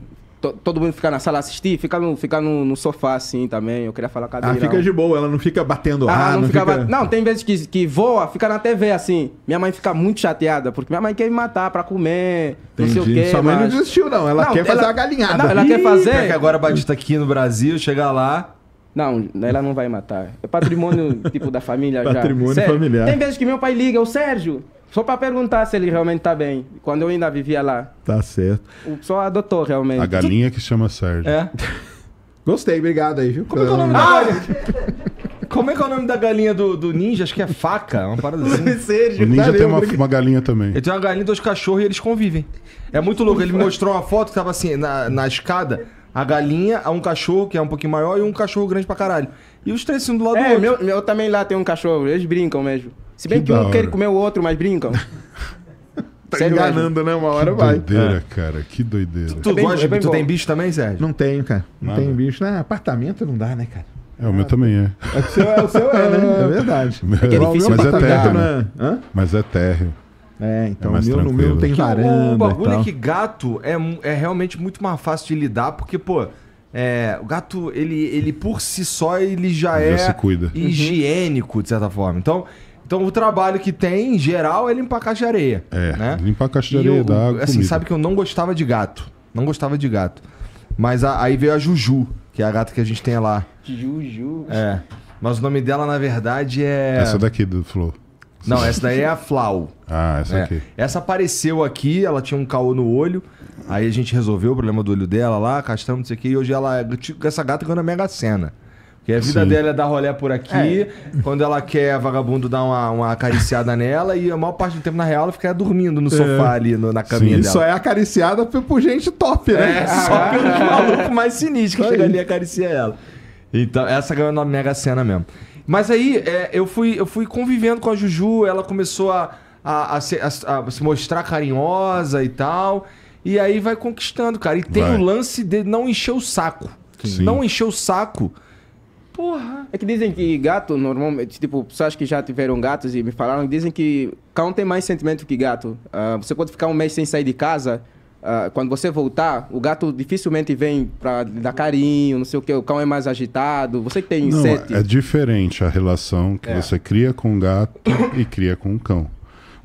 todo mundo ficar na sala assistir, ficar no, ficar no, no, sofá assim também. Eu queria falar com a Ela ah, fica de boa, ela não fica batendo ah, ar. Ah, não, não, fica fica... não, tem vezes que, que voa, fica na TV assim. Minha mãe fica muito chateada, porque minha mãe quer me matar pra comer, Entendi. não sei o quê. Sua mãe mas... não desistiu, não. Ela não, quer ela... fazer a galinhada. Não, ela Ih, quer fazer. Que agora a Batista aqui no Brasil, chegar lá. Não, ela não vai matar. É patrimônio, tipo, da família patrimônio já. Patrimônio familiar. Tem vezes que meu pai liga, o Sérgio, só para perguntar se ele realmente tá bem. Quando eu ainda vivia lá. Tá certo. O pessoal adotou realmente. A galinha que chama Sérgio. É. Gostei, obrigado aí, viu? Como é que é o nome da ah! galinha? Como é que é o nome da galinha do, do ninja? Acho que é faca. Uma parada assim. Sérgio, o ninja tá tem uma, uma, galinha também. Ele tem uma galinha, dois cachorros e eles convivem. É muito louco. Ele me mostrou uma foto que tava assim, na, na escada. A galinha, um cachorro que é um pouquinho maior e um cachorro grande pra caralho. E os três assim, do lado é, do outro. Meu, meu também lá tem um cachorro. Eles brincam mesmo. Se bem que, que um quer comer o outro, mas brincam. tá Sério, enganando, né? Uma hora que vai. Doideira, é. cara. Que doideira. Tu, tu, é bem, gosta, é tu tem bicho também, Sérgio? Não tenho, cara. Não Nada. tenho bicho. Não, né? apartamento não dá, né, cara? É, o meu também é. é o, seu, é, o seu é, né? É verdade. É que é difícil mas, é térreo, né? Hã? mas é térreo. É, é então é o meu, no meu tem é varanda. O bagulho é que gato é, é realmente muito mais fácil de lidar, porque, pô, é, o gato, ele, ele por si só, ele já, ele já é higiênico, de certa forma. Então, então o trabalho que tem, em geral, é limpar a caixa de areia. É, né? limpar a caixa de areia, eu, água. Assim, comida. sabe que eu não gostava de gato. Não gostava de gato. Mas a, aí veio a Juju, que é a gata que a gente tem lá. Juju. É. Mas o nome dela, na verdade, é... Essa daqui do Flow. Não, essa daí é a Flau. Ah, essa é. aqui. Essa apareceu aqui, ela tinha um caô no olho. Aí a gente resolveu o problema do olho dela lá, castamos isso aqui. E hoje ela, é, tipo, essa gata ganhou na Mega Sena. E a vida Sim. dela é dar rolé por aqui. É. Quando ela quer, vagabundo dá uma, uma acariciada nela. E a maior parte do tempo, na real, ela fica dormindo no é. sofá é. ali, no, na caminha Sim, dela. é acariciada por, por gente top, né? É, só ah, pelo maluco mais sinistro que chega ali e acaricia ela. Então, essa ganhou na Mega cena mesmo. Mas aí, é, eu, fui, eu fui convivendo com a Juju. Ela começou a, a, a, se, a, a se mostrar carinhosa e tal. E aí vai conquistando, cara. E tem o lance de não encher o saco. Sim. Não encher o saco Porra. É que dizem que gato, normalmente, é, tipo, pessoas que já tiveram gatos e me falaram, dizem que cão tem mais sentimento que gato. Uh, você pode ficar um mês sem sair de casa, Uh, quando você voltar, o gato dificilmente vem para dar carinho, não sei o que, o cão é mais agitado. Você que tem não, sete... É diferente a relação que é. você cria com o gato e cria com o cão.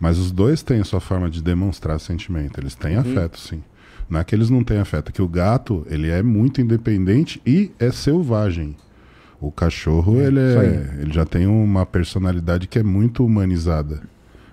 Mas os dois têm a sua forma de demonstrar sentimento. Eles têm uhum. afeto, sim. Não é que eles não têm afeto, é que o gato ele é muito independente e é selvagem. O cachorro, é, ele, é, ele já tem uma personalidade que é muito humanizada.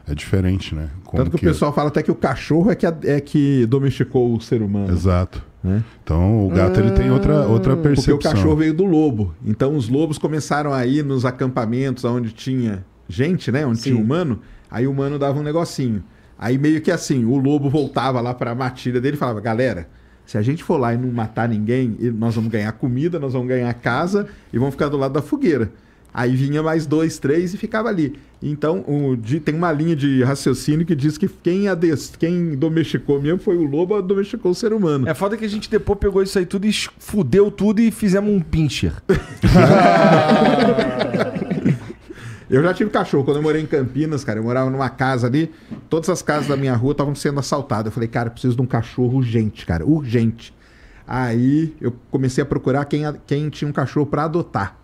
É diferente, né? Como Tanto que, que, o é? pessoal fala até que o cachorro é que, é que domesticou o ser humano. Exato. Né? Então o gato ah, ele tem outra, ah, outra percepção. Porque o cachorro veio do lobo. Então os lobos começaram a ir nos acampamentos onde tinha gente, né? Onde Sim. tinha humano. Aí o humano dava um negocinho. Aí meio que assim, o lobo voltava lá para a matilha dele e falava: galera, se a gente for lá e não matar ninguém, nós vamos ganhar comida, nós vamos ganhar casa e vamos ficar do lado da fogueira. Aí vinha mais dois, três e ficava ali. Então, o, de, tem uma linha de raciocínio que diz que quem, ades, quem domesticou mesmo foi o lobo, domesticou o ser humano. É foda que a gente depois pegou isso aí tudo e fudeu tudo e fizemos um pincher. Eu já tive cachorro. Quando eu morei em Campinas, cara, eu morava numa casa ali, todas as casas da minha rua estavam sendo assaltadas. Eu falei, cara, eu preciso de um cachorro urgente, cara, urgente. Aí eu comecei a procurar quem, quem tinha um cachorro para adotar.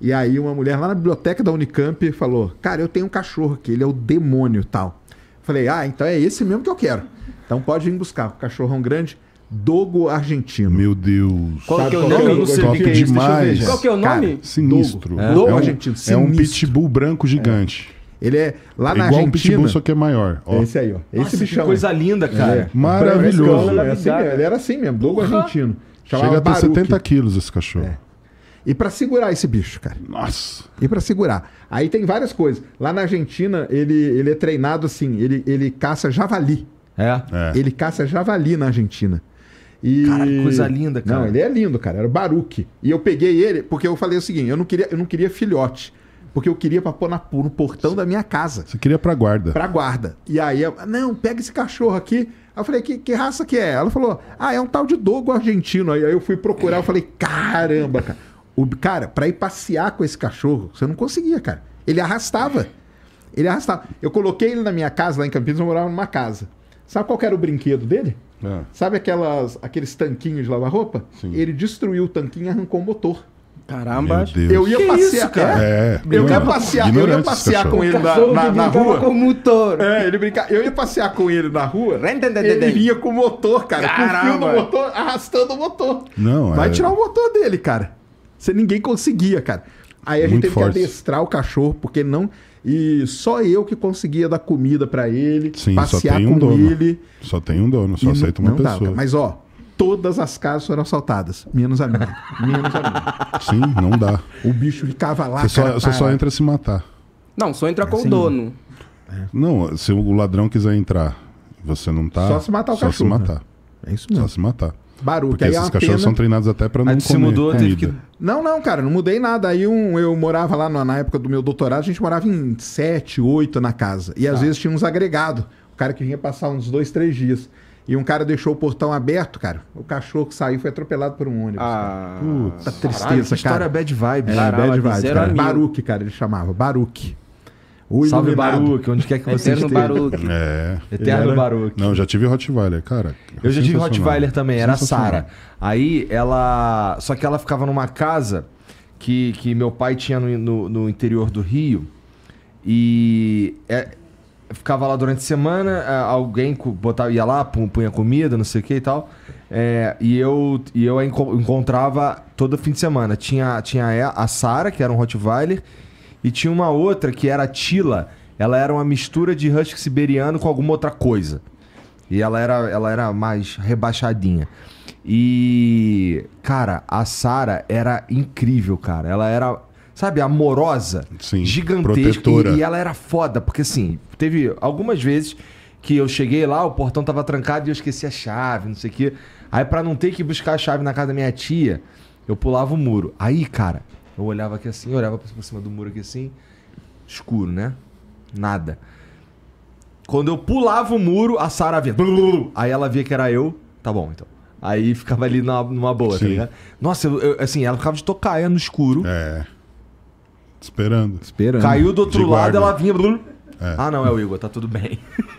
E aí uma mulher lá na biblioteca da Unicamp falou: Cara, eu tenho um cachorro aqui, ele é o demônio tal. Falei, ah, então é esse mesmo que eu quero. Então pode vir buscar. O cachorrão grande. Dogo argentino. Meu Deus. Qual é é que é o nome? Eu não sei Top que é demais. Qual que é o nome? Cara, sinistro. Dogo, é. Dogo é um, argentino. Sinistro. É um pitbull branco gigante. É. Ele é lá é na igual Argentina. Igual um pitbull, só que é maior. Ó. É esse aí, ó. Esse Nossa, bichão. Que coisa linda, cara. Maravilhoso. Ele, assim ele era assim mesmo, Dogo uhum. argentino. Chamava Chega até Baruque. 70 quilos esse cachorro. E para segurar esse bicho, cara. Nossa. E para segurar. Aí tem várias coisas. Lá na Argentina, ele, ele é treinado assim, ele, ele caça javali. É. é. Ele caça javali na Argentina. E... Cara, que coisa linda, cara. Não, ele é lindo, cara. Era Baruque. E eu peguei ele, porque eu falei o seguinte: eu não queria, eu não queria filhote. Porque eu queria pra pôr na, no portão da minha casa. Você queria pra guarda. Pra guarda. E aí, eu, não, pega esse cachorro aqui. Aí eu falei, que, que, raça que é? Ela falou, ah, é um tal de dogo argentino. Aí eu fui procurar, eu falei, caramba, cara. O, cara, pra ir passear com esse cachorro, você não conseguia, cara. Ele arrastava. Ele arrastava. Eu coloquei ele na minha casa, lá em Campinas, eu morava numa casa. Sabe qual era o brinquedo dele? É. Sabe aquelas, aqueles tanquinhos de lavar roupa? Sim. Ele destruiu o tanquinho e arrancou o motor. Caramba, eu ia passear, cara? É? É. eu, ia passear eu ia passear com ele na, na, na rua. Com motor. É, ele brinca... Eu ia passear com ele na rua. ele vinha com o motor, cara. Caramba. Com o fio do motor, arrastando o motor. Não, Vai é... tirar o motor dele, cara. Você ninguém conseguia, cara. Aí a gente Muito teve forte. que adestrar o cachorro, porque não e só eu que conseguia dar comida para ele, Sim, passear um com dono. ele. Só tem um dono, só aceita uma não pessoa. Dava. Mas ó, todas as casas foram assaltadas, menos a minha. menos a minha. Sim, não dá. O bicho ficava lá. Você, cara, só, você só, entra se matar. Não, só entra com o dono. É. Não, se o ladrão quiser entrar, você não tá. Só se matar o só cachorro. Só né? se matar. É isso mesmo. Só se matar. Barulho. Porque é esses cachorros pena... são treinados até para não comer se mudou, comida. Teve que... Não, não, cara, não mudei nada. Aí um, eu morava lá na época do meu doutorado, a gente morava em sete, oito na casa. E às tá. vezes tinha uns agregados. O cara que vinha passar uns dois, três dias. E um cara deixou o portão aberto, cara. O cachorro que saiu foi atropelado por um ônibus. Ah, cara. Puta tristeza, é, caralho, que cara. história bad vibe. É, caralho, bad vibe. Cara. Baruque, cara, ele chamava. Baruque. Salve iluminado. Baruque, onde quer que você Eterno esteja. Baruque. É. Eterno era... Baruque. Não, já tive Rottweiler, cara. Eu já tive Rottweiler também, era a Sara. Aí ela. Só que ela ficava numa casa que, que meu pai tinha no, no, no interior do Rio. E é... ficava lá durante a semana, é, alguém botava, ia lá, punha comida, não sei o que e tal. É... e eu, e eu encontrava todo fim de semana. Tinha, tinha a Sara, que era um Rottweiler, e tinha uma outra que era a Tila. Ela era uma mistura de husky siberiano com alguma outra coisa. E ela era, ela era mais rebaixadinha. E, cara, a Sara era incrível, cara. Ela era, sabe, amorosa, Sim, gigantesca. E, e, ela era foda, porque assim, teve algumas vezes que eu cheguei lá, o portão tava trancado e eu esqueci a chave, não sei o quê. Aí, para não ter que buscar a chave na casa da minha tia, eu pulava o muro. Aí, cara, eu olhava aqui assim, olhava por cima do muro aqui assim, escuro, né? Nada. Quando eu pulava o muro, a Sara via. Aí ela via que era eu. Tá bom, então. Aí ficava ali numa, numa boa, tá Sim. tá ligado? Nossa, eu, eu, assim, ela ficava de tocaia no escuro. É. Esperando. Esperando. Caiu do outro lado, ela vinha. É. Ah, não, é o Igor, tá tudo bem.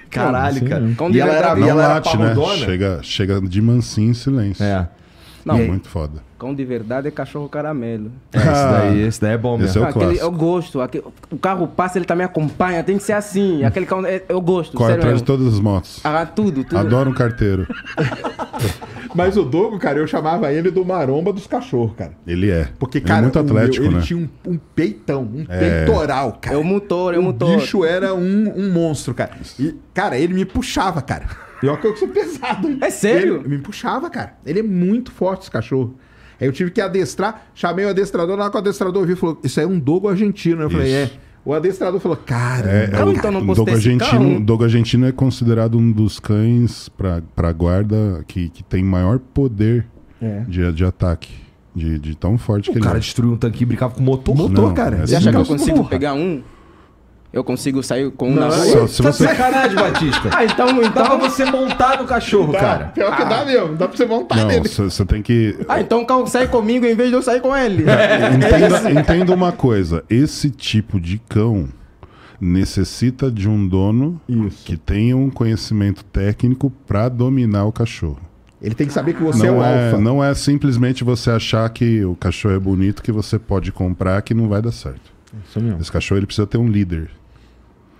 Caralho, assim cara. Quando e ela era, não ela late, era né? Chega, chega de mansinho em silêncio. É. Não, é muito foda. Cão de verdade é cachorro caramelo. É, esse, ah, daí, esse daí é bom mesmo. Esse é o aquele, eu gosto. Aquele, o carro passa, ele também tá acompanha. Tem que ser assim. Hum. Aquele cão, é, eu gosto. Corre atrás mesmo. de todas as motos. Ah, tudo, tudo. Adoro um carteiro. Mas o Dogo, cara, eu chamava ele do maromba dos cachorros, cara. Ele é. Porque, cara, ele é muito atlético, meu, ele né? tinha um, um peitão, um é. peitoral, cara. É o motor, é o motor. O bicho era um, um monstro, cara. E, cara, ele me puxava, cara. Pior que eu sou pesado. É sério? Ele me puxava, cara. Ele é muito forte, esse cachorro. Aí eu tive que adestrar, chamei o adestrador, na hora que o adestrador ouviu, falou: Isso aí é um dogo argentino. Eu falei: Isso. É. O adestrador falou: Cara, é, é, então não dogo argentino, dogo argentino é considerado um dos cães para guarda que, que tem maior poder é. de, de ataque. De, de, tão forte o que ele. O cara é. destruiu um tanque e brincava com motor. Motor, não, cara. Você é assim acha que eu consigo porra. pegar um? Eu consigo sair com um na rua? Se você... Tá sacanagem, Batista. ah, então, então... Dá pra então- você montar no cachorro, dá, cara. Pior que ah. dá mesmo. Dá pra você montar não, nele. Você tem que... Ah, então o carro sai comigo em vez de eu sair com ele. É, é entenda, entenda uma coisa. Esse tipo de cão necessita de um dono Isso. que tenha um conhecimento técnico para dominar o cachorro. Ele tem que saber que você é não é o é, alfa. Não é simplesmente você achar que o cachorro é bonito, que você pode comprar, que não vai dar certo. Isso mesmo. Esse cachorro ele precisa ter um líder.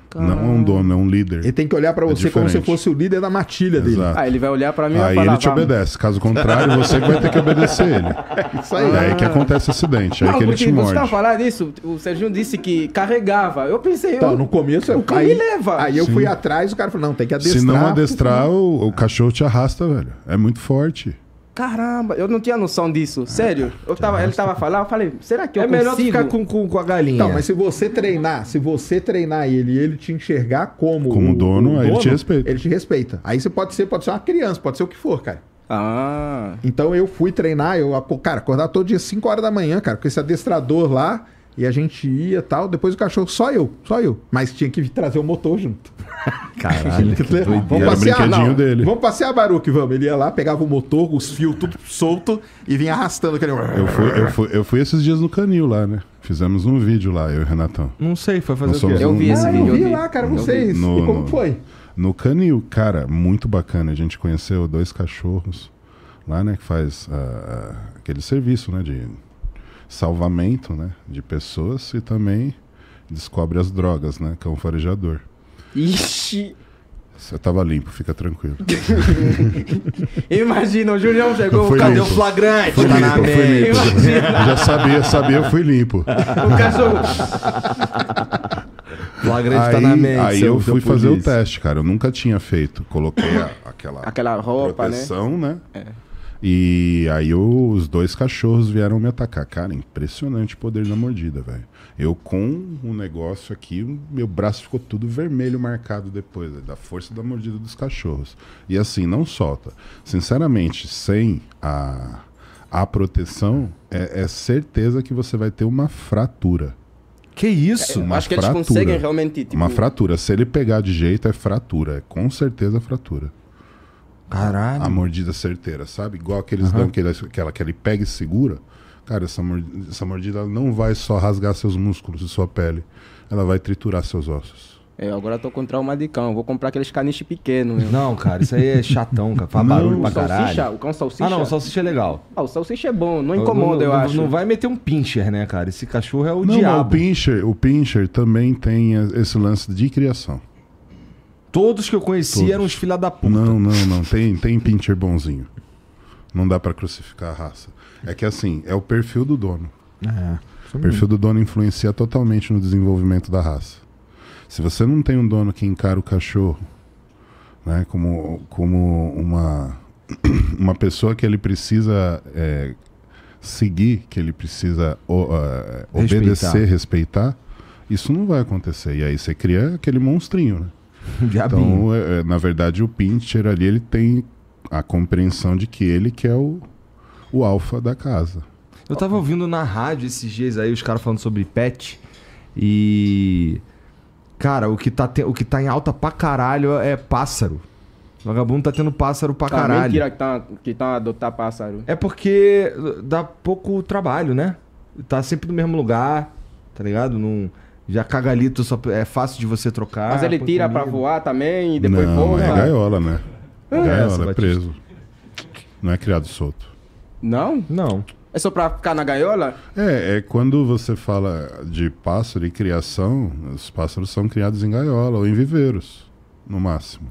Caramba. Não é um dono, é um líder. Ele tem que olhar para é você diferente. como se fosse o líder da matilha Exato. dele. Ah, ele vai olhar para mim Aí ele te obedece. Caso contrário, você vai ter que obedecer ele. É isso aí. É aí que acontece o acidente. Não, é aí que ele te morde. Você tá falando isso? O Serginho disse que carregava. Eu pensei. Então, eu, no começo, o cara me leva. Aí eu Sim. fui atrás o cara falou: não, tem que adestrar. Se não adestrar, o, o cachorro te arrasta, velho. É muito forte caramba, eu não tinha noção disso, sério. Eu tava, ele tava falando, eu falei, será que eu é consigo? É melhor ficar com, com, com, a galinha. Não, mas se você treinar, se você treinar ele e ele te enxergar como... Como o, dono, o dono, aí ele te respeita. Ele te respeita. Aí você pode ser, pode ser uma criança, pode ser o que for, cara. Ah. Então eu fui treinar, eu, cara, acordar todo dia 5 horas da manhã, cara, com esse adestrador lá e a gente ia tal. Depois o cachorro, só eu, só eu. Mas tinha que trazer o motor junto. Caralho, que doideira. Vamos passear, não, dele. Vamos passear, Baruque, vamos. Ele ia lá, pegava o motor, os fios tudo solto e vinha arrastando aquele... Eu fui, eu fui, eu fui esses dias no canil lá, né? Fizemos um vídeo lá, eu e o Renatão. Não sei, foi fazer o quê? Eu um... vi esse ah, vídeo. Eu vi, eu vi lá, cara, não sei. No, e como no, foi? No canil, cara, muito bacana. A gente conheceu dois cachorros lá, né? Que faz uh, aquele serviço, né? De salvamento né, de pessoas e também descobre as drogas, né? Que é um farejador. Ixi! Você tava limpo, fica tranquilo. Imagina, o Julião chegou, cadê limpo. o flagrante? Fui tá na fui limpo. Já sabia, sabia, eu fui limpo. o cachorro. Flagrante aí, tá na mente. Aí eu fui fazer o teste, cara. Eu nunca tinha feito. Coloquei a, aquela, aquela roupa, né? proteção, né? né? É e aí eu, os dois cachorros vieram me atacar. Cara, impressionante o poder da mordida, velho. Eu com um negócio aqui, meu braço ficou tudo vermelho marcado depois, véio, da força da mordida dos cachorros. E assim, não solta. Sinceramente, sem a, a proteção, é, é certeza que você vai ter uma fratura. Que isso? É, uma Acho fratura. que eles conseguem realmente. Tipo... Uma fratura. Se ele pegar de jeito, é fratura. É com certeza fratura. Caralho. A mordida certeira, sabe? Igual aqueles uhum. dão que ele, que ele pega e segura. Cara, essa mordida, essa mordida não vai só rasgar seus músculos e sua pele. Ela vai triturar seus ossos. É, agora tô com trauma de cão. Vou comprar aqueles caniche pequenos. Não, cara, isso aí é chatão, cara. Faz barulho pra caralho. o cão salsicha? Ah, não, o salsicha é legal. Ah, o salsicha é bom, não incomoda, eu, não, eu não, acho. Não vai meter um pincher, né, cara? Esse cachorro é o não, diabo. Não, o pincher, o pincher também tem esse lance de criação. Todos que eu conheci Todos. eram os filha da puta. Não, não, não. Tem, tem pincher bonzinho. Não dá para crucificar a raça. É que assim, é o perfil do dono. É, o perfil do dono influencia totalmente no desenvolvimento da raça. Se você não tem um dono que encara o cachorro né, como, como uma, uma pessoa que ele precisa é, seguir, que ele precisa o, uh, respeitar. obedecer, respeitar, isso não vai acontecer. E aí você cria aquele monstrinho, né? então, é, é, na verdade, o Pinter ali ele tem a compreensão de que ele que é o, o alfa da casa. Eu tava ouvindo na rádio esses dias aí os caras falando sobre pet e cara, o que tá te... o que tá em alta pra caralho é pássaro. O vagabundo tá tendo pássaro pra ah, caralho. Mentira que tá que tá adotar pássaro. É porque dá pouco trabalho, né? Tá sempre no mesmo lugar, tá ligado? Não Num já cagalito só é fácil de você trocar. Mas ele tira para pra voar também e depois não, É gaiola, né? É. Gaiola, é preso. Não é criado solto. Não? Não. É só pra ficar na gaiola? É, é quando você fala de pássaro e criação, os pássaros são criados em gaiola ou em viveiros, no máximo.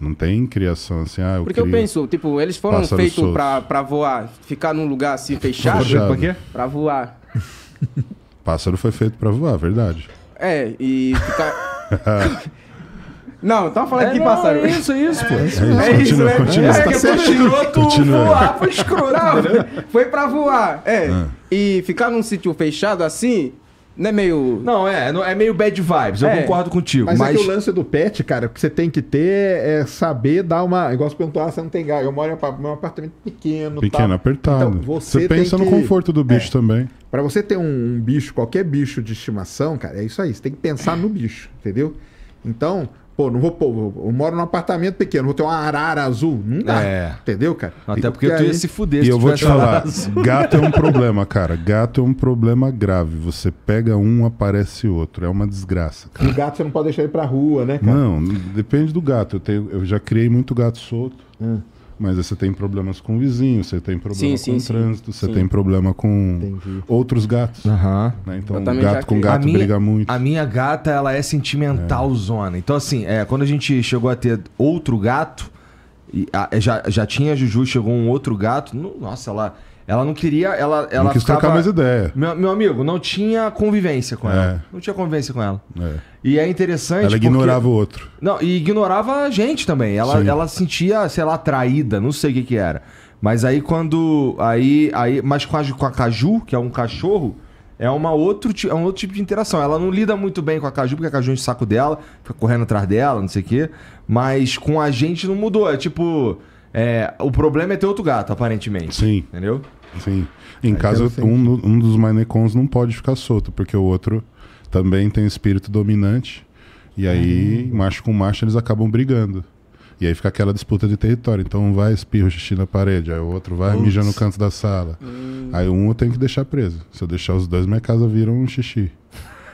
Não tem criação assim, ah, eu Porque eu penso, tipo, eles foram feitos pra, voar, ficar num lugar assim fechado. fechado. quê? Pra voar. Pássaro foi feito pra voar, verdade. É, e ficar. Não, tava então falando é, que não, passaram. É isso, é isso, pô. É isso, é isso, é continua, isso continua, né? Continua, é, tá certo. Escroto, continua. Voar, foi escroto. Não, foi pra voar. É. é. E ficar num sítio fechado assim, não é meio. Não, é, é meio bad vibes, eu é. concordo contigo. Mas, é mas... É o lance do pet, cara, o que você tem que ter é saber dar uma. Igual você perguntou, ah, você não tem galho. Eu moro em um apartamento pequeno. Tá? Pequeno, apertado. Então, você, você pensa no conforto do bicho é. também. Para você ter um, um bicho, qualquer bicho de estimação, cara, é isso aí. Você tem que pensar no bicho, entendeu? Então, Pô, não vou Eu moro num apartamento pequeno, vou ter uma arara azul. Não dá. É. Entendeu, cara? Até porque, porque tu ia se fuder. E eu vou te falar: gato é um problema, cara. Gato é um problema grave. Você pega um, aparece outro. É uma desgraça. Cara. E gato você não pode deixar ele pra rua, né, cara? Não, depende do gato. Eu, tenho, eu já criei muito gato solto. Hum mas você tem problemas com o vizinho, você tem problema sim, com sim, trânsito, você tem problema com Entendi. outros gatos. Uhum. Né? Então, gato com gato minha, briga muito. A minha gata, ela é sentimental é. zona. Então, assim, é, quando a gente chegou a ter outro gato, e, a, já, já tinha a Juju, chegou um outro gato, nossa, ela ela não queria. Ela, ela não quis ficava, trocar mais ideia. Meu, meu, amigo, não tinha convivência com é. ela. Não tinha convivência com ela. É. E é interessante. Ela ignorava porque... o outro. Não, e ignorava a gente também. Ela, ela sentia, sei lá, traída, não sei o que, que era. Mas aí quando. Aí, aí, mas com a, com a Caju, que é um cachorro, é, uma outro, é um outro tipo de interação. Ela não lida muito bem com a Caju, porque a Caju é um saco dela, fica correndo atrás dela, não sei o quê. Mas com a gente não mudou. É tipo. É, o problema é ter outro gato, aparentemente. Sim. Entendeu? Sim. Em Aí casa, então, um, um dos manecons não pode ficar solto, porque o outro também tem espírito dominante. E aí, uhum. macho com macho, eles acabam brigando. E aí fica aquela disputa de território. Então um vai espirra o xixi na parede, aí o outro vai Ups. mija no canto da sala. Uhum. Aí um eu tenho que deixar preso. Se eu deixar os dois, minha casa vira um xixi.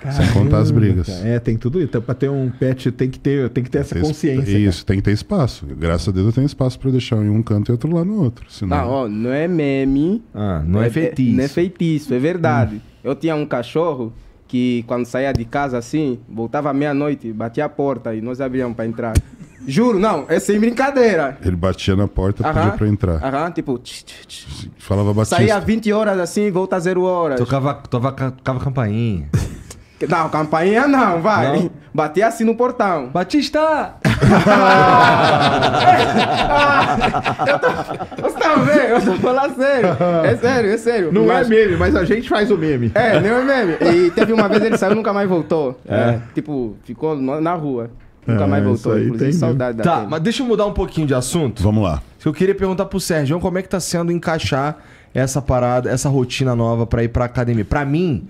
Caramba, sem contar as brigas. Cara. É, tem tudo isso. Então, para ter um pet tem que ter, tem que ter tem essa ter consciência. Isso, tem que ter espaço. Graças a Deus eu tenho espaço para deixar em um canto e outro lá no outro. Senão... Ah, ó, não é meme. Ah, não, é, é, é, feitiço. Não é feitiço, é verdade. Hum. Eu tinha um cachorro que quando saía de casa assim, voltava meia-noite, batia a porta e nós abríamos para entrar. Juro, não, é sem brincadeira. Ele batia na porta e pedia pra entrar. Aham, tipo. Tch, tch, tch. Falava batista. Saía 20 horas assim, volta a zero horas. Tocava, tocava, tocava campainha. Não, campainha não, vai. Não? Bater assim no portão. Batista! ah, eu tô, você tá vendo? Eu tô falando sério. É sério, é sério. Não é mas, é meme, mas a gente faz o meme. É, não é meme. E teve uma vez ele saiu e nunca mais voltou. É. Né? Tipo, ficou na rua. Nunca é, mais voltou, aí, inclusive saudade da Tá, mas deixa eu mudar um pouquinho de assunto. Vamos lá. Eu queria perguntar pro Sérgio como é que tá sendo encaixar essa parada, essa rotina nova pra ir pra academia. Pra mim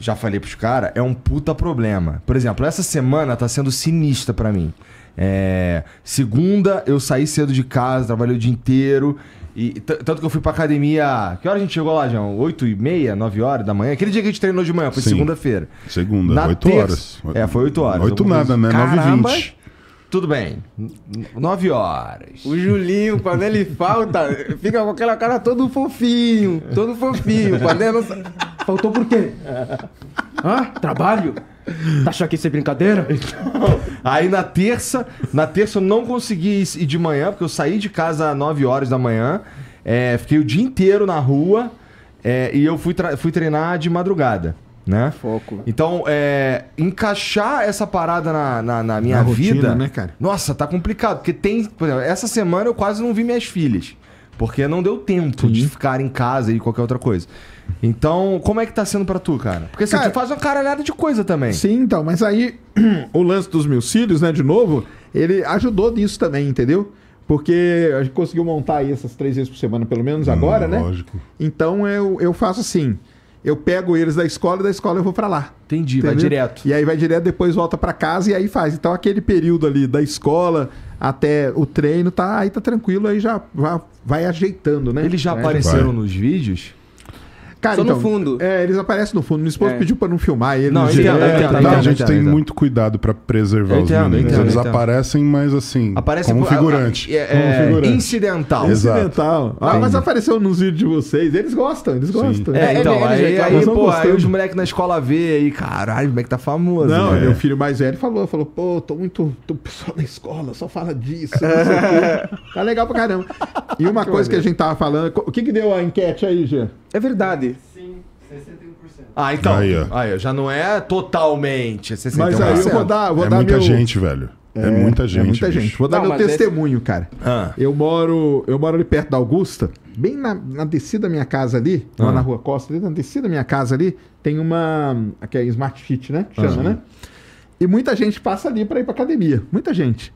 já falei pros caras, é um puta problema. Por exemplo, essa semana tá sendo sinistra para mim. É, segunda, eu saí cedo de casa, trabalhei o dia inteiro. E, tanto que eu fui pra academia. Que hora a gente chegou lá, João? 8 e meia, 9 horas da manhã? Aquele dia que a gente treinou de manhã, foi segunda-feira. Segunda, Na 8 terça... horas. É, foi 8 horas. 8 nada, né? 9 e 20. Tudo bem. 9 horas. O Julinho, quando ele falta, fica com aquela cara todo fofinho. Todo fofinho. Quando ele... Faltou por quê? Hã? Trabalho? Tá achando que isso é brincadeira? Então, aí na terça, na terça eu não consegui ir de manhã, porque eu saí de casa às 9 horas da manhã, é, fiquei o dia inteiro na rua é, e eu fui, fui treinar de madrugada. Né? Foco. Então, é, encaixar essa parada na, na, na minha na vida. né, cara? Nossa, tá complicado. Porque tem. Por exemplo, essa semana eu quase não vi minhas filhas. Porque não deu tempo Sim. de ficar em casa e qualquer outra coisa. Então, como é que tá sendo para tu, cara? Porque assim, cara, tu faz uma caralhada de coisa também. Sim, então, mas aí o lance dos meus cílios, né, de novo, ele ajudou nisso também, entendeu? Porque a gente conseguiu montar aí essas três vezes por semana, pelo menos hum, agora, hum, né? Lógico. Então eu, eu faço assim eu pego eles da escola e da escola eu vou para lá. Entendi, entendeu? vai direto. E aí vai direto, depois volta para casa e aí faz. Então aquele período ali da escola até o treino tá aí tá tranquilo, aí já vai, vai ajeitando, né? Eles já é, apareceram vai. nos vídeos? Cara, Só então, no fundo. É, eles aparecem no fundo. Minha esposa é. pediu pra não filmar eles. Não, entendo, é, então, tá? entendo, a gente tem muito cuidado pra preservar os meninos. eles aparecem, mas assim, Aparece como, figurante, a, a, é, como é, figurante. Incidental. Exato. Incidental. Ah, mas apareceu nos vídeos de vocês. Eles gostam, eles gostam. Sim. É, então, aí, aí, aí, pô, aí os moleques na escola vê aí, caralho, o moleque tá famoso. Não, né? meu filho mais velho falou, falou, pô, tô muito... tô pessoal na escola só fala disso, Tá legal pra caramba. E uma coisa que a gente tava falando... O que que deu a enquete aí, Gê? É verdade. Sim. 61%. Ah, então. Aí, ó. Aí, já não é totalmente. É 61%. Mas aí eu vou dar. Vou é dar muita meu... gente, velho. É, é, muita gente. É muita bicho. gente. Vou dar não, meu testemunho, cara. Ah. Eu moro eu moro ali perto da Augusta, bem na, na descida da minha casa ali, ah. lá na Rua Costa, ali, na descida da minha casa ali, tem uma. Aqui é Smart Fit, né? chama, ah. né? E muita gente passa ali para ir pra academia. Muita gente.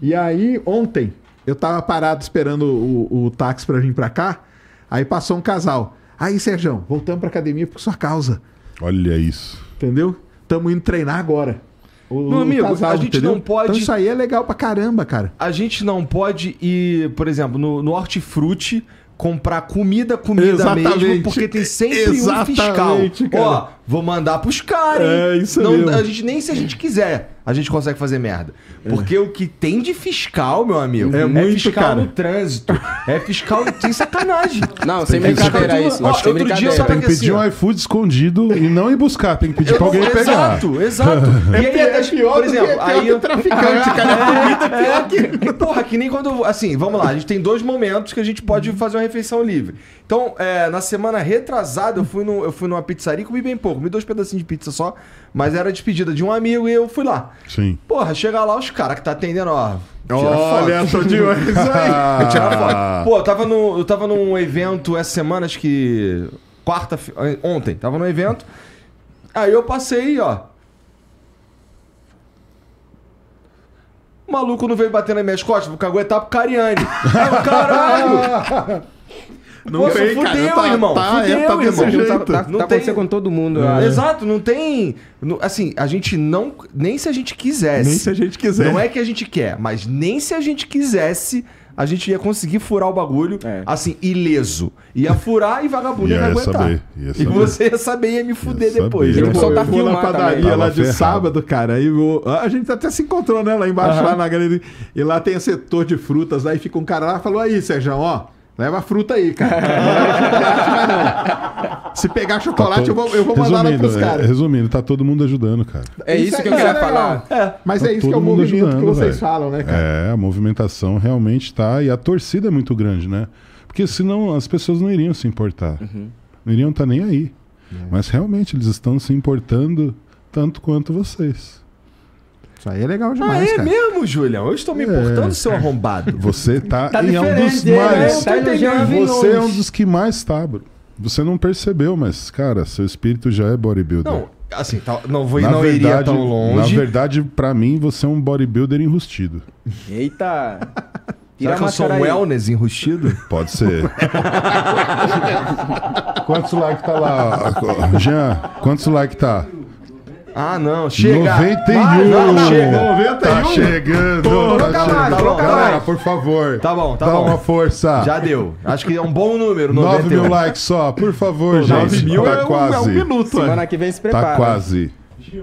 E aí, ontem, eu tava parado esperando o, o táxi para vir pra cá, aí passou um casal. Aí, Sérgio, voltamos para academia por sua causa. Olha isso. Entendeu? Estamos indo treinar agora. O, não, amigo, casal, a gente entendeu? não pode. Então isso aí é legal pra caramba, cara. A gente não pode ir, por exemplo, no, no hortifruti comprar comida, comida Exatamente. mesmo, porque tem sempre Exatamente, um fiscal. Cara. Ó, Vou mandar pros caras. É, isso não, mesmo. A gente, nem se a gente quiser, a gente consegue fazer merda. Porque é. o que tem de fiscal, meu amigo, é, é muito, fiscal cara. no trânsito. É fiscal sem sacanagem. Não, sem brincadeira é isso. Ó, acho que outro dia eu tem que pedir assim, um iFood escondido e não ir buscar. Tem que pedir pra alguém exato, pegar. Exato, exato. e é aí, é, é pior, por exemplo, é aí o traficante, cara. É, é, pior que... Porra, que nem quando... Assim, vamos lá. A gente tem dois momentos que a gente pode fazer uma refeição livre. Então, é, na semana retrasada, eu fui, no, eu fui numa pizzaria e comi bem pouco. Me dois pedacinhos de pizza só, mas era despedida de um amigo e eu fui lá. Sim. Porra, chega lá, os caras que tá atendendo, ó. Olha, é só de olho. Isso aí. Tira foto. Pô, eu tava, no, eu tava num evento essa semana, acho que. Quarta. Ontem, tava num evento. Aí eu passei, ó. O maluco não veio bater nas minhas costas, vou caguetar pro Cariani. Aí, caralho! Não Poxa, tem, fudeu, cara, tá, irmão. Tá, fudeu, é, tá irmão. Jeito. Tá, tá, não tá tem... acontecendo com todo mundo. É. Exato, não tem. Assim, a gente não. Nem se a gente quisesse. Nem se a gente quisesse. Não é que a gente quer, mas nem se a gente quisesse a gente ia conseguir furar o bagulho, é. assim, ileso. Ia furar e vagabundo ia, ia aguentar. Saber, ia saber. E você ia saber, ia me fuder ia depois. Saber. Eu, Pô, tipo, eu tá fui na padaria também. lá de ferrado. sábado, cara, aí eu... Ah, a gente até se encontrou, né, lá embaixo, uhum. lá na galeria. E lá tem o setor de frutas, aí fica um cara lá e falou, aí, Sérgio, ó... Leva fruta aí, cara. Não leva chocolate, mas não. Se pegar tá chocolate, eu vou, eu vou mandar lá pros é, caras. Resumindo, tá todo mundo ajudando, cara. É isso, que eu queria é falar. É. Mas tá é isso que é o movimento ajudando, que vocês véio. falam, né, cara? É, a movimentação realmente tá. E a torcida é muito grande, né? Porque senão as pessoas não iriam se importar. Uhum. Não iriam estar tá nem aí. É. Mas realmente eles estão se importando tanto quanto vocês. Isso aí é legal ah, demais, ah, é cara. mesmo, Julião? Eu estou me importando, é. seu arrombado. Você tá, tá em um dos né? mais. Tá você é um dos que mais tá, bro. Você não percebeu, mas, cara, seu espírito já é bodybuilder. Não, assim, tá, não, vou, ir não verdade, iria tão longe. Na verdade, para mim, você é um bodybuilder enrustido. Eita! Será que eu sou um wellness enrustido? Pode ser. quantos likes tá lá? Jean, quantos likes tá? Ah, não, chega. 91. Vai, não, chega. 91. Tá chegando. Coloca tá mais, coloca mais. Galera, por favor. Tá bom, tá dá bom. Dá uma força. Já deu. Acho que é um bom número. 9 mil likes só, por favor, Pô, gente. 9 mil tá é, quase. Um, é um minuto. Semana né? que vem se tá prepara. Tá quase.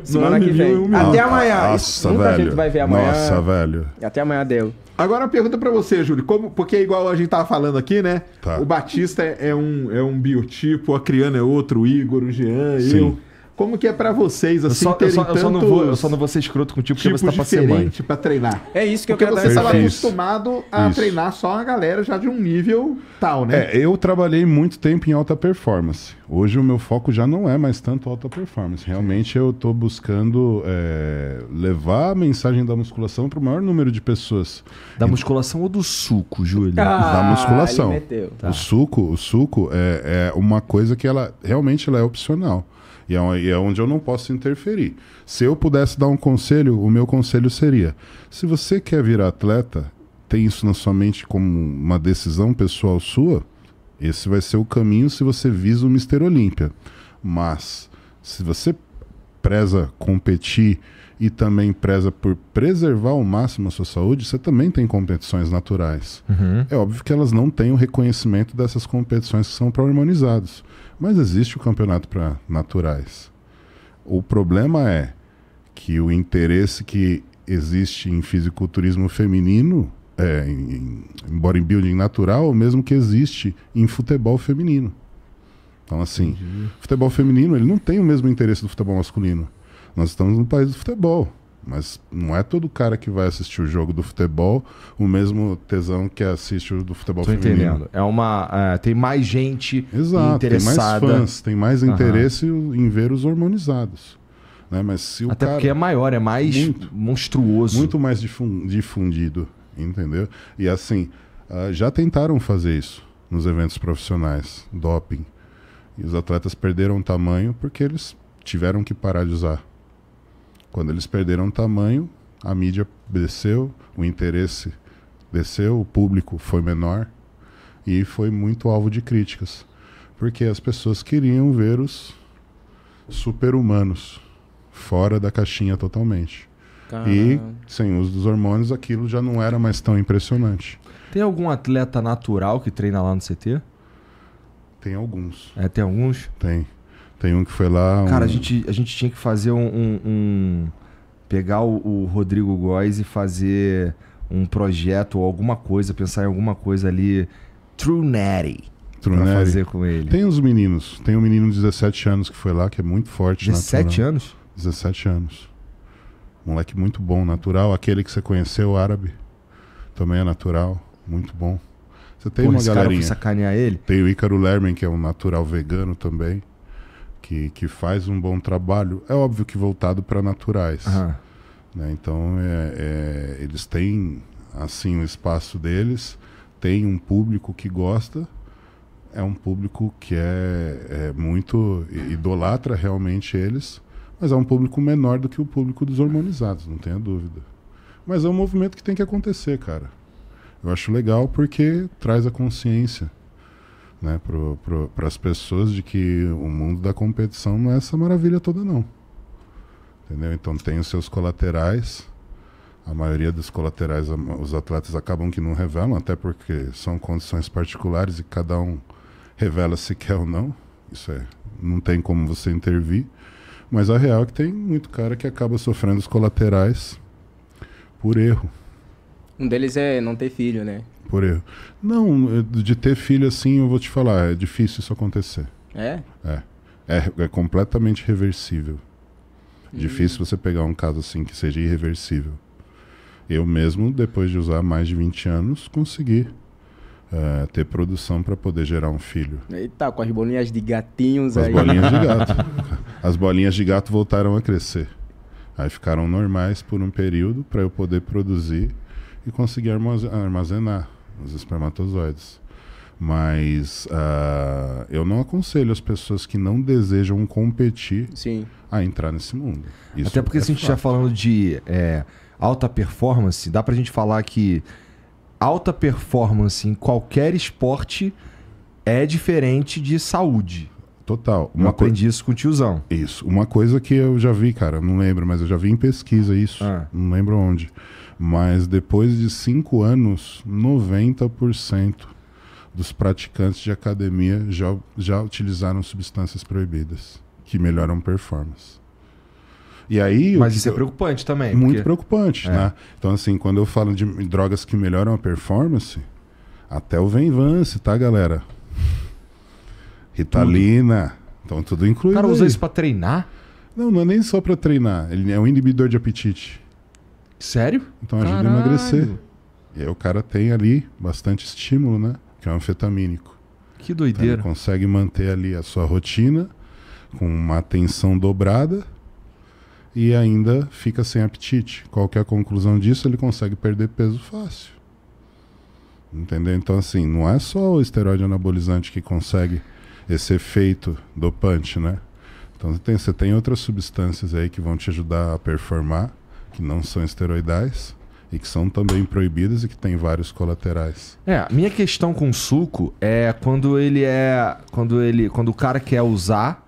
Semana que vem. É até amanhã. Nossa, Muita velho. gente vai ver amanhã. Nossa, velho. Até amanhã deu. Agora uma pergunta pra você, Júlio. Como, porque é igual a gente tava falando aqui, né? Tá. O Batista é, é, um, é um biotipo, a Criana é outro, o Igor, o Jean, Sim. eu como que é para vocês, assim, eu só, eu só, eu só, não vou, eu só não vou ser escroto contigo porque você tá passando pra treinar. É isso que porque eu quero Porque você estava acostumado a isso. treinar só a galera já de um nível tal, né? É, eu trabalhei muito tempo em alta performance. Hoje o meu foco já não é mais tanto alta performance. Realmente eu tô buscando é, levar a mensagem da musculação para o maior número de pessoas. Da e... musculação ou do suco, Júlio? Ah, da musculação. Tá. O suco, o suco é, é uma coisa que ela realmente ela é opcional. É e é, onde eu não posso interferir. Se eu pudesse dar um conselho, o meu conselho seria: se você quer virar atleta, tem isso na sua mente como uma decisão pessoal sua, esse vai ser o caminho se você visa o Mister Olímpia. Mas se você preza competir e também preza por preservar ao máximo a sua saúde, você também tem competições naturais. Uhum. É óbvio que elas não têm o reconhecimento dessas competições que são para harmonizadas mas existe o campeonato para naturais. O problema é que o interesse que existe em fisiculturismo feminino, é, em, em bodybuilding natural, é o mesmo que existe em futebol feminino. Então, assim, Entendi. futebol feminino ele não tem o mesmo interesse do futebol masculino. Nós estamos no país do futebol. Mas não é todo cara que vai assistir o jogo do futebol o mesmo tesão que assiste o do futebol Tô feminino. entendendo. É uma, uh, tem mais gente Exato, interessada. Tem mais fãs, tem mais uhum. interesse em ver os hormonizados. Né? Mas se o Até cara... porque é maior, é mais muito, monstruoso. Muito mais difundido, entendeu? E assim, uh, já tentaram fazer isso nos eventos profissionais, doping. E os atletas perderam tamanho porque eles tiveram que parar de usar quando eles perderam tamanho, a mídia desceu, o interesse desceu, o público foi menor e foi muito alvo de críticas, porque as pessoas queriam ver os super-humanos fora da caixinha totalmente. Caramba. E sem uso dos hormônios, aquilo já não era mais tão impressionante. Tem algum atleta natural que treina lá no CT? Tem alguns. É, tem alguns? Tem. Tem um que foi lá. Um... Cara, a, gente, a gente tinha que fazer um. um, um... pegar o, o, Rodrigo Góes e fazer um projeto ou alguma coisa, pensar em alguma coisa ali. True Natty. Truneri. Pra fazer com ele. Tem uns meninos. Tem um menino de 17 anos que foi lá, que é muito forte. 17 anos? 17 anos. Moleque muito bom, natural. Aquele que você conheceu, árabe. Também é natural. Muito bom. Você tem Pô, uma esse galerinha. Cara sacanear ele? Tem o Ícaro Lerman, que é um natural vegano também que, que faz um bom trabalho, é óbvio que voltado para naturais. Uhum. Né? Então, é, é, eles têm assim o espaço deles, tem um público que gosta, é um público que é, é muito idolatra realmente eles, mas é um público menor do que o público dos hormonizados, não tenha dúvida. Mas é um movimento que tem que acontecer, cara. Eu acho legal porque traz a consciência né, para as pessoas de que o mundo da competição não é essa maravilha toda não. Entendeu? Então tem os seus colaterais. A maioria dos colaterais os atletas acabam que não revelam, até porque são condições particulares e cada um revela se quer ou não. Isso é, não tem como você intervir. Mas a real é que tem muito cara que acaba sofrendo os colaterais por erro. Um deles é não ter filho, né? por erro. Não, eh, de ter filho assim, eu vou te falar, é difícil isso acontecer. É? É. É, é completamente reversível. Hum. Difícil você pegar um caso assim que seja irreversível. Eu mesmo, depois de usar mais de 20 anos, consegui uh, ter produção para poder gerar um filho. Eita, com as bolinhas de gatinhos com aí. As bolinhas de gato. As bolinhas de gato voltaram a crescer. Aí ficaram normais por um período para eu poder produzir e conseguir armazenar os espermatozoides. Mas uh, eu não aconselho as pessoas que não desejam competir Sim. a entrar nesse mundo. Isso Até porque é se a gente está falando de é, alta performance, dá para a gente falar que alta performance em qualquer esporte é diferente de saúde. Total. Uma eu aprendi co... isso com o tiozão. Isso. Uma coisa que eu já vi, cara, não lembro, mas eu já vi em pesquisa isso. Ah. Não lembro onde mas depois de cinco anos, 90% dos praticantes de academia já, já utilizaram substâncias proibidas que melhoram performance. E aí, Mas isso eu, é preocupante também. Muito porque... preocupante, é. né? Então, assim, quando eu falo de drogas que melhoram a performance, até o Venvance, tá, galera? Ritalina. Então, tudo incluído. O cara usa aí. isso pra treinar? Não, não é nem só pra treinar. Ele é um inibidor de apetite. Sério? Então ajuda Caralho. a emagrecer. E aí o cara tem ali bastante estímulo, né? Que é um anfetamínico. Que então doideira. Então, consegue manter ali a sua rotina com uma atenção dobrada e ainda fica sem apetite. Qual é a conclusão disso? Ele consegue perder peso fácil. Entendeu? Então, assim, não é só o esteroide anabolizante que consegue esse efeito dopante, né? Então, tem, você tem outras substâncias aí que vão te ajudar a performar que não são esteroidais e que são também proibidas e que tem vários colaterais. É, a minha questão com o suco é quando ele é. Quando ele. Quando o cara quer usar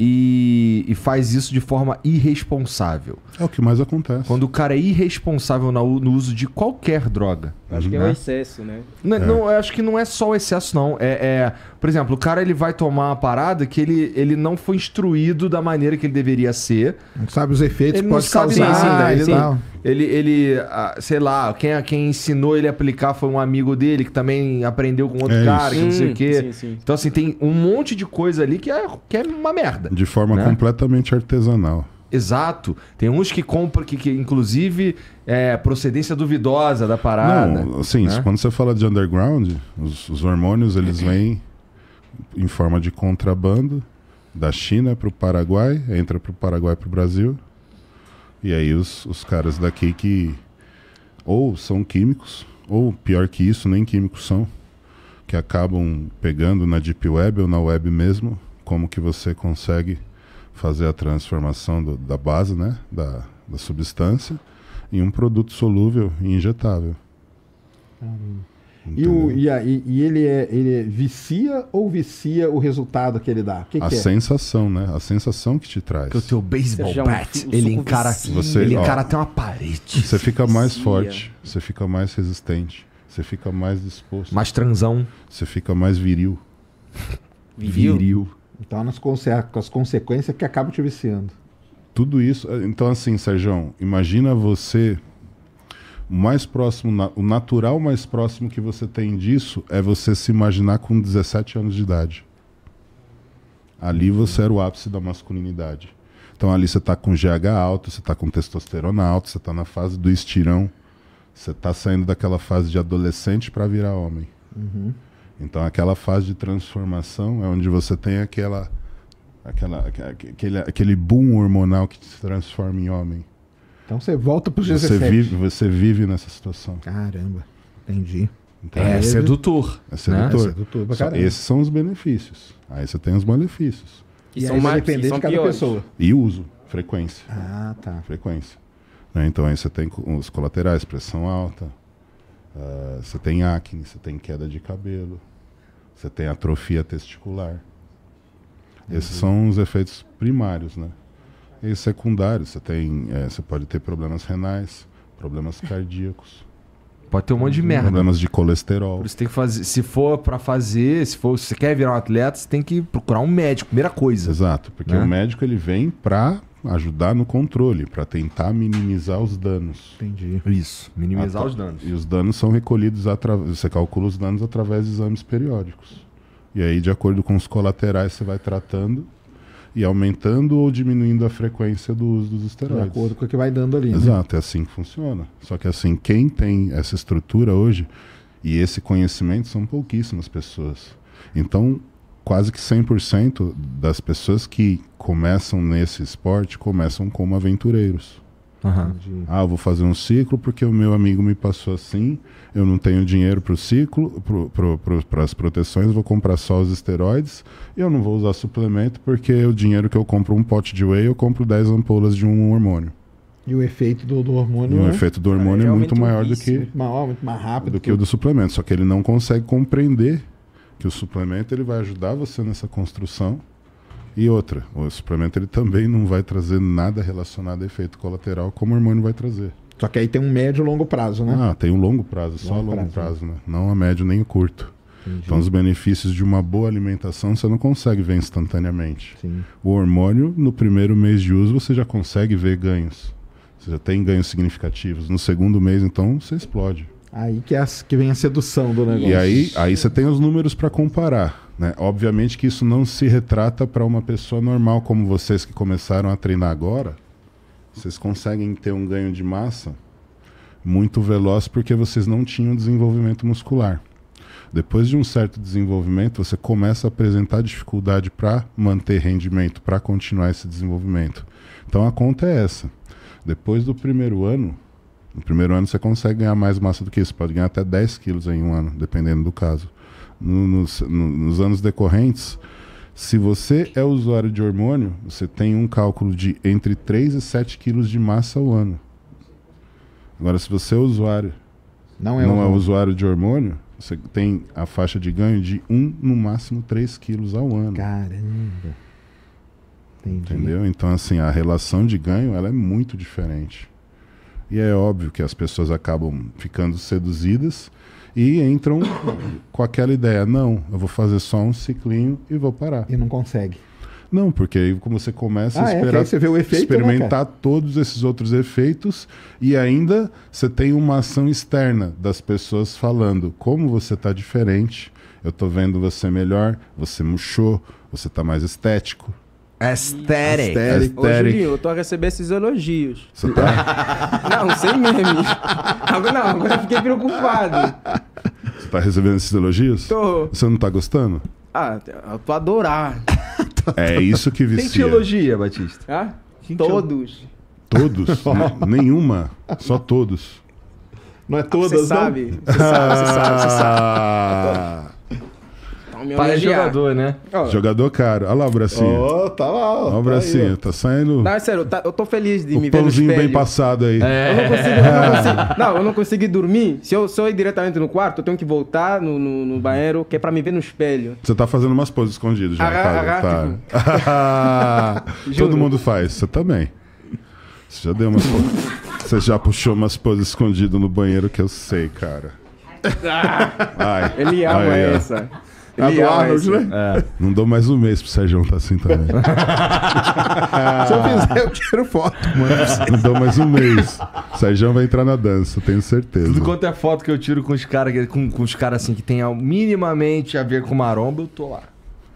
e, e faz isso de forma irresponsável. É o que mais acontece. Quando o cara é irresponsável no, no uso de qualquer droga. Acho que é uhum. o é. excesso, né? Não, é. não, acho que não é só o excesso, não. É, é, por exemplo, o cara ele vai tomar uma parada que ele, ele não foi instruído da maneira que ele deveria ser. Não sabe os efeitos ele pode causar. Sim, né? ele, sim. ele, ele, ah, sei lá, quem, quem ensinou ele a aplicar foi um amigo dele que também aprendeu com outro é cara, que não sei o quê. Sim, sim. Então, assim, tem um monte de coisa ali que é, que é uma merda. De forma né? completamente artesanal. Exato. Tem uns que compram, que, que inclusive é procedência duvidosa da parada. Não, sim, né? quando você fala de underground, os, os hormônios eles é. vêm em forma de contrabando da China para o Paraguai, entra para o Paraguai para o Brasil. E aí os, os caras daqui que ou são químicos, ou pior que isso, nem químicos são, que acabam pegando na Deep Web ou na web mesmo, como que você consegue fazer a transformação do, da base, né, da, da substância, em um produto solúvel e injetável. E, o, e, a, e, ele, é, ele é vicia ou vicia o resultado que ele dá? Que a que é? sensação, né? A sensação que te traz. Que o teu baseball bat, um, ele encara, assim. você, ele ó, encara até uma parede. Você fica mais forte, você fica mais resistente, você fica mais disposto. Mais transão. Você fica mais viril. Viril? viril. Então, nas conse as consequências que acabam te viciando. Tudo isso. Eh, então, assim, Sérgio, imagina você. O mais próximo, o natural mais próximo que você tem disso é você se imaginar com 17 anos de idade. Ali você era o ápice da masculinidade. Então ali você está com GH alto, você está com testosterona alto, você está na fase do estirão, você está saindo daquela fase de adolescente para virar homem. Uhum. Então aquela fase de transformação é onde você tem aquela, aquela aquele, aquele boom hormonal que se transforma em homem. Então você volta para os 17. Você vive, você vive nessa situação. Caramba, entendi. Então, é, sedutor, é sedutor. Né? É sedutor pra Esses são os benefícios. Aí você tem os malefícios. E, e são mais dependentes de cada piores. pessoa. E uso, frequência. Ah, tá. Frequência. Né? Então aí você tem os colaterais, pressão alta, uh, você tem acne, você tem queda de cabelo, você tem atrofia testicular. Esses uhum. são os efeitos primários, né? E secundários, você tem, é, você pode ter problemas renais, problemas cardíacos. Pode ter um monte de merda. Problemas de colesterol. Por isso tem que fazer. Se for para fazer, se for, se você quer virar um atleta, você tem que procurar um médico, primeira coisa. Exato, porque né? o médico ele vem para ajudar no controle, para tentar minimizar os danos. Entendi. Isso, minimizar os danos. E os danos são recolhidos através. Você calcula os danos através de exames periódicos. E aí, de acordo com os colaterais, você vai tratando e aumentando ou diminuindo a frequência do uso dos esteroides. De acordo com o que vai dando ali. Né? Exato, né? é assim que funciona. Só que assim, quem tem essa estrutura hoje e esse conhecimento são pouquíssimas pessoas. Então, quase que 100% das pessoas que começam nesse esporte começam como aventureiros. Uhum. Ah, vou fazer um ciclo porque o meu amigo me passou assim, eu não tenho dinheiro para o ciclo, para pro, as proteções, vou comprar só os esteroides e eu não vou usar suplemento porque o dinheiro que eu compro um pote de whey, eu compro 10 ampolas de um hormônio. E o efeito do, do hormônio. E o né? efeito do hormônio é, é muito maior do que. Muito maior, muito mais rápido. Do que, que o do suplemento. Só que ele não consegue compreender que o suplemento ele vai ajudar você nessa construção. E outra, o suplemento ele também não vai trazer nada relacionado a efeito colateral como o hormônio vai trazer. Só que aí tem um médio e longo prazo, né? Ah, tem um longo prazo, longo só longo prazo, prazo né? né? Não a médio nem o curto. Entendi. Então os benefícios de uma boa alimentação você não consegue ver instantaneamente. Sim. O hormônio, no primeiro mês de uso, você já consegue ver ganhos. Você já tem ganhos significativos. No segundo mês, então, você explode. Aí que, é a, que vem a sedução do negócio. E aí, aí você tem os números para comparar. Né? Obviamente que isso não se retrata para uma pessoa normal como vocês que começaram a treinar agora. Vocês conseguem ter um ganho de massa muito veloz porque vocês não tinham desenvolvimento muscular. Depois de um certo desenvolvimento, você começa a apresentar dificuldade para manter rendimento, para continuar esse desenvolvimento. Então a conta é essa. Depois do primeiro ano, no primeiro ano você consegue ganhar mais massa do que isso, pode ganhar até 10 quilos em um ano, dependendo do caso. No, nos, no, nos anos decorrentes, se você é usuário de hormônio, você tem um cálculo de entre 3 e 7 quilos de massa ao ano. Agora, se você é usuário, não é, não é usuário de hormônio, você tem a faixa de ganho de 1, no máximo 3 quilos ao ano. Caramba! Entendi. Entendeu? Então, assim, a relação de ganho ela é muito diferente. E é óbvio que as pessoas acabam ficando seduzidas e entram com aquela ideia: não, eu vou fazer só um ciclinho e vou parar. E não consegue. Não, porque aí como você começa ah, é, a esperar, é, você vê o efeito, né, experimentar né, todos esses outros efeitos e ainda você tem uma ação externa das pessoas falando como você está diferente, eu estou vendo você melhor, você murchou, você está mais estético, Aesthetic. Aesthetic. Ô, Julinho, eu tô a receber esses elogios. Você tá? não, sem meme. Agora, não, agora eu fiquei preocupado. Você tá recebendo esses elogios? Tô. Você não tá gostando? Ah, eu tô a adorar. é isso que vicia. Quem te elogia, Batista? Ah? Todos. Todos? Nenhuma? Só todos? Não é todas, Você sabe. Você sabe, você sabe, você sabe. Ah. Parece Para é é jogador, né? Jogador caro. Olha lá o bracinho. Ó, tá lá, ó. Olha o tá bracinho, tá, saindo. Não, é sério, tá- eu tô feliz de me ver pãozinho bem passado aí. É. Eu não consigo, eu não consigo. Não, eu não consegui dormir. Se eu, se eu ir diretamente no quarto, eu tenho que voltar no, no, no banheiro, que é pra me ver no espelho. Você tá fazendo umas poses escondidas já, Ahá, cara. Ah, ah, tá. Tipo. Todo mundo faz, você também. Você já deu umas poses. Você já puxou umas poses escondidas no banheiro que eu sei, cara. Ah. Ai. Ele ama Ai, essa. A do Arnold, né? É. Não dou mais um mês pro Sérgio tá assim também. Se eu fizer, eu tiro foto, mano. Não dou mais um mês. O Sérgio vai entrar na dança, tenho certeza. Tudo quanto é foto que eu tiro com os caras com, com os assim que tem minimamente a ver com maromba, eu tô lá.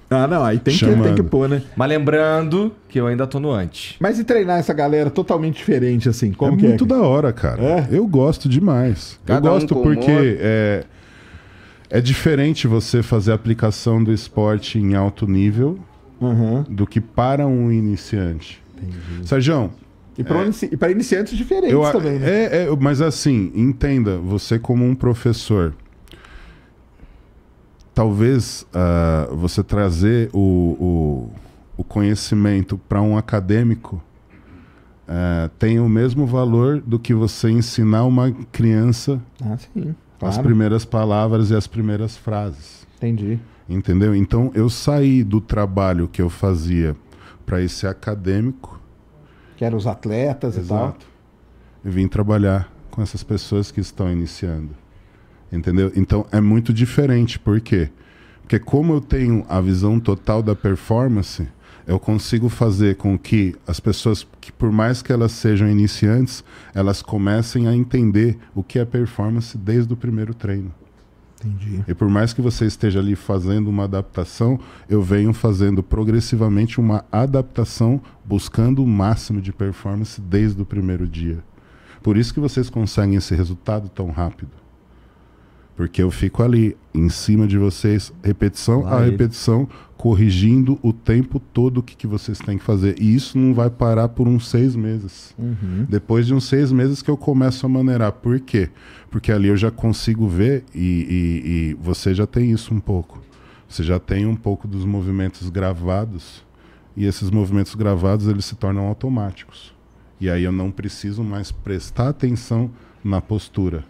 Ah, não, aí tem que, tem que pôr, né? Mas lembrando que eu ainda tô no antes. Mas e treinar essa galera totalmente diferente, assim? Como é, é? muito é? da hora, cara. É? Eu gosto demais. Cada eu gosto um porque. É, é diferente você fazer aplicação do esporte em alto nível uhum. do que para um iniciante. Entendi. Sérgio, e para, é, inici iniciantes diferentes eu, também, né? É, é, mas assim, entenda, você como um professor, talvez uh, você trazer o, o, o conhecimento para um acadêmico uh, eh, tenha o mesmo valor do que você ensinar uma criança ah, sim. Claro. As primeiras palavras e as primeiras frases. Entendi. Entendeu? Então eu saí do trabalho que eu fazia para esse acadêmico. Que eram os atletas exato, e tal. E vim trabalhar com essas pessoas que estão iniciando. Entendeu? Então é muito diferente. Por quê? Porque como eu tenho a visão total da performance, eu consigo fazer com que as pessoas, que por mais que elas sejam iniciantes, elas comecem a entender o que é performance desde o primeiro treino. Entendi. E por mais que você esteja ali fazendo uma adaptação, eu venho fazendo progressivamente uma adaptação, buscando o máximo de performance desde o primeiro dia. Por isso que vocês conseguem esse resultado tão rápido. Porque eu fico ali, em cima de vocês, repetição Lá a repetição, ele corrigindo o tempo todo o que, que vocês têm que fazer. E isso não vai parar por uns seis meses. Uhum. Depois de uns seis meses que eu começo a maneirar. Por quê? Porque ali eu já consigo ver e, e, e você já tem isso um pouco. Você já tem um pouco dos movimentos gravados e esses movimentos gravados eles se tornam automáticos. E aí eu não preciso mais prestar atenção na postura.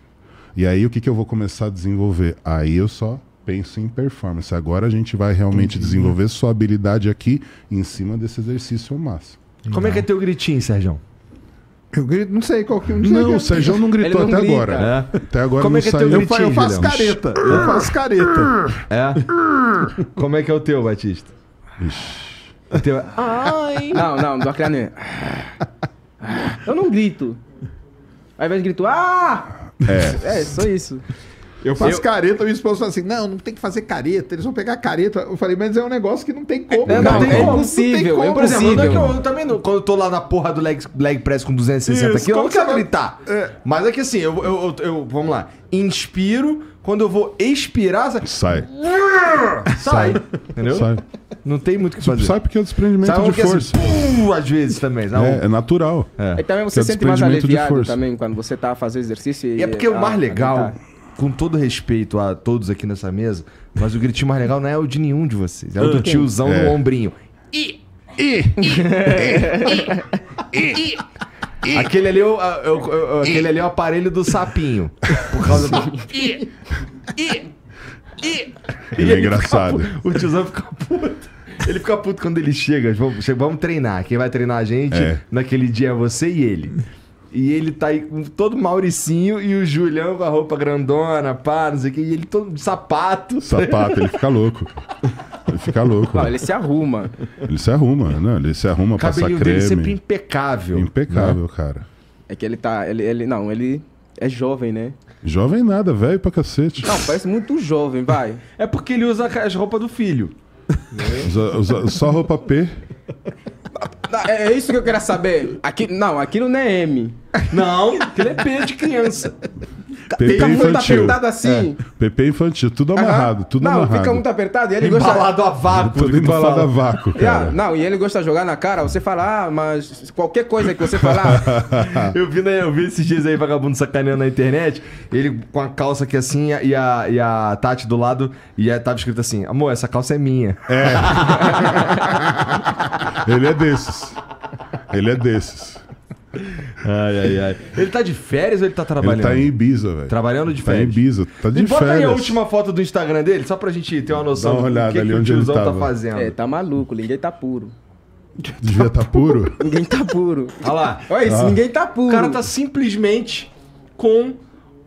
E aí o que, que eu vou começar a desenvolver? Aí eu só penso em performance. Agora a gente vai realmente Entendi. desenvolver sua habilidade aqui em cima desse exercício ao máximo. Como é que é teu gritinho, Sérgio? Eu grito, não sei qual que é não, não, o Sérgio não gritou não até grita. agora. É. Até agora Como não é, é saiu. Eu, teu eu faço careta. Eu é. faço careta. É. Como é que é o teu, Batista? Ixi. O teu... Ai. Não, não, do acreano. Eu não grito. Ao invés de grito, ah! É. É, só isso. Eu faço eu... careta, minha esposa fala assim: não, não tem que fazer careta, eles vão pegar careta. Eu falei, mas é um negócio que não tem como. Não, não, é tem é como, impossível, tem como. É impossível. Por exemplo, eu, eu também, não, quando eu tô lá na porra do leg, leg press com 260 aqui, eu não quero gritar. É. Mas é que assim, eu, eu, eu, vamos lá, inspiro, quando eu vou expirar. Sai. Sai. Sai. Entendeu? Sai. Não tem muito o que fazer. Sai porque é desprendimento Sai de é assim, força. Assim, pum, às vezes também. Não. É, é natural. É. E também você é sente mais aliviado também quando você tá fazendo exercício. E é porque o mais legal com todo respeito a todos aqui nessa mesa, mas o gritinho mais legal não é o de nenhum de vocês. É o do tiozão é. no ombrinho. e e I, Aquele ali é o, eu, eu, aquele ali é o aparelho do sapinho. Por causa do. I, I, I. Ele é engraçado. Fica, o tiozão fica puto. Ele fica puto quando ele chega. Vamos, vamos treinar. Quem vai treinar a gente é. naquele dia é você e ele. E ele tá aí todo mauricinho e o Julião com a roupa grandona, pá, não sei o que. E ele todo de sapato. Sapato, ele fica louco. Ele fica louco. Não, ele se arruma. Ele se arruma, né? Ele se arruma, pra passa creme. O cabelo dele sempre impecável. Impecável, né? cara. É que ele tá... Ele, ele, não, ele é jovem, né? Jovem nada, velho pra cacete. Não, parece muito jovem, vai. É porque ele usa as roupas do filho. Usa, usa só roupa P. É, é isso que eu quero saber. Aqui, não, aquilo não é M. Não, aquilo é P de criança. Tá, Pepe fica muito apertado assim. É, Pepe infantil, tudo amarrado, tudo não, amarrado. Não, fica muito apertado e ele embalado gosta... Embalado a vácuo. Tudo embalado a vácuo, cara. não, e ele gosta de jogar na cara, você fala, ah, mas qualquer coisa que você falar... eu, vi, né, eu vi esses dias aí, vagabundo sacaneando na internet, ele com a calça aqui assim e a, e a Tati do lado, e é tava escrito assim, amor, essa calça é minha. É. ele é desses. Ele é desses. Ai, ai, ai. Ele tá de férias ou ele tá trabalhando? Ele tá em Ibiza, velho. Trabalhando de férias. Tá em Ibiza, tá de e bota férias. aí a última foto do Instagram dele, só pra gente ter uma noção Dá uma olhada do que, ali que onde o tiozão tá fazendo. É, tá maluco, ninguém tá puro. Devia tá puro? ninguém tá puro. Olha lá. Olha isso, ah. ninguém tá puro. O cara tá simplesmente com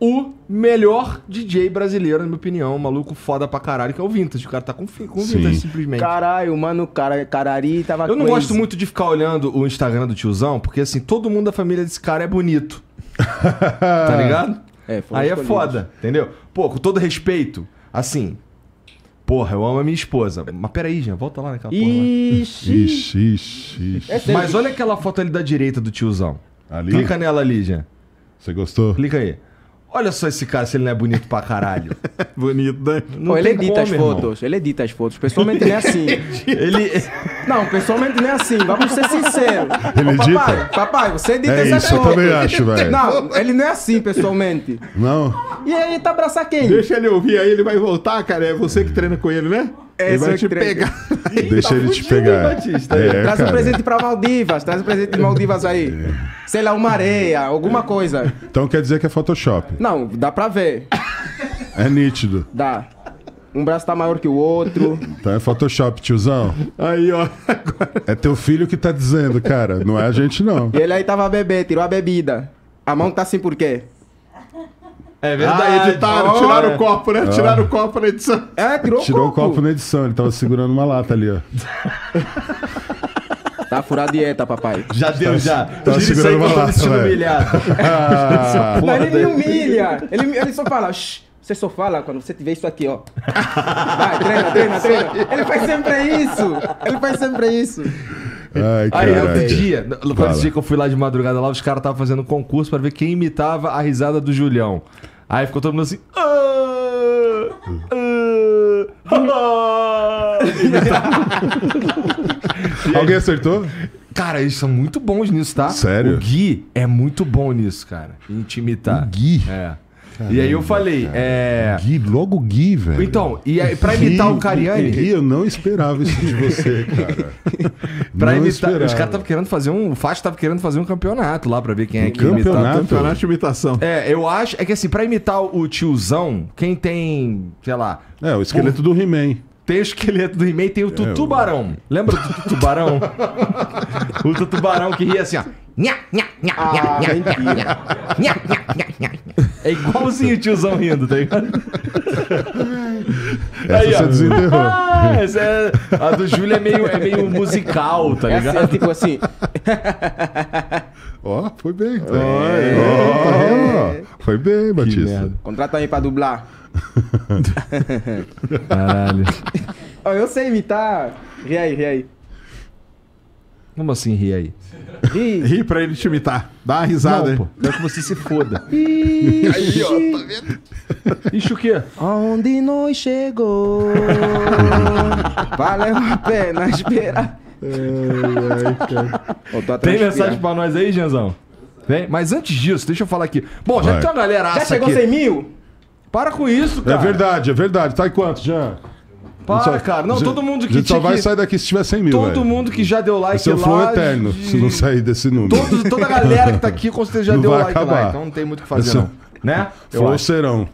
o melhor DJ brasileiro, na minha opinião. Um maluco foda pra caralho, que é o Vintage. O cara tá com, com Vintage, simplesmente. Caralho, mano, cara, Carari tava Eu não gosto muito de ficar olhando o Instagram do tiozão, porque assim, todo mundo da família desse cara é bonito. tá ligado? É, Aí é foda, entendeu? Pô, com todo respeito, assim, porra, eu amo a minha esposa. Mas peraí, Jean, volta lá naquela ixi. porra. Lá. Ixi, ixi, ixi. É Mas olha aquela foto ali da direita do tiozão. Ali? Clica nela ali, Jean. Você gostou? Clica aí. Olha só esse cara se ele não é bonito pra caralho. bonito, né? Não Pô, ele edita como, as irmão. fotos. Ele edita as fotos. Pessoalmente não é assim. ele. Não, pessoalmente não é assim. Vamos ser sinceros. Ele edita? Papai, papai, você edita é essas isso, fotos. Eu também acho, velho. Não, ele não é assim, pessoalmente. Não. E aí, tá abraçar quem? Deixa ele ouvir aí, ele vai voltar, cara. É você que treina com ele, né? Ele vai tá te pegar. Deixa ele te pegar. traz um presente pra Maldivas, traz um presente de Maldivas aí. É. Sei lá, uma areia, alguma coisa. Então quer dizer que é Photoshop. Não, dá pra ver. É nítido. Dá. Um braço tá maior que o outro. Então é Photoshop, tiozão. Aí, ó. É teu filho que tá dizendo, cara. Não é a gente, não. E ele aí tava bebê, tirou a bebida. A mão tá assim por quê? É verdade. Ah, editaram, tiraram o copo, né? Ah. Tiraram o copo na edição. É, tirou, tirou o copo. copo na edição, ele tava segurando uma lata ali, ó. Tá furado dieta, papai. Já tá deu, já. Tá segurando uma lata, eu humilhado. Ah, Mas ele me humilha. Ele, ele só fala, você só fala quando você tiver isso aqui, ó. Vai, treina, treina, treina. Ele faz sempre isso. Ele faz sempre isso. Ai, aí outro dia, no outro dia que eu fui lá de madrugada lá, os caras estavam fazendo um concurso para ver quem imitava a risada do Julião. Aí ficou todo mundo assim. Ah, ah, ah. Alguém acertou? Cara, eles são muito bons nisso, tá? Sério? O Gui é muito bom nisso, cara. Intimitar. O Gui? É. Caramba, e aí eu falei, é. Gui, logo Gui, velho. Então, e aí, pra imitar Gui, o Cariani. Gui, eu não esperava isso de você, cara. pra não imitar. Esperava. Os caras estavam querendo fazer um. O Fácil tava querendo fazer um campeonato lá pra ver quem é que campeonato. imita. Campeonato de imitação. É, eu acho. É que assim, pra imitar o tiozão, quem tem, sei lá. É, o esqueleto do He-Man. Tem o esqueleto do He-Man, tem o é, Tutubarão. É, Lembra do Tutubarão? o Tutubarão que ria assim, ó. Nha, nha, nha, nha, nha, nha, nha, nha, É igualzinho o tiozão rindo, tá ligado? Essa Aí, você desenterrou. Ah, essa é, a do Júlio é meio, é meio musical, tá ligado? Essa é tipo assim. Ó, oh, foi bem. Tá? É. Oh, foi bem, Batista. Contrata aí pra dublar. Caralho. Oh, eu sei imitar. Ri aí, ri aí. Como assim ri aí? Ri pra ele te imitar. Dá uma risada, Não, hein? pô. É que você se foda. Ixi. Aí, ó, tá vendo? Ixi o quê? Onde nós chegou, valeu a pena esperar. Ai, ai, cara. Tem mensagem pra nós aí, Genzão? Vem, Mas antes disso, deixa eu falar aqui. Bom, já Vai. tem uma galera Já chegou aqui. 100 mil? Para com isso, é cara. É verdade, é verdade. Tá em quanto, Jean? Para, só, cara. Não, todo mundo que. A gente só vai que... sair daqui se tiver 100 mil. Todo mundo que já deu like Seu é lá. flow eterno, de... se não sair desse número. Todo, toda a galera que tá aqui com certeza já não deu like acabar. lá. Então não tem muito o que fazer, Esse... É não. Né? Flow serão.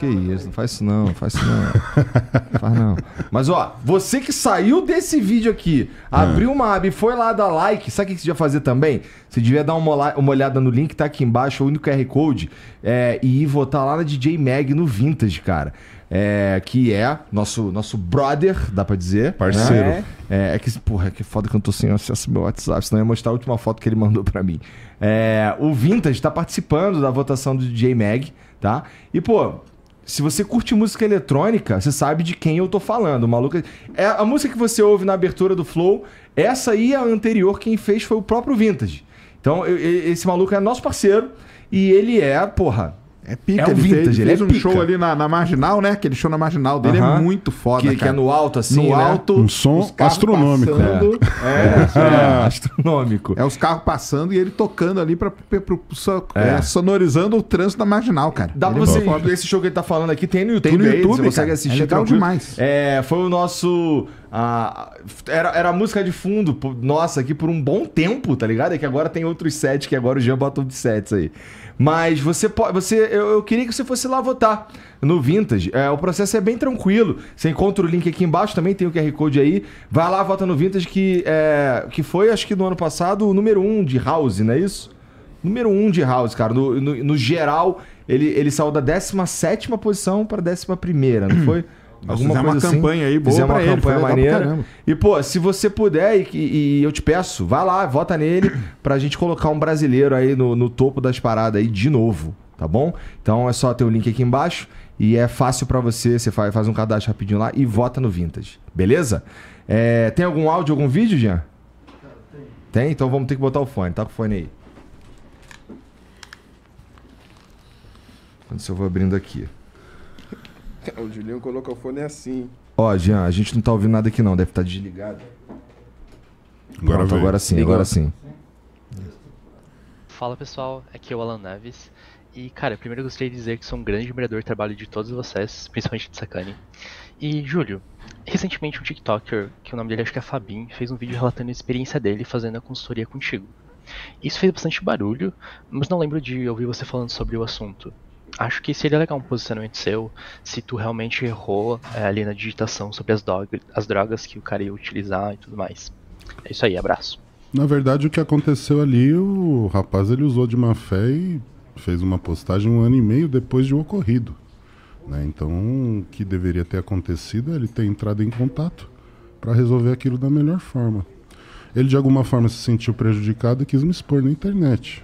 que é isso, não faz isso não, não faz isso não. não faz não. Mas ó, você que saiu desse vídeo aqui, é. abriu uma aba e foi lá dar like, sabe o que você devia fazer também? Você devia dar uma, uma olhada no link que tá aqui embaixo, ou no QR Code, é, e ir votar lá na DJ Mag no Vintage, cara. É, que é nosso, nosso brother, dá pra dizer. Né? Parceiro. É, é, que, porra, que foda que eu tô sem acesso ao meu WhatsApp, senão eu ia mostrar a última foto que ele mandou para mim. É, o Vintage tá participando da votação do DJ Mag, tá? E, pô, se você curte música eletrônica, você sabe de quem eu tô falando. maluco. É a música que você ouve na abertura do Flow, essa aí, é a anterior, quem fez foi o próprio Vintage. Então, eu, eu, esse maluco é nosso parceiro e ele é, porra, é pica, é um ele vintage, fez, ele fez é um pica. show ali na, na, Marginal, né? Aquele show na Marginal dele uh -huh. é muito foda, que, que, é no alto, assim, No né? alto. Um som astronômico. é. É, é, é. astronômico. É os carros passando e ele tocando ali pra, pra, pra, pra é. é, sonorizando o trânsito da Marginal, cara. Dá pra você... Esse show que ele tá falando aqui tem no YouTube. Tem no YouTube, aí, você consegue assistir. É legal demais. É, foi o nosso... Ah, era, era música de fundo, nossa, aqui por um bom tempo, tá ligado? É que agora tem outros sets, que agora o Jean botou de sets aí. Mas você pode. Você, eu, eu, queria que você fosse lá votar no Vintage. É, o processo é bem tranquilo. Você encontra o link aqui embaixo, também tem o QR Code aí. Vai lá, vota no Vintage, que, é, que foi, acho que no ano passado, o número 1 um de House, não é isso? Número 1 um de House, cara. No, no, no, geral, ele, ele saiu da 17 posição para a 11, não foi? Alguma coisa uma assim, campanha aí boa pra uma ele, campanha maneira. E, pô, se você puder, e, e, eu te peço, vai lá, vota nele pra gente colocar um brasileiro aí no, no topo das paradas aí de novo, tá bom? Então é só ter o link aqui embaixo e é fácil para você, você faz, faz um cadastro rapidinho lá e vota no Vintage, beleza? É, tem algum áudio, algum vídeo, Jean? Tem. Tem? Então vamos ter que botar o fone, tá com o fone aí. Quando eu vou abrindo aqui. O Julião coloca o fone assim. Ó, Jean, a gente não tá ouvindo nada aqui não, deve estar tá desligado. Agora, Pronto, agora sim, agora sim. Fala pessoal, aqui é o Alan Naves. E cara, primeiro eu gostaria de dizer que sou um grande admirador do trabalho de todos vocês, principalmente de Sakane. E Júlio, recentemente um TikToker, que o nome dele acho que é Fabim, fez um vídeo relatando a experiência dele fazendo a consultoria contigo. Isso fez bastante barulho, mas não lembro de ouvir você falando sobre o assunto acho que seria legal um posicionamento seu se tu realmente errou é, ali na digitação sobre as, as drogas que o cara ia utilizar e tudo mais. É isso aí, abraço. Na verdade, o que aconteceu ali, o rapaz ele usou de má fé e fez uma postagem um ano e meio depois de o ocorrido. Né? Então, o que deveria ter acontecido é ele ter entrado em contato para resolver aquilo da melhor forma. Ele de alguma forma se sentiu prejudicado e quis me expor na internet.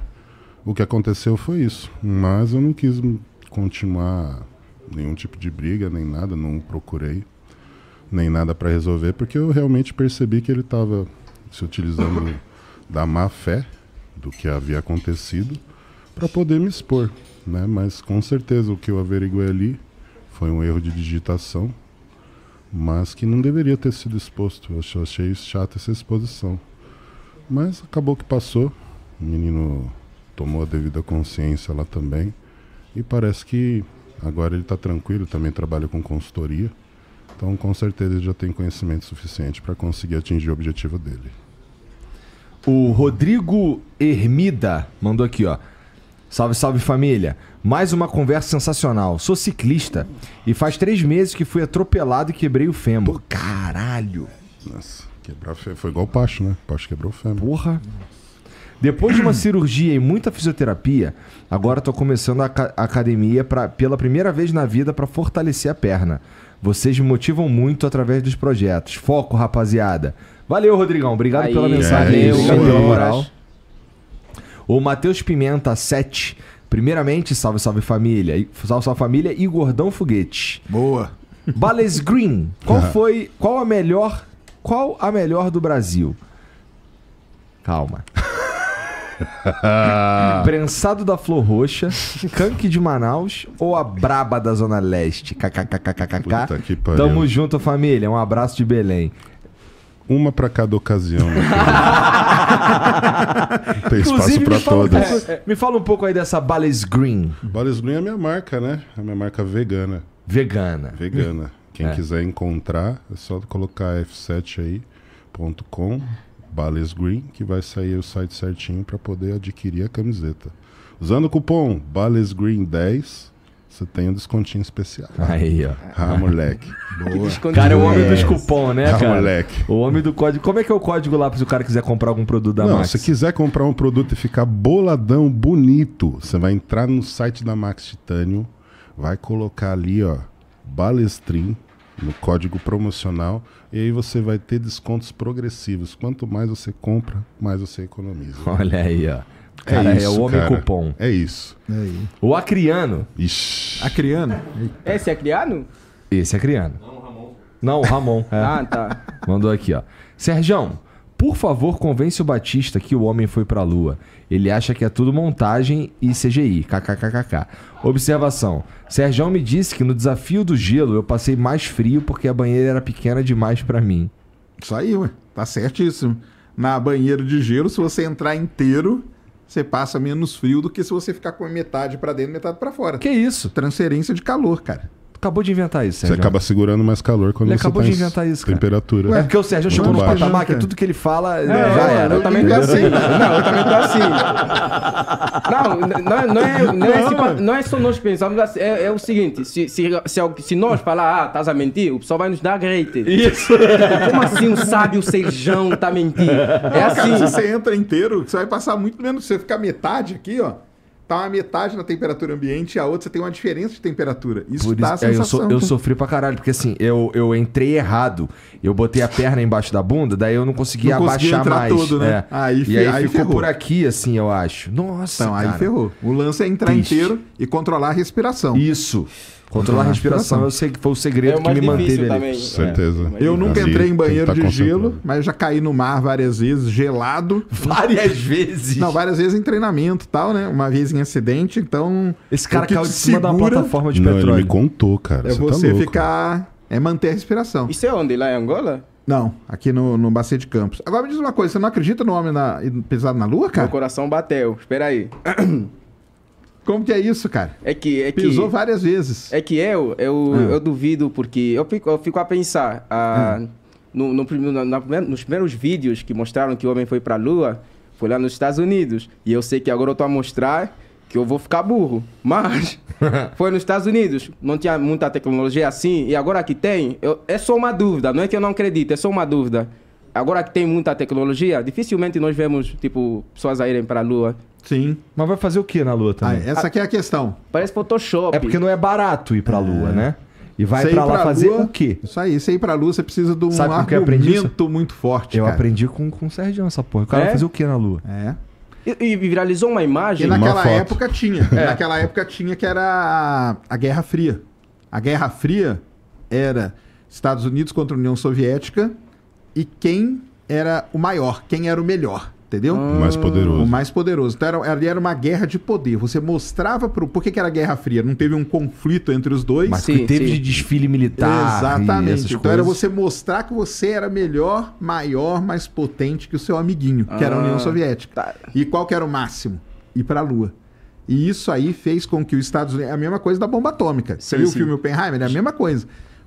O que aconteceu foi isso. Mas eu não quis continuar nenhum tipo de briga, nem nada, não procurei nem nada para resolver, porque eu realmente percebi que ele estava se utilizando da má fé do que havia acontecido para poder me expor, né? Mas com certeza o que eu averiguei ali foi um erro de digitação, mas que não deveria ter sido exposto. Eu achei chato essa exposição. Mas acabou que passou. O menino tomou a devida consciência lá também. E parece que agora ele está tranquilo, também trabalha com consultoria. Então, com certeza, ele já tem conhecimento suficiente para conseguir atingir o objetivo dele. O Rodrigo Ermida mandou aqui, ó. Salve, salve família. Mais uma conversa sensacional. Sou ciclista e faz três meses que fui atropelado e quebrei o fêmur. Pô, caralho! Nossa, quebrar fêmur. Foi igual o Pacho, né? O Pacho quebrou o fêmur. Porra! Depois de uma cirurgia e muita fisioterapia, agora estou começando a, a academia pra, pela primeira vez na vida para fortalecer a perna. Vocês me motivam muito através dos projetos. Foco, rapaziada. Valeu, Rodrigão. Obrigado Aí, pela é mensagem. É Obrigado pela moral. O Matheus Pimenta 7. Primeiramente, salve, salve família. Salve, salve família e Gordão Foguete. Boa. Bales Green. Qual foi. Qual a melhor. Qual a melhor do Brasil? Calma. Prensado da Flor Roxa, Canque de Manaus ou a Braba da Zona Leste? KKKKKK. Tamo junto, família. Um abraço de Belém. Uma para cada ocasião. tem espaço para todas. me fala um pouco aí dessa Bales Green. Bales Green é a minha marca, né? A minha marca vegana. Vegana. Vegana. Quem é. quiser encontrar, é só colocar f7 aí.com Bales Green, que vai sair o site certinho para poder adquirir a camiseta. Usando o cupom Bales Green 10, você tem um descontinho especial. Aí, ó. Ah, moleque. Boa. Cara, é o homem é dos cupom, né, ah, cara? moleque. O homem do código. Como é que é o código lá se o cara quiser comprar algum produto da Não, Max? Se quiser comprar um produto e ficar boladão, bonito, você vai entrar no site da Max Titânio, vai colocar ali, ó, Balestrim no código promocional e aí você vai ter descontos progressivos. Quanto mais você compra, mais você economiza. Olha aí, ó. É cara, é, isso, é o homem cara. cupom. É isso. É o acriano. Ixi. Acriano? Eita. Esse é acriano? Esse é acriano. Não, o Ramon. Não, o Ramon. É. ah, tá. Mandou aqui, ó. Serjão, por favor, convence o Batista que o homem foi pra lua. Ele acha que é tudo montagem e CGI. KKKKK. Observação. Sérgio me disse que no desafio do gelo eu passei mais frio porque a banheira era pequena demais para mim. Isso aí, ué. Tá certíssimo. Na banheira de gelo, se você entrar inteiro, você passa menos frio do que se você ficar com metade para dentro, e metade para fora. Que isso? Transferência de calor, cara acabou de inventar isso, Sérgio. Você acaba segurando mais calor quando ele você acabou tá de inventar isso, cara. temperatura. é porque o Sérgio chegou no patamar que tudo que ele fala é, né, já era. Eu, eu também tô assim. Não, eu também tô assim. Não, não, não é, não, é, não, é, não é. é só nós pensarmos assim. É, é, o seguinte, se, se, se, se nós falar, ah, estás a mentir, o pessoal vai nos dar greite. Isso. Tipo, como assim um sábio Sérgio tá mentindo? É assim. Cara, se você entra inteiro, você vai passar muito menos. Se você ficar metade aqui, ó tá a metade na temperatura ambiente e a outra você tem uma diferença de temperatura. Isso Por dá isso, sensação. Eu, so, eu, sofri pra caralho, porque assim, eu, eu entrei errado. Eu botei a perna embaixo da bunda, daí eu não conseguia não abaixar mais. Todo, né? É. Aí, e aí, aí ficou ferrou. por aqui, assim, eu acho. Nossa. Então, cara. aí ferrou. O lance é entrar Triste. inteiro e controlar a respiração. Isso. Controlar a uhum. respiração, eu sei que foi o segredo é que me manteve também. ali. Né? Certeza. É. Eu nunca entrei em banheiro tá de gelo, mas já caí no mar várias vezes, gelado. Várias vezes? Não, várias vezes em treinamento e tal, né? Uma vez em acidente, então. Esse cara caiu de cima da plataforma de Não, petróleo. Ele me contou, cara. É você, tá você tá louco, ficar. Cara. É manter a respiração. Isso é onde? Lá em Angola? Não, aqui no, no Bacia de Campos. Agora me diz uma coisa, você não acredita no homem na, na lua, cara? Meu coração bateu, espera aí. Como que é isso, cara? É que. É Pisou que, várias vezes. É que eu, eu, ah. eu duvido, porque eu fico, eu fico a pensar. Ah, ah. No, no, na, nos primeiros vídeos que mostraram que o homem foi para a lua, foi lá nos Estados Unidos. E eu sei que agora eu tô a mostrar que eu vou ficar burro. Mas foi nos Estados Unidos. Não tinha muita tecnologia assim. E agora que tem, eu, é só uma dúvida. Não é que eu não acredito, é só uma dúvida agora que tem muita tecnologia, dificilmente nós vemos, tipo, pessoas irem para a Lua. Sim. Mas vai fazer o que na Lua ah, também? Ah, essa aqui é a questão. Parece Photoshop. É porque não é barato ir para a é. Lua, é. né? E vai para lá fazer Lua, o quê? Isso aí, você ir a Lua, você precisa de um Sabe argumento muito forte. Eu cara. aprendi com, com o Sérgio essa porra. O cara é? vai fazer o que na Lua? É. E, e viralizou uma imagem. E naquela época tinha. É. Naquela época tinha que era a, a Guerra Fria. A Guerra Fria era Estados Unidos contra a União Soviética e quem era o maior, quem era o melhor. Entendeu? O mais ah. poderoso. O mais poderoso. Então era, era uma guerra de poder. Você mostrava pro. Por que, que era Guerra Fria? Não teve um conflito entre os dois. Mas sim, teve sim. de desfile militar. Exatamente. Então coisas. era você mostrar que você era melhor, maior, mais potente que o seu amiguinho, que ah, era a União ah, Soviética. Tá. E qual que era o máximo? Ir pra Lua. E isso aí fez com que os Estados Unidos. É a mesma coisa da bomba atômica. Você viu o filme Oppenheimer? É a mesma coisa.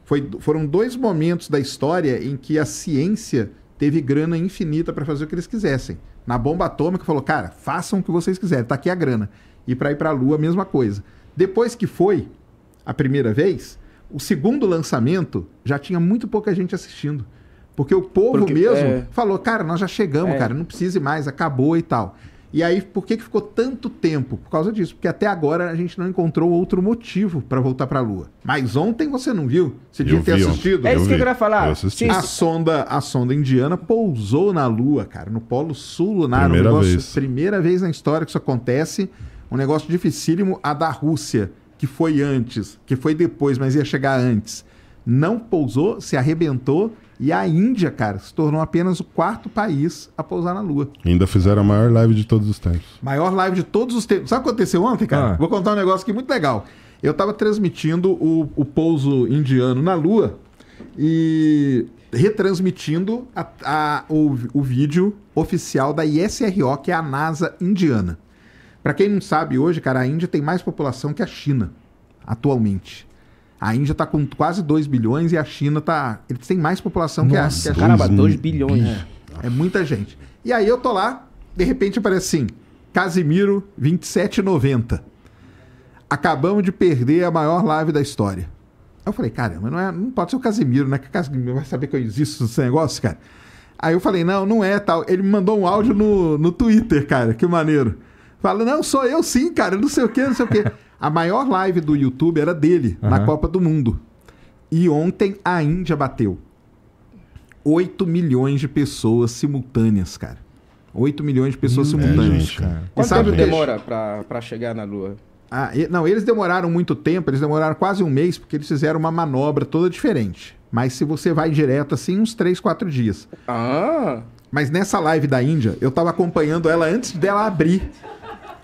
Foi, foram dois momentos da história em que a ciência teve grana infinita para fazer o que eles quisessem. Na bomba atômica falou, cara, façam o que vocês quiserem, tá aqui a grana. E para ir para a Lua, a mesma coisa. Depois que foi a primeira vez, o segundo lançamento já tinha muito pouca gente assistindo. Porque o povo Porque, mesmo é... falou, cara, nós já chegamos, é... cara, não precise mais, acabou e tal. E aí, por que, que ficou tanto tempo? Por causa disso, porque até agora a gente não encontrou outro motivo para voltar para a Lua. Mas ontem você não viu? Você devia ter assistido. É isso que eu queria falar. Eu a sonda, a sonda indiana pousou na Lua, cara, no Polo Sul lunar. Primeira um negócio, vez. Primeira vez na história que isso acontece. Um negócio dificílimo. A da Rússia, que foi antes, que foi depois, mas ia chegar antes. Não pousou, se arrebentou e a Índia, cara, se tornou apenas o quarto país a pousar na Lua. Ainda fizeram a maior live de todos os tempos. Maior live de todos os tempos. Sabe o que aconteceu ontem, cara? Ah. Vou contar um negócio aqui muito legal. Eu estava transmitindo o, o, pouso indiano na Lua e retransmitindo a, a, o, o vídeo oficial da ISRO, que é a NASA indiana. Para quem não sabe hoje, cara, a Índia tem mais população que a China atualmente. A Índia está com quase 2 bilhões e a China está. Eles têm mais população Nossa, que a, China. Caramba, 2 bilhões. É, é muita gente. E aí eu tô lá, de repente aparece assim: Casimiro, 27,90. Acabamos de perder a maior live da história. Aí eu falei, caramba, não, é, não pode ser o Casimiro, né? Que o Casimiro vai saber que eu existo nesse negócio, cara. Aí eu falei, não, não é tal. Ele me mandou um áudio no, no Twitter, cara, que maneiro. Fala, não, sou eu sim, cara, não sei o quê, não sei o quê. A maior live do YouTube era dele, uhum. na Copa do Mundo. E ontem a Índia bateu. 8 milhões de pessoas simultâneas, cara. 8 milhões de pessoas hum, é, simultâneas. É, gente, cara. E Quanto tempo é demora para chegar na Lua? Ah, e, não, eles demoraram muito tempo, eles demoraram quase um mês, porque eles fizeram uma manobra toda diferente. Mas se você vai direto assim, uns 3, 4 dias. Ah! Mas nessa live da Índia, eu tava acompanhando ela antes dela abrir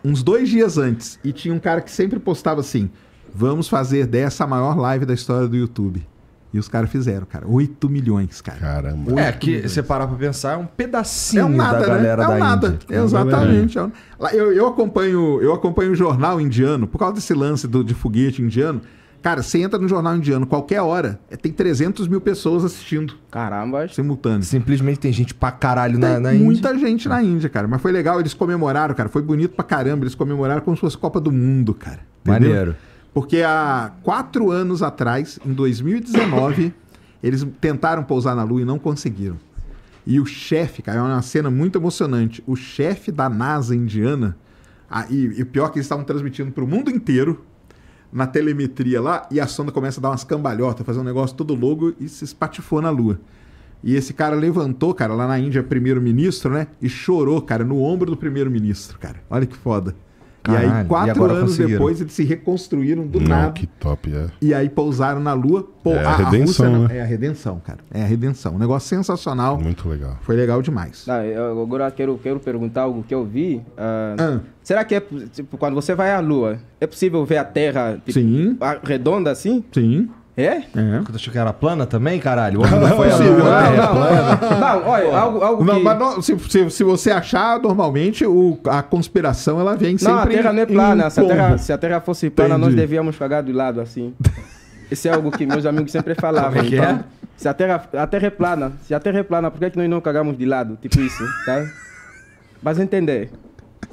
uns dois dias antes e tinha um cara que sempre postava assim: vamos fazer dessa a maior live da história do YouTube. E os caras fizeram, cara. 8 milhões, cara. Caramba. É, que você parar pra pensar, é um pedacinho é um nada, da né? galera né? é um da nada. Índia. Exatamente. É, é um... eu, eu, acompanho, eu acompanho o jornal indiano, por causa desse lance do, de foguete indiano. Cara, você entra no jornal indiano qualquer hora, é, tem 300 mil pessoas assistindo. Caramba. Simultâneo. Simplesmente tem gente pra caralho na, na Índia. Muita gente na Índia, cara. Mas foi legal, eles comemoraram, cara. Foi bonito pra caramba. Eles comemoraram como se fosse Copa do Mundo, cara. Entendeu? Maneiro. Porque há quatro anos atrás, em 2019, eles tentaram pousar na Lua e não conseguiram. E o chefe, cara, é uma cena muito emocionante. O chefe da NASA indiana, a, e, e pior é que eles estavam transmitindo para o mundo inteiro, na telemetria lá e a sonda começa a dar umas cambalhotas, fazer um negócio todo louco e se espatifou na Lua. E esse cara levantou, cara, lá na Índia, primeiro-ministro, né? E chorou, cara, no ombro do primeiro-ministro, cara. Olha que foda. Caralho, e aí, quatro e anos depois, eles se reconstruíram do Não, nada. Que top, é. E aí pousaram na Lua. Pô, é a, a redenção, Rússia, né? É a redenção, cara. É a redenção. Um negócio sensacional. Muito legal. Foi legal demais. Ah, eu, agora quero, quero perguntar algo que eu vi. Uh, ah. Será que é, tipo, quando você vai à Lua, é possível ver a Terra tipo, Sim. redonda assim? Sim. É? é? Eu achei que era plana também, caralho. Não, não é foi possível, não, é é a não, Não, olha, algo, algo não, que... não, se, se, se, você achar, normalmente o, a conspiração ela vem sempre Não, a Terra não é plana. Se a terra, se a terra, fosse plana, Entendi. nós devíamos cagar do lado, assim. Esse é algo que meus amigos sempre falavam. Como é que então, é? Se a terra, a terra é plana, se a Terra é plana, por que, é que nós não cagamos de lado? Tipo isso, tá? Mas entender...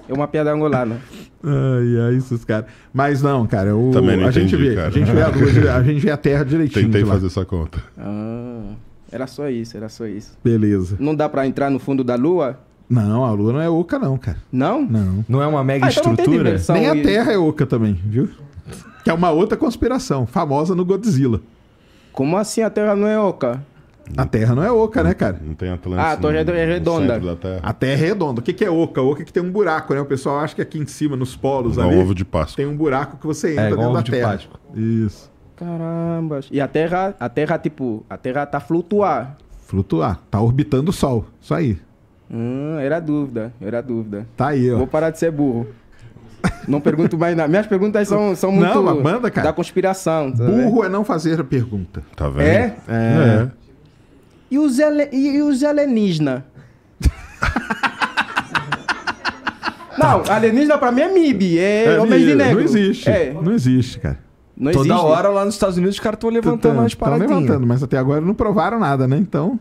É uma pedangolada. Ai, ai, esses caras. Mas não, cara, eu, Também não a, entendi, gente vê, cara. a gente vê a luz, a gente vê a terra direitinho. Tentei fazer essa conta. Ah, era só isso, era só isso. Beleza. Não dá pra entrar no fundo da lua? Não, a lua não é oca, não, cara. Não? Não. Não é uma ah, mega ah, então estrutura? Nem a terra é oca também, viu? Que é uma outra conspiração, famosa no Godzilla. Como assim a terra não é oca? A Terra não é oca, né, cara? Não tem atlântico. Ah, então é, é redonda. Terra. A Terra é redonda. O que, que é oca? Oca é que tem um buraco, né? O pessoal acha que aqui em cima, nos polos não, é ali. ovo de Páscoa. Tem um buraco que você é entra é, dentro da Terra. Páscoa. Isso. Caramba. E a Terra, a Terra, tipo, a Terra tá flutuar. Flutuar. Tá orbitando o Sol. Isso aí. Hum, era dúvida, era dúvida. Tá aí, ó. Vou parar de ser burro. Não pergunto mais nada. Minhas perguntas são, são muito. Não, manda, cara. Da conspiração. Tá burro vendo? é não fazer a pergunta. Tá vendo? É? é. é. E os, ele, e os alienígenas? Não, alienígena pra mim é MIB, é, é homens de negro. Não existe. É. Não existe, cara. Não Toda existe. hora lá nos Estados Unidos os caras estão levantando as paradinhas. Estão levantando, mas até agora não provaram nada, né? Então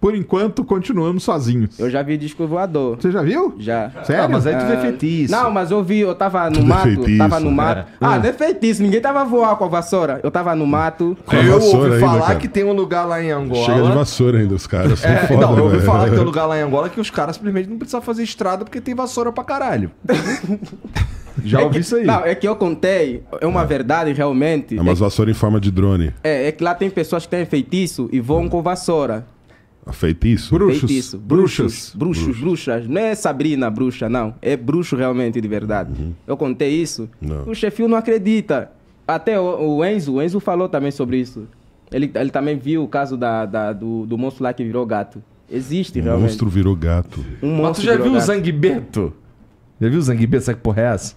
por enquanto, continuamos sozinhos. Eu já vi disco voador. Você já viu? Já. Sério? Ah, mas aí tu vê ah. feitiço. Não, mas eu vi, eu tava no tu mato. Feitiço, tava no né? mato. Cara. É. Ah, é. não é feitiço, ninguém tava voar com a vassoura. Eu tava no mato. eu ouvi ainda, falar cara. que tem um lugar lá em Angola. Chega de vassoura ainda, os caras. é, foda, não, eu ouvi velho. falar que tem um lugar lá em Angola que os caras simplesmente não precisam fazer estrada porque tem vassoura pra caralho. Já é ouvi que, isso aí. Não, é que eu contei, é uma é. verdade realmente. Ah, é umas é, vassoura em forma de drone. É, é que lá tem pessoas que têm feitiço e voam com vassoura. Feitiço? Bruxos. Feitiço. Bruxos. Bruxos. Bruxos. Bruxas. Não é Sabrina bruxa, não. É bruxo realmente, de verdade. Uhum. Eu contei isso. Não. O chefio não acredita. Até o, o, Enzo, o Enzo falou também sobre isso. Ele, ele também viu o caso da, da do, do monstro lá que virou gato. Existe, um realmente. O monstro virou gato. Um monstro Mas tu já viu gato. o Zanguebeto? Já viu o Zanguebeto? Sabe que porra é essa?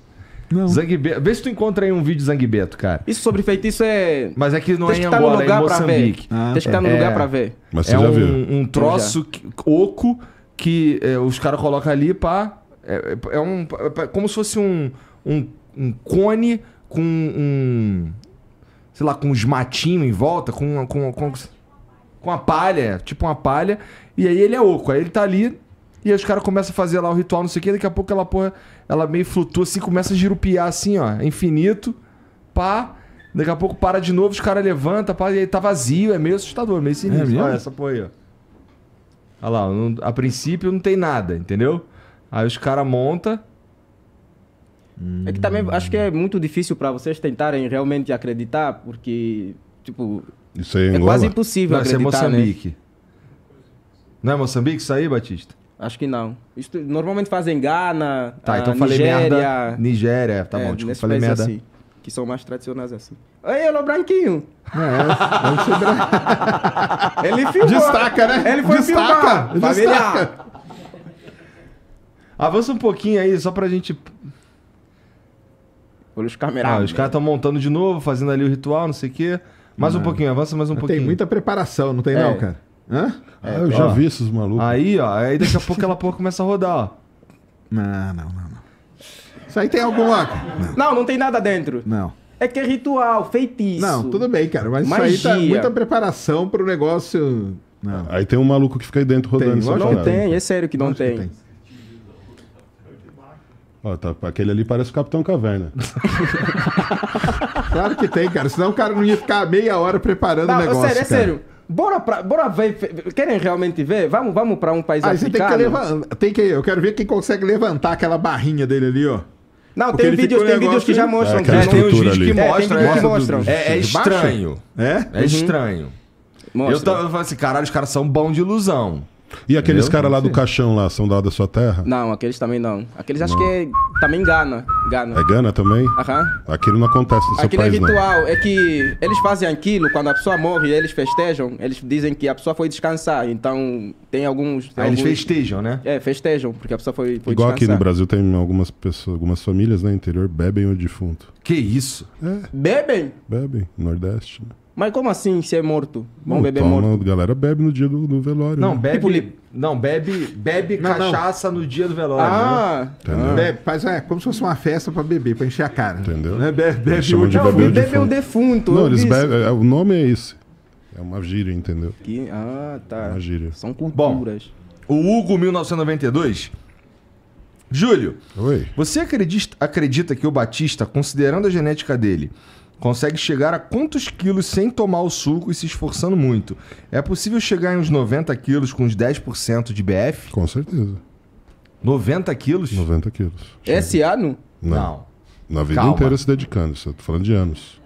Não. Zanguebeto. Vê se tu encontra aí um vídeo de Zanguebeto, cara. Isso sobre feitiço é. Mas é que não é em tá Angola, tá é em Moçambique. Tem que estar ah, tá tá. no lugar é. pra ver. Mas você é já um, viu. um troço que, oco que eh, é, os caras colocam ali, pá. É, é um. É, é como se fosse um, um, um cone com um. Sei lá, com uns matinhos em volta, com, com, com, com uma palha, tipo uma palha. E aí ele é oco. Aí ele tá ali e aí os caras começam a fazer lá o ritual, não sei o que, daqui a pouco ela, porra, ela meio flutua assim, começa a girupiar assim, ó, é infinito, pá. Daqui a pouco para de novo, os caras levantam, pá, e aí tá vazio, é meio assustador, meio é sinistro. É Olha essa porra aí, ó. Olha lá, não, a princípio não tem nada, entendeu? Aí os caras montam. Hum. É que também acho que é muito difícil para vocês tentarem realmente acreditar, porque, tipo. Isso aí é, é quase impossível não, acreditar. Isso é né? Moçambique. Né? Não é Moçambique isso aí, Batista? Acho que não. Isso, normalmente fazem Gana, tá, então Nigéria, ah, falei merda. Nigéria, tá é, bom, tipo, falei merda. Assim, que são mais tradicionais assim. Ei, alô, branquinho. É, é eu, eu Ele filmou. Destaca, né? Ele foi destaca, filmar. Destaca. Avança um pouquinho aí, só pra gente Olha os camerados. Ah, os caras estão montando de novo, fazendo ali o ritual, não sei o quê. Mais um é. pouquinho, avança mais um pouquinho. Tem muita preparação, não tem é. não, cara? Hã? Ah, é, eu ó. já vi esses malucos. Aí, ó, aí daqui a pouco ela porra começa a rodar, ó. Não, não, não, não. Isso aí tem alguma. Não, não, não tem nada dentro. Não. É que é ritual, feitiço. Não, tudo bem, cara, mas Magia. isso aí tá muita preparação pro negócio. Não. Aí tem um maluco que fica aí dentro rodando. Tem, não tem, é sério que não tem. Que tem. Ó, tá, aquele ali parece o Capitão Caverna. claro que tem, cara. Senão o cara não ia ficar meia hora preparando não, o negócio. É sério, é sério. Bora, pra, bora ver. Querem realmente ver? Vamos, vamos para um país Aí ah, africano. Você tem que Tem que, eu quero ver quem consegue levantar aquela barrinha dele ali, ó. Não, Porque tem vídeos, tem vídeos que já é, mostram. É, tem os vídeos que mostram. É, mostram. É, é estranho. É? É estranho. Mostra. Eu tava eu assim, caralho, os caras são bons de ilusão. E aqueles caras lá do caixão lá, são da, da sua terra? Não, aqueles também não. Aqueles acho que é também Gana. Gana. É Gana também? Aham. Aquilo não acontece no Aquilo seu é país, é ritual, não. é que eles fazem aquilo, quando a pessoa morre e eles festejam, eles dizem que a pessoa foi descansar, então tem alguns... Tem ah, alguns... eles festejam, né? É, festejam, porque a pessoa foi, foi Igual descansar. aqui no Brasil tem algumas pessoas, algumas famílias, né, interior, bebem o defunto. Que isso? É. Bebem? Bebem, Nordeste, né? Mas como assim é morto? Bom não, beber morto? Não, galera bebe no dia do, do velório. Não, né? bebe. Tipo, li... não, bebe, bebe não, cachaça não. no dia do velório. Ah, né? Bebe, faz é, como se fosse uma festa pra beber, pra encher a cara. Entendeu? Né? Bebe, o, de não, bebe, bebe o defunto. Não, eles bebe. É, o nome é esse. É uma gíria, entendeu? Que, ah, tá. É uma gíria. São culturas. Bom, o Hugo 1992. Júlio, Oi. você acredita, acredita que o Batista, considerando a genética dele, Consegue chegar a quantos quilos sem tomar o suco e se esforçando muito? É possível chegar em uns 90 quilos com uns 10% de BF? Com certeza. 90 quilos? 90 quilos. Chega. Esse ano? Não. Não. Na vida Calma. inteira se dedicando, estou falando de anos.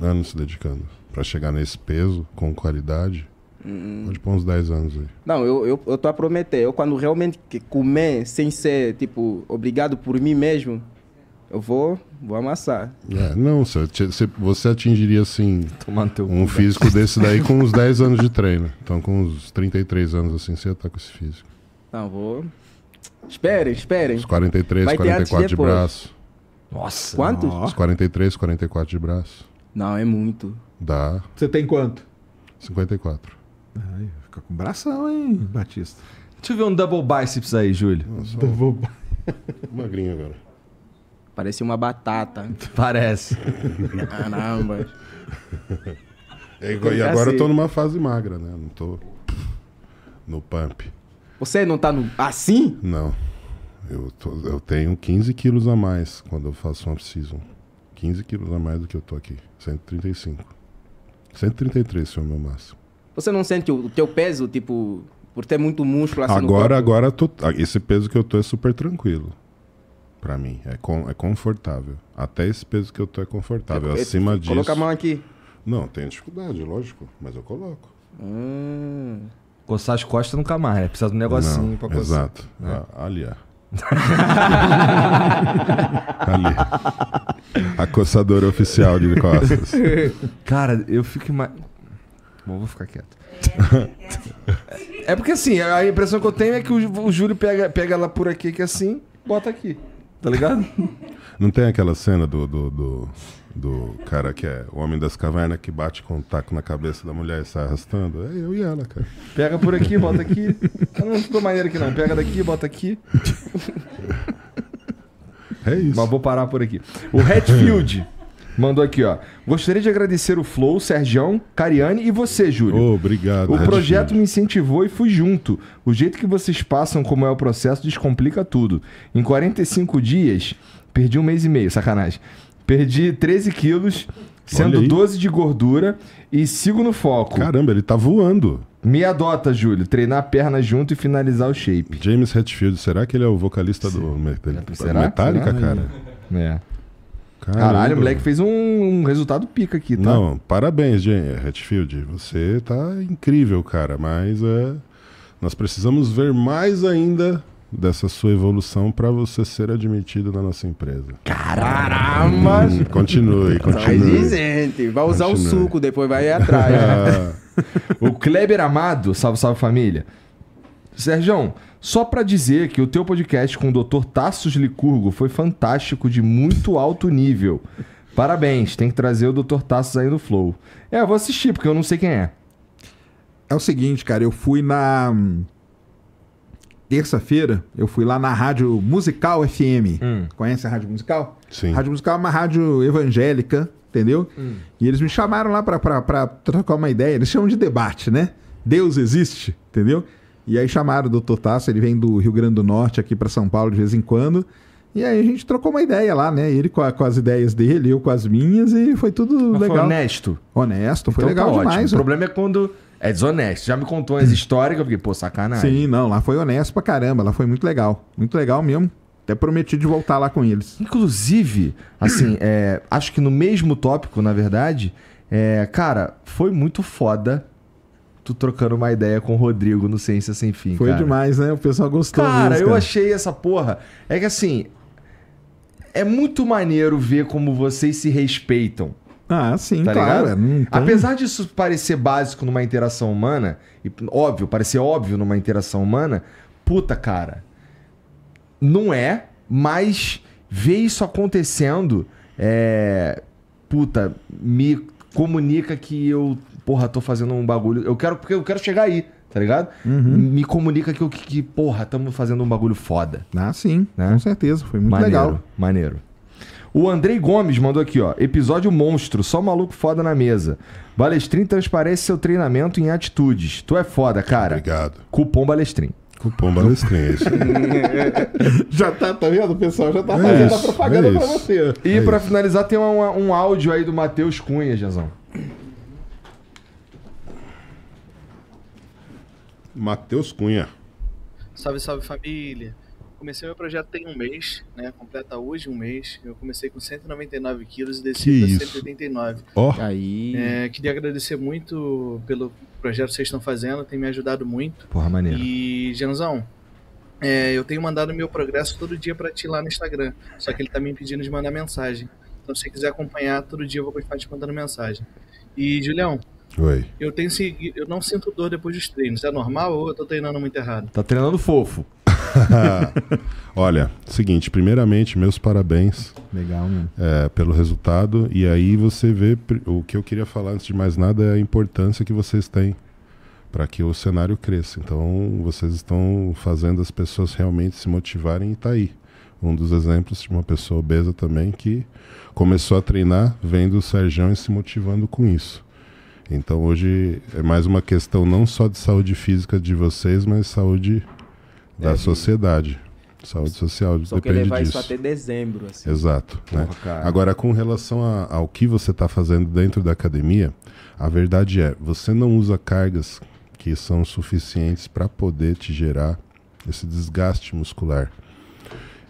Anos se dedicando. Para chegar nesse peso, com qualidade. Hum. Pode pôr uns 10 anos aí. Não, eu, eu, eu tô a prometer. Eu, quando realmente comer sem ser, tipo, obrigado por mim mesmo, eu vou vou amassar. É, não, você atingiria assim um físico desse daí com uns 10 anos de treino. Então, com uns 33 anos assim, você tá com esse físico. Não, vou. Esperem, esperem. Os 43, Vai 44 de braço. Nossa. Quantos? Os 43, 44 de braço. Não, é muito. Dá. Você tem quanto? 54. Ai, fica com bração, hein, Batista. Deixa eu ver um double biceps aí, Júlio. Nossa, double biceps. Magrinho agora. Parecia uma batata. Parece. Caramba. É e agora eu assim- tô numa fase magra, né? Não tô no pump. Você não tá no... assim? Não. Eu, tô, eu tenho 15 quilos a mais quando eu faço uma season. 15 quilos a mais do que eu tô aqui. 135. 133 foi o meu máximo. Você não sente o teu peso, tipo, por ter muito músculo assim Agora, agora, esse peso que eu tô é super tranquilo para mim. É, com, é confortável. Até esse peso que eu tô é confortável. Você, Acima você disso. Coloca a mão aqui. Não, tenho dificuldade, lógico, mas eu coloco. Hum. Coçar as costas nunca mais, né? Precisa de um negocinho não, pra coçar. Exato. É. Né? A, ah, Ali. A coçadora oficial de costas. Cara, eu fico mais. Bom, vou ficar quieto. é porque assim, a impressão que eu tenho é que o, o Júlio pega, pega ela por aqui, que é assim, bota aqui. Tá ligado? Não tem aquela cena do, do, do, do, cara que é o homem das cavernas que bate com um taco na cabeça da mulher e sai arrastando? É eu e ela, cara. Pega por aqui, bota aqui. Eu não tô maneiro aqui não. Pega daqui, bota aqui. É isso. Mas vou parar por aqui. O Hatfield. Mandou aqui, ó. Gostaria de agradecer o Flow, Sergião, Cariani e você, Júlio. Oh, obrigado. O projeto me incentivou e fui junto. O jeito que vocês passam como é o processo descomplica tudo. Em 45 dias, perdi um mês e meio, sacanagem. Perdi 13 quilos, sendo 12 de gordura e sigo no foco. Caramba, ele tá voando. Me adota, Júlio. Treinar a perna junto e finalizar o shape. James Hetfield, será que ele é o vocalista do Metallica, será? Metallica, será? cara? É. Caramba. Caralho, o moleque fez um, um, resultado pica aqui, tá? Não, parabéns, Jenny Hatfield. Você tá incrível, cara, mas é, nós precisamos ver mais ainda dessa sua evolução para você ser admitido na nossa empresa. Caramba! Hum, continue, continue. Mas, gente, vai usar continue. o suco, depois vai ir atrás. o Kleber Amado, salve, salve família. Sérgio, só para dizer que o teu podcast com o Dr. Tassos Licurgo foi fantástico, de muito alto nível. Parabéns, tem que trazer o Dr. Tassos aí no Flow. É, eu vou assistir, porque eu não sei quem é. É o seguinte, cara, eu fui na. Hum, terça-feira, eu fui lá na Rádio Musical FM. Hum. Conhece a Rádio Musical? Sim. Rádio Musical é uma rádio evangélica, entendeu? Hum. E eles me chamaram lá para trocar uma ideia. Eles chamam de debate, né? Deus existe, entendeu? E aí chamaram o doutor Tasso, ele vem do Rio Grande do Norte aqui para São Paulo de vez em quando. E aí a gente trocou uma ideia lá, né? Ele com, a, com as ideias dele, eu com as minhas, e foi tudo Mas legal. Foi honesto. Honesto, foi então legal tá demais. O problema é quando é desonesto. Já me contou as histórias eu fiquei, pô, sacanagem. Sim, não, lá foi honesto pra caramba, lá foi muito legal. Muito legal mesmo. Até prometi de voltar lá com eles. Inclusive, assim, é, acho que no mesmo tópico, na verdade, é, cara, foi muito foda tu trocando uma ideia com o Rodrigo no Ciência Sem Fim. Foi cara. demais, né? O pessoal gostou. Cara, cara, eu achei essa porra. É que assim. É muito maneiro ver como vocês se respeitam. Ah, sim, tá claro. então... Apesar disso parecer básico numa interação humana, e óbvio, parecer óbvio numa interação humana, puta, cara. Não é, mas ver isso acontecendo é. Puta, me comunica que eu porra, tô fazendo um bagulho. Eu quero, porque eu quero chegar aí, tá ligado? Uhum. Me comunica que, que, que porra, estamos fazendo um bagulho foda. Ah, sim, né? com certeza. Foi muito maneiro, legal. Maneiro. O Andrei Gomes mandou aqui, ó. Episódio monstro, só maluco foda na mesa. Balestrin transparece seu treinamento em atitudes. Tu é foda, cara. Obrigado. Cupom Balestrin. Cupom Balestrin, é isso. já tá, tá vendo? O pessoal já tá é fazendo isso, a propaganda é pra você. E é pra isso. finalizar, tem uma, um áudio aí do Matheus Cunha, Jezão. Matheus Cunha. Salve, salve família. Comecei meu projeto tem um mês, né? Completa hoje um mês. Eu comecei com 199 quilos e desci para 189. Ó. Oh. Aí. É, queria agradecer muito pelo projeto que vocês estão fazendo, tem me ajudado muito. Porra, maneiro. E, Janzão, é, eu tenho mandado meu progresso todo dia para ti lá no Instagram. Só que ele tá me impedindo de mandar mensagem. Então, se você quiser acompanhar, todo dia eu vou continuar te mandando mensagem. E, Julião, Oi. Eu tenho seguido, eu não sinto dor depois dos treinos. É normal ou eu tô treinando muito errado? Tá treinando fofo. Olha, seguinte, primeiramente, meus parabéns. Legal, né? É, pelo resultado. E aí você vê o que eu queria falar antes de mais nada é a importância que vocês têm para que o cenário cresça. Então, vocês estão fazendo as pessoas realmente se motivarem e tá aí. Um dos exemplos de uma pessoa obesa também que começou a treinar vendo o Serjão e se motivando com isso. Então hoje é mais uma questão não só de saúde física de vocês, mas saúde da é, sociedade. Saúde social, Só depende que levar isso até dezembro. Assim. Exato. Né? Porra, né? Agora, com relação a, ao que você está fazendo dentro da academia, a verdade é, você não usa cargas que são suficientes para poder te gerar esse desgaste muscular.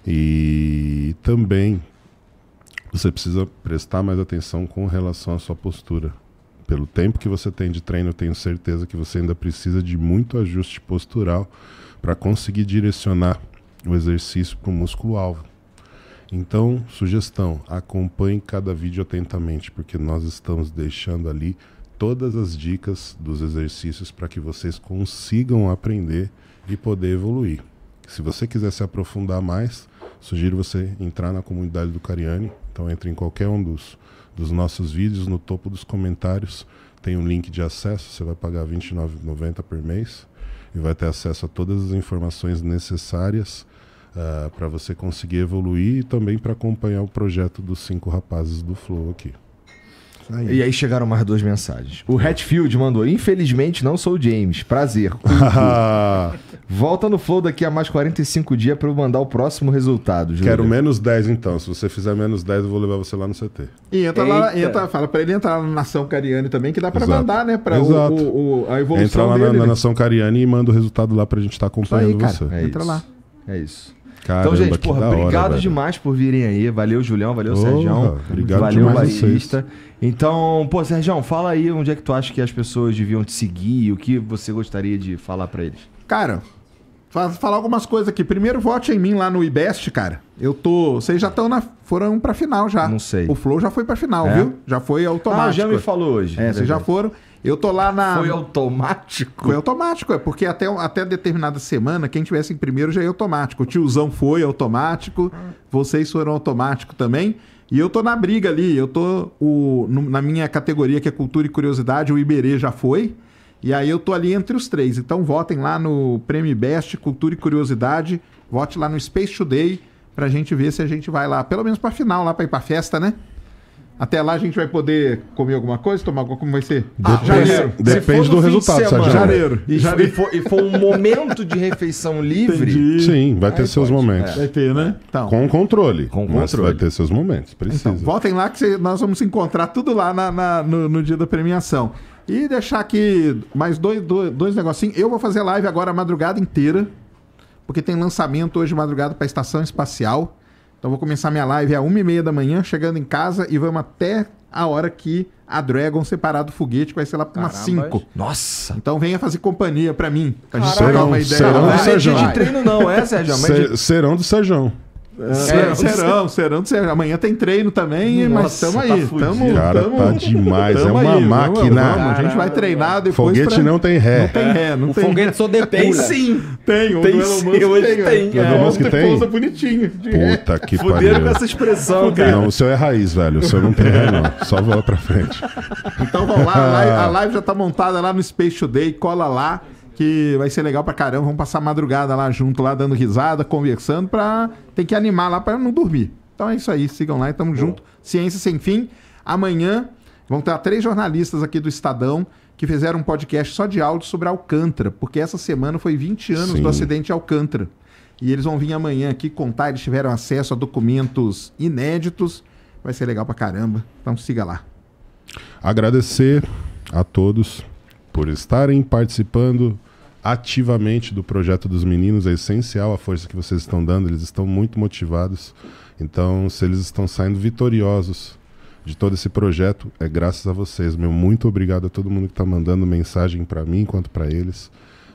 E também você precisa prestar mais atenção com relação à sua postura pelo tempo que você tem de treino, eu tenho certeza que você ainda precisa de muito ajuste postural para conseguir direcionar o exercício para o músculo-alvo. Então, sugestão: acompanhe cada vídeo atentamente, porque nós estamos deixando ali todas as dicas dos exercícios para que vocês consigam aprender e poder evoluir. Se você quiser se aprofundar mais, sugiro você entrar na comunidade do Cariani. Então, entre em qualquer um dos dos nossos vídeos. No topo dos comentários tem um link de acesso, você vai pagar R$ 29,90 por mês e vai ter acesso a todas as informações necessárias uh, ah, para você conseguir evoluir e também para acompanhar o projeto dos cinco rapazes do Flow aqui. Aí. E aí chegaram mais duas mensagens. O Hatfield mandou: Infelizmente não sou o James. Prazer. Volta no Flow daqui a mais 45 dias para eu mandar o próximo resultado. Júlio. Quero menos 10 então. Se você fizer menos 10, eu vou levar você lá no CT. E entra Eita. lá, entra, fala para ele entrar na Nação Cariani também, que dá para mandar, né? Exato. o, o, o, a evolução. Entra lá dele, na, né? na, Nação Cariani e manda o resultado lá para a gente estar tá acompanhando aí, você. É entra isso. lá. É isso. Caramba, então, gente, porra, obrigado demais por virem aí. Valeu, Julião. Valeu, oh, Sérgio. Obrigado valeu, Batista. Então, pô, Sérgio, fala aí onde é que tu acha que as pessoas deviam te seguir, e o que você gostaria de falar para eles. Cara, falar algumas coisas aqui. Primeiro, vote em mim lá no IBEST, cara. Eu tô. Vocês já estão na. Foram pra final já. Não sei. O Flow já foi pra final, é? viu? Já foi ah, automático. Ah, já me falou hoje. É, vocês já foram. Eu tô lá na. Foi automático? Foi automático, é, porque até, até determinada semana, quem tivesse em primeiro já ia automático. O tiozão foi automático, vocês foram automático também. E eu tô na briga ali, eu tô o, no, na minha categoria que é Cultura e Curiosidade, o Iberê já foi. E aí eu tô ali entre os três. Então votem lá no Prêmio Best Cultura e Curiosidade, vote lá no Space Today pra gente ver se a gente vai lá, pelo menos pra final, lá pra ir pra festa, né? Até lá a gente vai poder comer alguma coisa, tomar alguma como vai ser? Ah, janeiro. Depende do resultado, de Janeiro. E, janeiro. E, for, e for um momento de refeição livre. Entendi. Sim, vai ter Aí seus pode. momentos. É. Vai ter, né? Então, Com controle. Com mas controle. vai ter seus momentos, precisa. Então, voltem lá que nós vamos encontrar tudo lá na, na, no, no dia da premiação. E deixar aqui mais dois, dois, dois negocinhos. Eu vou fazer live agora a madrugada inteira, porque tem lançamento hoje de madrugada para a Estação Espacial. Então vou começar minha live às uma e meia da manhã, chegando em casa e vamos até a hora que a Dragon separar do foguete, que vai ser lá para umas 5. Nossa! Então venha fazer companhia para mim. Pra gente Caramba. trocar uma ideia. Serão, do Sejão. Não é de treino não, é, Sérgio? Se, serão do Sejão. É, serão, serão, serão, Amanhã tem treino também, Nossa, mas estamos tá aí. Tá tamo, cara, é tamo, tá demais. Tamo é uma aí, máquina. Vamos, vamos, a gente vai treinar depois. Foguete pra... não tem ré. Não tem ré. Não o tem... foguete só depende. Tem sim. Tem. O tem do Musk hoje tem. tem. É, Elon Musk tem. Pousa bonitinho. Puta que pariu. Fudeu com essa expressão, cara. Não, o seu é raiz, velho. O seu não tem ré, não. Só voa pra frente. Então vamos lá. A live já tá montada lá no Space Today. Cola lá que vai ser legal pra caramba. Vamos passar a madrugada lá junto, lá dando risada, conversando, pra tem que animar lá pra não dormir. Então é isso aí, sigam lá e tamo junto. Ciência Sem Fim. Amanhã vão ter três jornalistas aqui do Estadão que fizeram um podcast só de áudio sobre Alcântara, porque essa semana foi 20 anos Sim. do acidente de Alcântara. E eles vão vir amanhã aqui contar, eles tiveram acesso a documentos inéditos. Vai ser legal pra caramba. Então siga lá. Agradecer a todos por estarem participando ativamente do projeto dos meninos. É essencial a força que vocês estão dando, eles estão muito motivados. Então, se eles estão saindo vitoriosos de todo esse projeto, é graças a vocês, meu. Muito obrigado a todo mundo que está mandando mensagem para mim quanto para eles.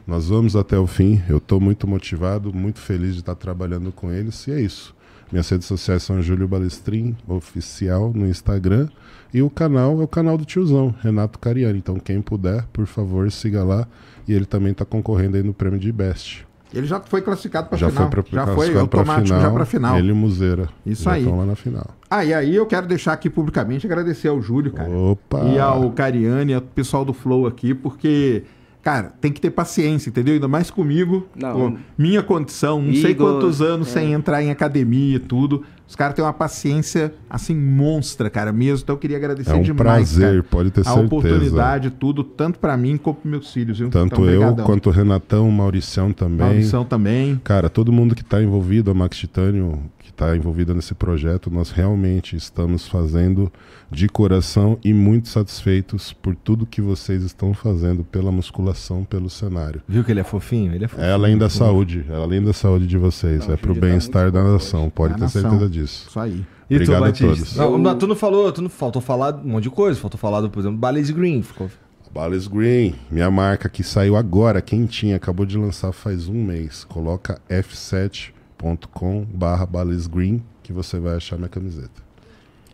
Nós vamos até o fim. Eu estou muito motivado, muito feliz de estar tá trabalhando com eles. E é isso. Minhas redes sociais são Júlio Balestrin, oficial no Instagram. E o canal é o canal do tiozão, Renato Cariani. Então, quem puder, por favor, siga lá. E ele também está concorrendo aí no prêmio de Best. Ele já foi classificado para final. Foi pra, já foi automático já para final. Ele Museira. Isso já aí. Estão lá na final. Ah, e aí eu quero deixar aqui publicamente agradecer ao Júlio, cara. Opa. E ao Cariani, ao pessoal do Flow aqui, porque cara, tem que ter paciência, entendeu? Ainda mais comigo, não, minha condição, não Igor, sei quantos anos é. sem entrar em academia e tudo. Os caras têm uma paciência, assim, monstra, cara, mesmo. Então eu queria agradecer é um demais. prazer, cara, pode ter a certeza. A oportunidade, tudo, tanto para mim como pros meus filhos, viu? Tanto então, eu, brigadão. quanto o Renatão, o Mauricião também. Mauricião também. Cara, todo mundo que tá envolvido, a Max Titânio, que tá envolvida nesse projeto, nós realmente estamos fazendo de coração e muito satisfeitos por tudo que vocês estão fazendo pela musculação, pelo cenário. Viu que ele é fofinho? Ele é, é fofinho. É além da saúde, é além da saúde de vocês, Não, é pro bem-estar da nação, pode ter certeza disso disso. Isso aí. E Obrigado tu, a todos. Não, não, tu não falou, tu não faltou falar um monte de coisa, faltou falar, do, por exemplo, Bales Green. Ficou... Bales Green, minha marca que saiu agora, quentinha, acabou de lançar faz um mês. Coloca f7.com barra Bales Green que você vai achar minha camiseta.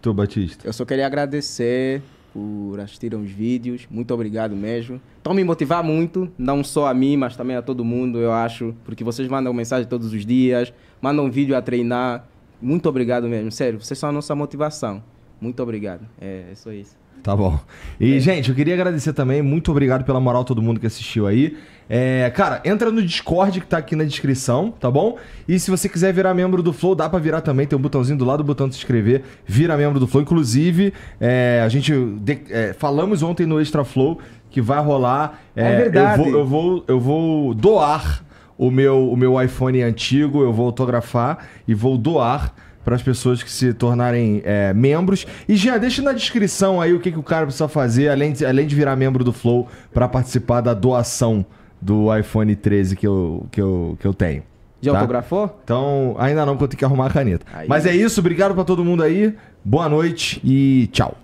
Tu, Batista. Eu só queria agradecer por assistirem os vídeos. Muito obrigado mesmo. Então me motivar muito, não só a mim, mas também a todo mundo, eu acho, porque vocês mandam mensagem todos os dias, mandam vídeo a treinar muito obrigado mesmo, sério. Vocês são a nossa motivação. Muito obrigado. É, é só isso. Tá bom. E, é. gente, eu queria agradecer também. Muito obrigado pela moral todo mundo que assistiu aí. É, cara, entra no Discord que tá aqui na descrição, tá bom? E se você quiser virar membro do Flow, dá pra virar também. Tem um botãozinho do lado do botão de se inscrever. Vira membro do Flow. Inclusive, é, a gente de, é, falamos ontem no Extra Flow que vai rolar. É, é verdade. Eu vou, eu, vou, eu vou doar o meu, o meu iPhone antigo, eu vou autografar e vou doar para as pessoas que se tornarem é, membros. E já deixa na descrição aí o que, que o cara precisa fazer, além de, além de virar membro do Flow, para participar da doação do iPhone 13 que eu, que eu, que eu tenho. Já tá? autografou? Então, ainda não, porque eu tenho que arrumar a caneta. Aí. Mas é isso, obrigado para todo mundo aí, boa noite e tchau.